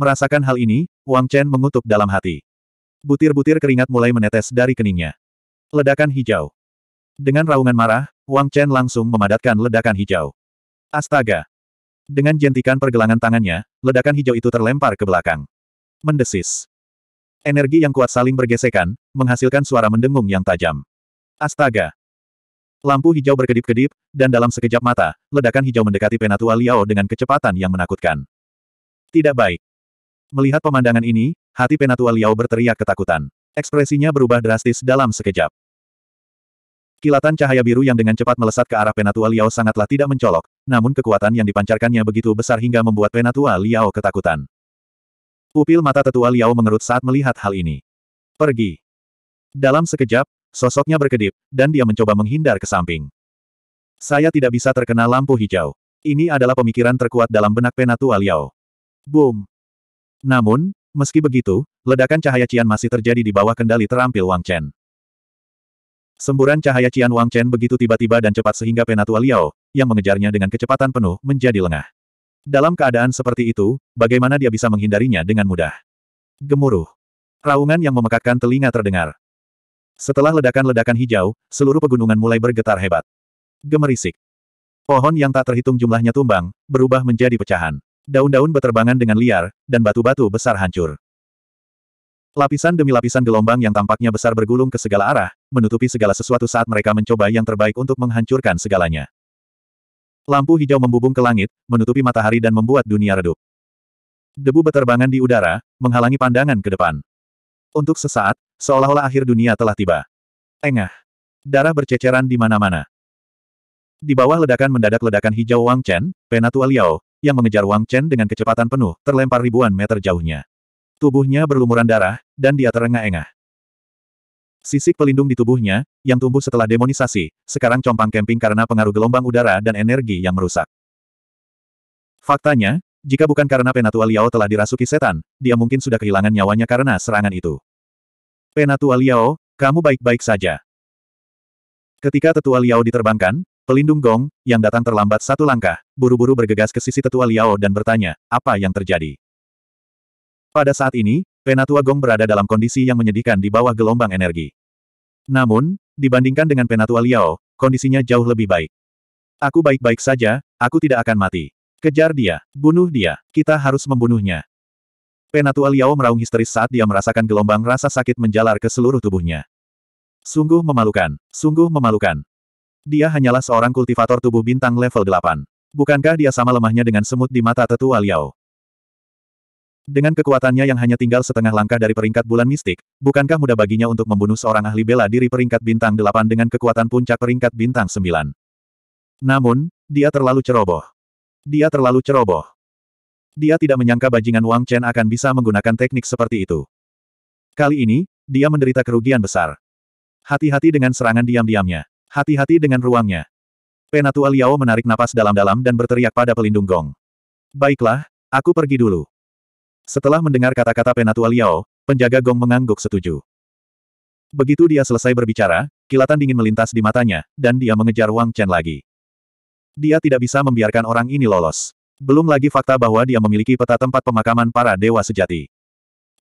Merasakan hal ini, Wang Chen mengutuk dalam hati. Butir-butir keringat mulai menetes dari keningnya. Ledakan hijau. Dengan raungan marah, Wang Chen langsung memadatkan ledakan hijau. Astaga! Dengan jentikan pergelangan tangannya, ledakan hijau itu terlempar ke belakang. Mendesis. Energi yang kuat saling bergesekan, menghasilkan suara mendengung yang tajam. Astaga! Lampu hijau berkedip-kedip, dan dalam sekejap mata, ledakan hijau mendekati Penatua Liao dengan kecepatan yang menakutkan. Tidak baik. Melihat pemandangan ini, hati penatua Liao berteriak ketakutan. Ekspresinya berubah drastis dalam sekejap. Kilatan cahaya biru yang dengan cepat melesat ke arah penatua Liao sangatlah tidak mencolok, namun kekuatan yang dipancarkannya begitu besar hingga membuat penatua Liao ketakutan. Pupil mata tetua Liao mengerut saat melihat hal ini. Pergi. Dalam sekejap, sosoknya berkedip, dan dia mencoba menghindar ke samping. Saya tidak bisa terkena lampu hijau. Ini adalah pemikiran terkuat dalam benak Penatua Liao. Boom! Namun, meski begitu, ledakan cahaya cian masih terjadi di bawah kendali terampil Wang Chen. Semburan cahaya cian Wang Chen begitu tiba-tiba dan cepat sehingga Penatua Liao, yang mengejarnya dengan kecepatan penuh, menjadi lengah. Dalam keadaan seperti itu, bagaimana dia bisa menghindarinya dengan mudah? Gemuruh. Raungan yang memekakkan telinga terdengar. Setelah ledakan-ledakan hijau, seluruh pegunungan mulai bergetar hebat. Gemerisik. Pohon yang tak terhitung jumlahnya tumbang, berubah menjadi pecahan. Daun-daun beterbangan dengan liar, dan batu-batu besar hancur. Lapisan demi lapisan gelombang yang tampaknya besar bergulung ke segala arah, menutupi segala sesuatu saat mereka mencoba yang terbaik untuk menghancurkan segalanya. Lampu hijau membubung ke langit, menutupi matahari dan membuat dunia redup. Debu beterbangan di udara, menghalangi pandangan ke depan. Untuk sesaat, seolah-olah akhir dunia telah tiba. Engah. Darah berceceran di mana-mana. Di bawah ledakan mendadak ledakan hijau Wang Chen, Penatua Liao, yang mengejar Wang Chen dengan kecepatan penuh, terlempar ribuan meter jauhnya. Tubuhnya berlumuran darah, dan dia terengah-engah. Sisik pelindung di tubuhnya, yang tumbuh setelah demonisasi, sekarang compang kemping karena pengaruh gelombang udara dan energi yang merusak. Faktanya, jika bukan karena Penatua Liao telah dirasuki setan, dia mungkin sudah kehilangan nyawanya karena serangan itu. Penatua Liao, kamu baik-baik saja. Ketika tetua Liao diterbangkan, Pelindung Gong, yang datang terlambat satu langkah, buru-buru bergegas ke sisi tetua Liao dan bertanya, apa yang terjadi? Pada saat ini, Penatua Gong berada dalam kondisi yang menyedihkan di bawah gelombang energi. Namun, dibandingkan dengan Penatua Liao, kondisinya jauh lebih baik. Aku baik-baik saja, aku tidak akan mati. Kejar dia, bunuh dia, kita harus membunuhnya. Penatua Liao meraung histeris saat dia merasakan gelombang rasa sakit menjalar ke seluruh tubuhnya. Sungguh memalukan, sungguh memalukan, dia hanyalah seorang kultivator tubuh bintang level 8. Bukankah dia sama lemahnya dengan semut di mata tetua Liao? Dengan kekuatannya yang hanya tinggal setengah langkah dari peringkat bulan mistik, bukankah mudah baginya untuk membunuh seorang ahli bela diri peringkat bintang 8 dengan kekuatan puncak peringkat bintang 9? Namun, dia terlalu ceroboh. Dia terlalu ceroboh. Dia tidak menyangka bajingan Wang Chen akan bisa menggunakan teknik seperti itu. Kali ini, dia menderita kerugian besar. Hati-hati dengan serangan diam-diamnya. Hati-hati dengan ruangnya. Penatua Liao menarik napas dalam-dalam dan berteriak pada pelindung gong. Baiklah, aku pergi dulu. Setelah mendengar kata-kata Penatua Liao, penjaga gong mengangguk setuju. Begitu dia selesai berbicara, kilatan dingin melintas di matanya, dan dia mengejar Wang Chen lagi. Dia tidak bisa membiarkan orang ini lolos. Belum lagi fakta bahwa dia memiliki peta tempat pemakaman para dewa sejati.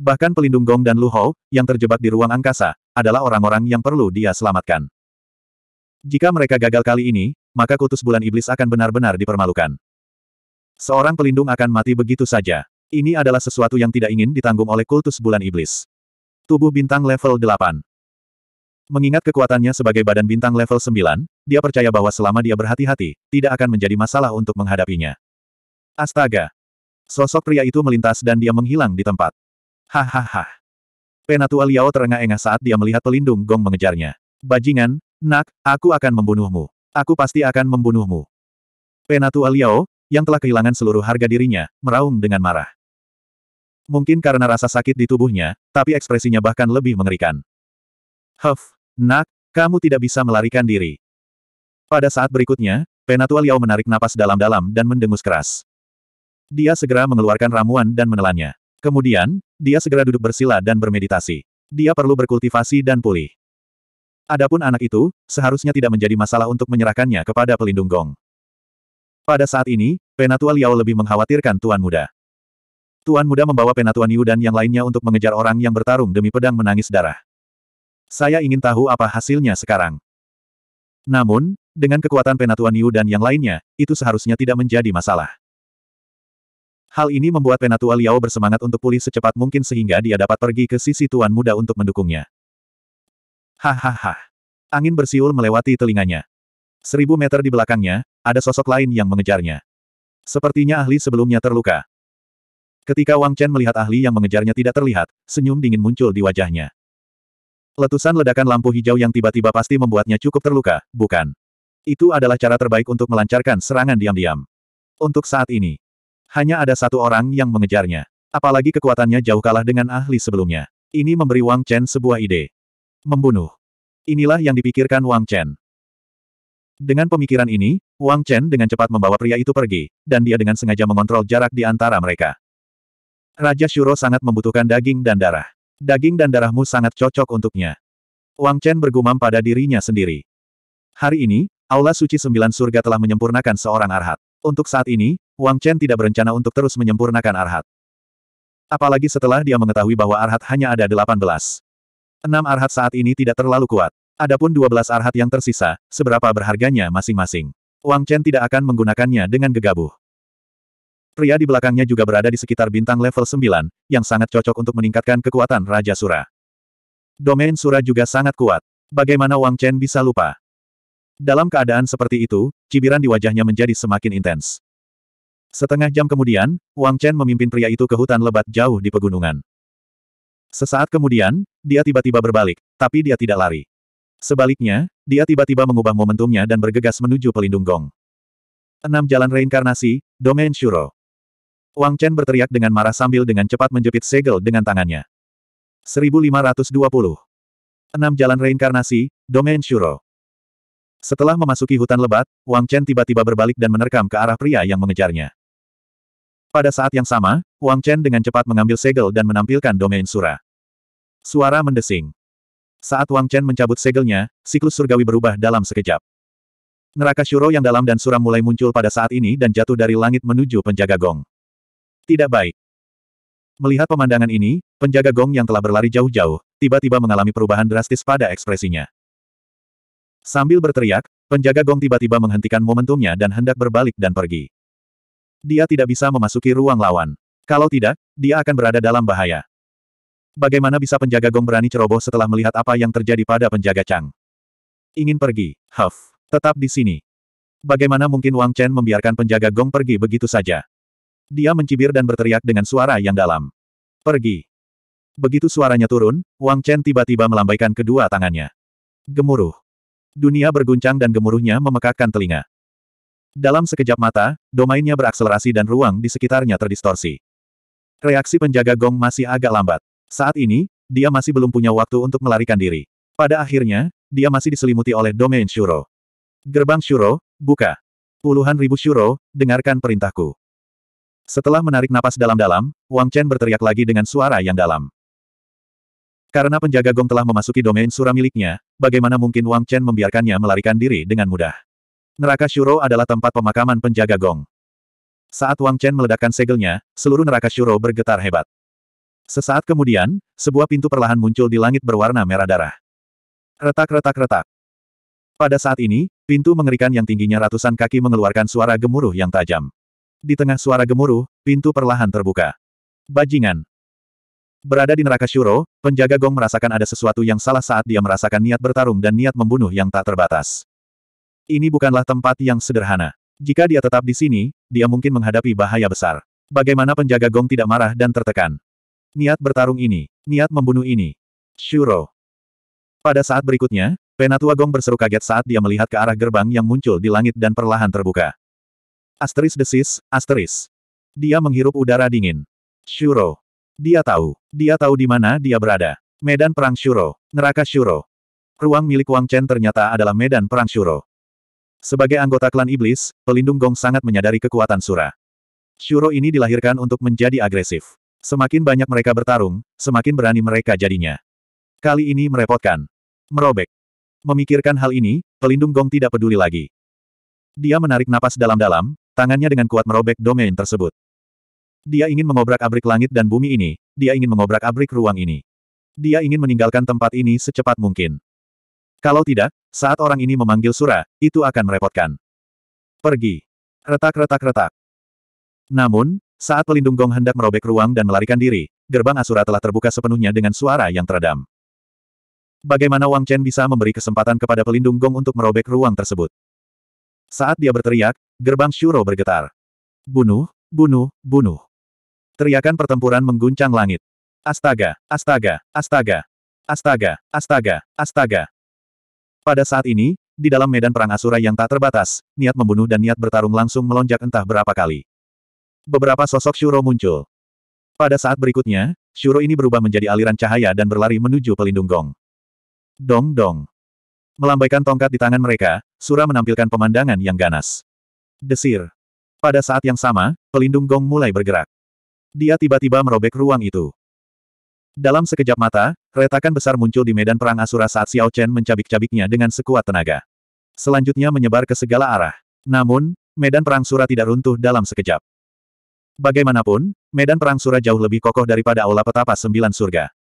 Bahkan pelindung Gong dan Lu Hou, yang terjebak di ruang angkasa, adalah orang-orang yang perlu dia selamatkan. Jika mereka gagal kali ini, maka kultus bulan iblis akan benar-benar dipermalukan. Seorang pelindung akan mati begitu saja. Ini adalah sesuatu yang tidak ingin ditanggung oleh kultus bulan iblis. Tubuh bintang level 8. Mengingat kekuatannya sebagai badan bintang level 9, dia percaya bahwa selama dia berhati-hati, tidak akan menjadi masalah untuk menghadapinya. Astaga! Sosok pria itu melintas dan dia menghilang di tempat. Hahaha. Penatua Liao terengah-engah saat dia melihat pelindung gong mengejarnya. Bajingan, nak, aku akan membunuhmu. Aku pasti akan membunuhmu. Penatua Liao, yang telah kehilangan seluruh harga dirinya, meraung dengan marah. Mungkin karena rasa sakit di tubuhnya, tapi ekspresinya bahkan lebih mengerikan. Huff, nak, kamu tidak bisa melarikan diri. Pada saat berikutnya, Penatua Liao menarik napas dalam-dalam dan mendengus keras. Dia segera mengeluarkan ramuan dan menelannya. Kemudian, dia segera duduk bersila dan bermeditasi. Dia perlu berkultivasi dan pulih. Adapun anak itu, seharusnya tidak menjadi masalah untuk menyerahkannya kepada pelindung gong. Pada saat ini, Penatua Liao lebih mengkhawatirkan Tuan Muda. Tuan Muda membawa Penatua Niu dan yang lainnya untuk mengejar orang yang bertarung demi pedang menangis darah. Saya ingin tahu apa hasilnya sekarang. Namun, dengan kekuatan Penatua Niu dan yang lainnya, itu seharusnya tidak menjadi masalah. Hal ini membuat Penatua Liao bersemangat untuk pulih secepat mungkin sehingga dia dapat pergi ke sisi Tuan Muda untuk mendukungnya. Hahaha. Angin bersiul melewati telinganya. Seribu meter di belakangnya, ada sosok lain yang mengejarnya. Sepertinya ahli sebelumnya terluka. Ketika Wang Chen melihat ahli yang mengejarnya tidak terlihat, senyum dingin muncul di wajahnya. Letusan ledakan lampu hijau yang tiba-tiba pasti membuatnya cukup terluka, bukan? Itu adalah cara terbaik untuk melancarkan serangan diam-diam. Untuk saat ini, hanya ada satu orang yang mengejarnya. Apalagi kekuatannya jauh kalah dengan ahli sebelumnya. Ini memberi Wang Chen sebuah ide. Membunuh. Inilah yang dipikirkan Wang Chen. Dengan pemikiran ini, Wang Chen dengan cepat membawa pria itu pergi, dan dia dengan sengaja mengontrol jarak di antara mereka. Raja Shuro sangat membutuhkan daging dan darah. Daging dan darahmu sangat cocok untuknya. Wang Chen bergumam pada dirinya sendiri. Hari ini, Aula Suci Sembilan Surga telah menyempurnakan seorang arhat. Untuk saat ini, Wang Chen tidak berencana untuk terus menyempurnakan arhat. Apalagi setelah dia mengetahui bahwa arhat hanya ada delapan belas. Enam arhat saat ini tidak terlalu kuat. Adapun dua belas arhat yang tersisa, seberapa berharganya masing-masing. Wang Chen tidak akan menggunakannya dengan gegabah. Pria di belakangnya juga berada di sekitar bintang level 9, yang sangat cocok untuk meningkatkan kekuatan Raja Sura. Domain Sura juga sangat kuat. Bagaimana Wang Chen bisa lupa? Dalam keadaan seperti itu, cibiran di wajahnya menjadi semakin intens. Setengah jam kemudian, Wang Chen memimpin pria itu ke hutan lebat jauh di pegunungan. Sesaat kemudian, dia tiba-tiba berbalik, tapi dia tidak lari. Sebaliknya, dia tiba-tiba mengubah momentumnya dan bergegas menuju pelindung gong. Enam Jalan Reinkarnasi, Domain Shuro. Wang Chen berteriak dengan marah sambil dengan cepat menjepit segel dengan tangannya. 1520. Enam Jalan Reinkarnasi, Domain Shuro. Setelah memasuki hutan lebat, Wang Chen tiba-tiba berbalik dan menerkam ke arah pria yang mengejarnya. Pada saat yang sama, Wang Chen dengan cepat mengambil segel dan menampilkan domain surah. Suara mendesing. Saat Wang Chen mencabut segelnya, siklus surgawi berubah dalam sekejap. Neraka Shuro yang dalam dan suram mulai muncul pada saat ini dan jatuh dari langit menuju penjaga gong. Tidak baik. Melihat pemandangan ini, penjaga gong yang telah berlari jauh-jauh, tiba-tiba mengalami perubahan drastis pada ekspresinya. Sambil berteriak, penjaga gong tiba-tiba menghentikan momentumnya dan hendak berbalik dan pergi. Dia tidak bisa memasuki ruang lawan. Kalau tidak, dia akan berada dalam bahaya. Bagaimana bisa penjaga gong berani ceroboh setelah melihat apa yang terjadi pada penjaga Chang? Ingin pergi, Huff. Tetap di sini. Bagaimana mungkin Wang Chen membiarkan penjaga gong pergi begitu saja? Dia mencibir dan berteriak dengan suara yang dalam. Pergi. Begitu suaranya turun, Wang Chen tiba-tiba melambaikan kedua tangannya. Gemuruh. Dunia berguncang dan gemuruhnya memekakkan telinga. Dalam sekejap mata, domainnya berakselerasi dan ruang di sekitarnya terdistorsi. Reaksi penjaga gong masih agak lambat. Saat ini, dia masih belum punya waktu untuk melarikan diri. Pada akhirnya, dia masih diselimuti oleh domain Shuro. Gerbang Shuro, buka. Puluhan ribu Shuro, dengarkan perintahku. Setelah menarik napas dalam-dalam, Wang Chen berteriak lagi dengan suara yang dalam. Karena penjaga gong telah memasuki domain sura miliknya, bagaimana mungkin Wang Chen membiarkannya melarikan diri dengan mudah. Neraka Shuro adalah tempat pemakaman penjaga gong. Saat Wang Chen meledakkan segelnya, seluruh neraka Shuro bergetar hebat. Sesaat kemudian, sebuah pintu perlahan muncul di langit berwarna merah darah. Retak-retak-retak. Pada saat ini, pintu mengerikan yang tingginya ratusan kaki mengeluarkan suara gemuruh yang tajam. Di tengah suara gemuruh, pintu perlahan terbuka. Bajingan. Berada di neraka Shuro, penjaga gong merasakan ada sesuatu yang salah saat dia merasakan niat bertarung dan niat membunuh yang tak terbatas. Ini bukanlah tempat yang sederhana. Jika dia tetap di sini, dia mungkin menghadapi bahaya besar. Bagaimana penjaga gong tidak marah dan tertekan? Niat bertarung ini. Niat membunuh ini. Shuro. Pada saat berikutnya, Penatua Gong berseru kaget saat dia melihat ke arah gerbang yang muncul di langit dan perlahan terbuka. Asteris desis, asteris. Dia menghirup udara dingin. Shuro. Dia tahu. Dia tahu di mana dia berada. Medan Perang Shuro. Neraka Shuro. Ruang milik Wang Chen ternyata adalah medan perang Shuro. Sebagai anggota klan iblis, pelindung Gong sangat menyadari kekuatan Sura. Shuro ini dilahirkan untuk menjadi agresif. Semakin banyak mereka bertarung, semakin berani mereka jadinya. Kali ini merepotkan. Merobek. Memikirkan hal ini, pelindung gong tidak peduli lagi. Dia menarik napas dalam-dalam, tangannya dengan kuat merobek domain tersebut. Dia ingin mengobrak-abrik langit dan bumi ini, dia ingin mengobrak-abrik ruang ini. Dia ingin meninggalkan tempat ini secepat mungkin. Kalau tidak, saat orang ini memanggil Sura, itu akan merepotkan. Pergi. Retak-retak-retak. Namun, saat pelindung gong hendak merobek ruang dan melarikan diri, gerbang Asura telah terbuka sepenuhnya dengan suara yang teredam. Bagaimana Wang Chen bisa memberi kesempatan kepada pelindung gong untuk merobek ruang tersebut? Saat dia berteriak, gerbang Shuro bergetar. Bunuh, bunuh, bunuh. Teriakan pertempuran mengguncang langit. Astaga, astaga, astaga, astaga, astaga, astaga. Pada saat ini, di dalam medan perang Asura yang tak terbatas, niat membunuh dan niat bertarung langsung melonjak entah berapa kali. Beberapa sosok Shuro muncul. Pada saat berikutnya, Shuro ini berubah menjadi aliran cahaya dan berlari menuju pelindung gong. Dong dong. Melambaikan tongkat di tangan mereka, Sura menampilkan pemandangan yang ganas. Desir. Pada saat yang sama, pelindung gong mulai bergerak. Dia tiba-tiba merobek ruang itu. Dalam sekejap mata, retakan besar muncul di medan perang Asura saat Xiao Chen mencabik-cabiknya dengan sekuat tenaga. Selanjutnya menyebar ke segala arah. Namun, medan perang Sura tidak runtuh dalam sekejap. Bagaimanapun, medan perang Sura jauh lebih kokoh daripada Aula Petapa Sembilan Surga.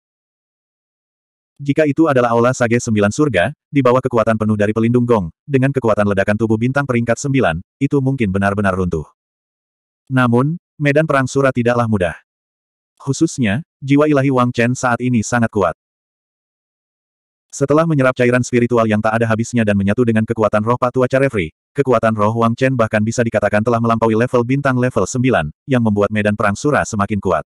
Jika itu adalah Aula Sage Sembilan Surga, di bawah kekuatan penuh dari pelindung gong, dengan kekuatan ledakan tubuh bintang peringkat sembilan, itu mungkin benar-benar runtuh. Namun, medan perang Sura tidaklah mudah. Khususnya, jiwa ilahi Wang Chen saat ini sangat kuat. Setelah menyerap cairan spiritual yang tak ada habisnya dan menyatu dengan kekuatan roh Patua Refri. Kekuatan roh Wang Chen bahkan bisa dikatakan telah melampaui level bintang level 9, yang membuat medan perang Sura semakin kuat.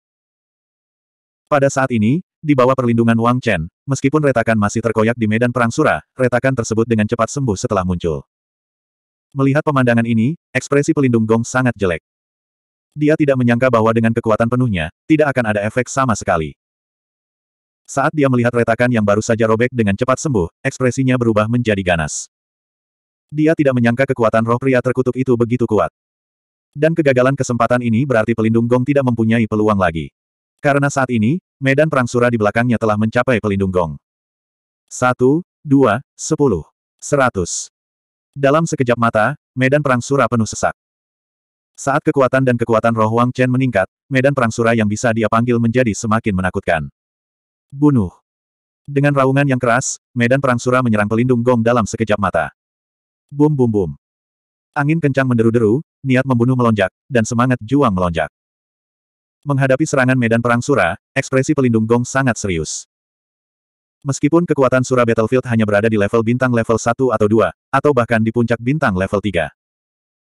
Pada saat ini, di bawah perlindungan Wang Chen, meskipun retakan masih terkoyak di medan perang Sura, retakan tersebut dengan cepat sembuh setelah muncul. Melihat pemandangan ini, ekspresi pelindung Gong sangat jelek. Dia tidak menyangka bahwa dengan kekuatan penuhnya, tidak akan ada efek sama sekali. Saat dia melihat retakan yang baru saja robek dengan cepat sembuh, ekspresinya berubah menjadi ganas. Dia tidak menyangka kekuatan roh pria terkutuk itu begitu kuat. Dan kegagalan kesempatan ini berarti pelindung gong tidak mempunyai peluang lagi. Karena saat ini, medan perang sura di belakangnya telah mencapai pelindung gong. Satu, dua, sepuluh, seratus. Dalam sekejap mata, medan perang sura penuh sesak. Saat kekuatan dan kekuatan roh Wang Chen meningkat, medan perang sura yang bisa dia panggil menjadi semakin menakutkan. Bunuh. Dengan raungan yang keras, medan perang sura menyerang pelindung gong dalam sekejap mata. Bum bum bum. Angin kencang menderu-deru, niat membunuh melonjak, dan semangat juang melonjak. Menghadapi serangan medan perang Sura, ekspresi pelindung Gong sangat serius. Meskipun kekuatan Sura Battlefield hanya berada di level bintang level 1 atau 2, atau bahkan di puncak bintang level 3.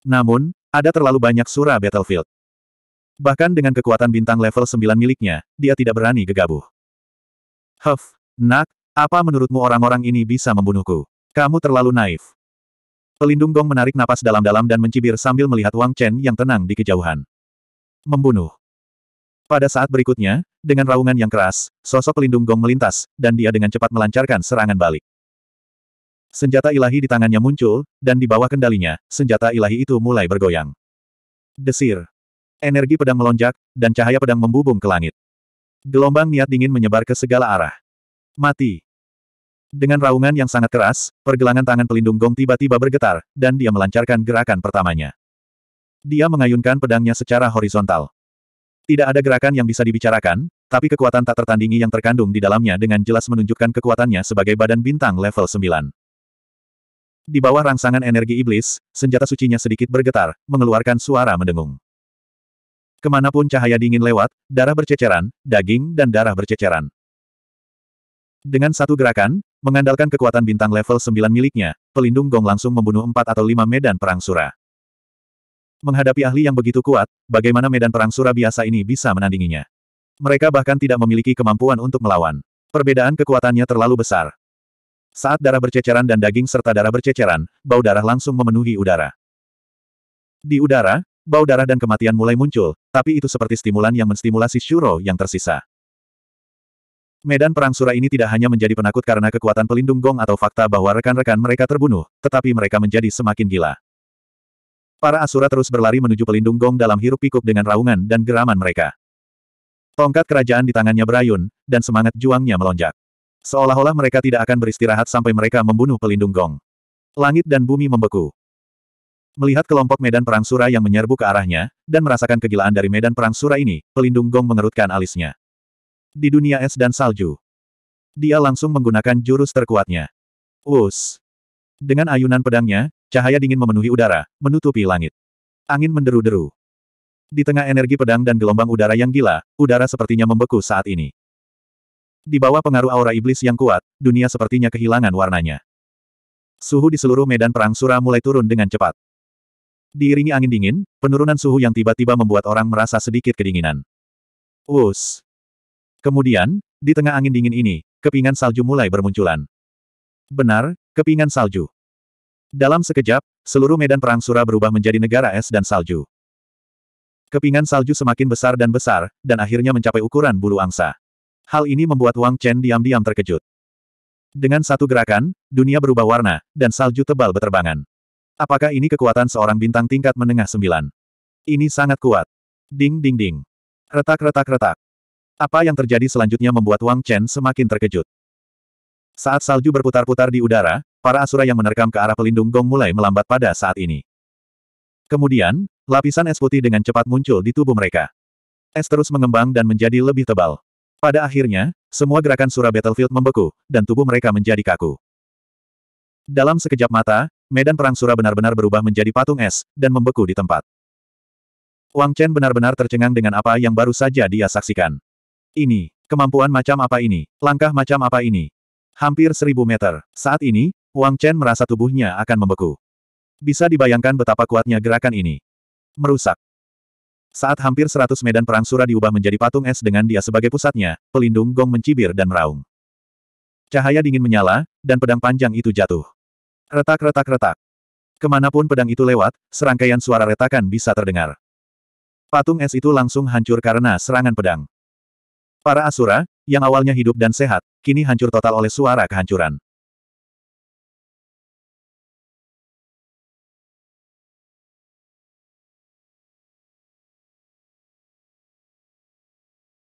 Namun, ada terlalu banyak Sura Battlefield. Bahkan dengan kekuatan bintang level 9 miliknya, dia tidak berani gegabah. Huff, nak, apa menurutmu orang-orang ini bisa membunuhku? Kamu terlalu naif. Pelindung Gong menarik napas dalam-dalam dan mencibir sambil melihat Wang Chen yang tenang di kejauhan. Membunuh. Pada saat berikutnya, dengan raungan yang keras, sosok pelindung Gong melintas, dan dia dengan cepat melancarkan serangan balik. Senjata ilahi di tangannya muncul, dan di bawah kendalinya, senjata ilahi itu mulai bergoyang. Desir. Energi pedang melonjak, dan cahaya pedang membubung ke langit. Gelombang niat dingin menyebar ke segala arah. Mati. Dengan raungan yang sangat keras, pergelangan tangan pelindung gong tiba-tiba bergetar, dan dia melancarkan gerakan pertamanya. Dia mengayunkan pedangnya secara horizontal. Tidak ada gerakan yang bisa dibicarakan, tapi kekuatan tak tertandingi yang terkandung di dalamnya dengan jelas menunjukkan kekuatannya sebagai badan bintang level 9. Di bawah rangsangan energi iblis, senjata sucinya sedikit bergetar, mengeluarkan suara mendengung. Kemanapun cahaya dingin lewat, darah berceceran, daging dan darah berceceran. Dengan satu gerakan, Mengandalkan kekuatan bintang level 9 miliknya, pelindung gong langsung membunuh 4 atau 5 medan perang sura. Menghadapi ahli yang begitu kuat, bagaimana medan perang sura biasa ini bisa menandinginya? Mereka bahkan tidak memiliki kemampuan untuk melawan. Perbedaan kekuatannya terlalu besar. Saat darah berceceran dan daging serta darah berceceran, bau darah langsung memenuhi udara. Di udara, bau darah dan kematian mulai muncul, tapi itu seperti stimulan yang menstimulasi Shuro yang tersisa. Medan Perang Sura ini tidak hanya menjadi penakut karena kekuatan pelindung gong atau fakta bahwa rekan-rekan mereka terbunuh, tetapi mereka menjadi semakin gila. Para Asura terus berlari menuju pelindung gong dalam hirup pikuk dengan raungan dan geraman mereka. Tongkat kerajaan di tangannya berayun, dan semangat juangnya melonjak. Seolah-olah mereka tidak akan beristirahat sampai mereka membunuh pelindung gong. Langit dan bumi membeku. Melihat kelompok medan perang Sura yang menyerbu ke arahnya, dan merasakan kegilaan dari medan perang Sura ini, pelindung Gong mengerutkan alisnya. Di dunia es dan salju. Dia langsung menggunakan jurus terkuatnya. Us. Dengan ayunan pedangnya, cahaya dingin memenuhi udara, menutupi langit. Angin menderu-deru. Di tengah energi pedang dan gelombang udara yang gila, udara sepertinya membeku saat ini. Di bawah pengaruh aura iblis yang kuat, dunia sepertinya kehilangan warnanya. Suhu di seluruh medan perang Sura mulai turun dengan cepat. Diiringi angin dingin, penurunan suhu yang tiba-tiba membuat orang merasa sedikit kedinginan. Us. Kemudian, di tengah angin dingin ini, kepingan salju mulai bermunculan. Benar, kepingan salju. Dalam sekejap, seluruh medan perang Sura berubah menjadi negara es dan salju. Kepingan salju semakin besar dan besar, dan akhirnya mencapai ukuran bulu angsa. Hal ini membuat Wang Chen diam-diam terkejut. Dengan satu gerakan, dunia berubah warna, dan salju tebal beterbangan. Apakah ini kekuatan seorang bintang tingkat menengah sembilan? Ini sangat kuat. Ding ding ding. Retak retak retak. Apa yang terjadi selanjutnya membuat Wang Chen semakin terkejut. Saat salju berputar-putar di udara, para asura yang menerkam ke arah pelindung gong mulai melambat pada saat ini. Kemudian, lapisan es putih dengan cepat muncul di tubuh mereka. Es terus mengembang dan menjadi lebih tebal. Pada akhirnya, semua gerakan sura battlefield membeku, dan tubuh mereka menjadi kaku. Dalam sekejap mata, medan perang sura benar-benar berubah menjadi patung es, dan membeku di tempat. Wang Chen benar-benar tercengang dengan apa yang baru saja dia saksikan ini? Kemampuan macam apa ini? Langkah macam apa ini? Hampir seribu meter. Saat ini, Wang Chen merasa tubuhnya akan membeku. Bisa dibayangkan betapa kuatnya gerakan ini. Merusak. Saat hampir seratus medan perang Sura diubah menjadi patung es dengan dia sebagai pusatnya, pelindung gong mencibir dan meraung. Cahaya dingin menyala, dan pedang panjang itu jatuh. Retak-retak-retak. Kemanapun pedang itu lewat, serangkaian suara retakan bisa terdengar. Patung es itu langsung hancur karena serangan pedang. Para Asura, yang awalnya hidup dan sehat, kini hancur total oleh suara kehancuran.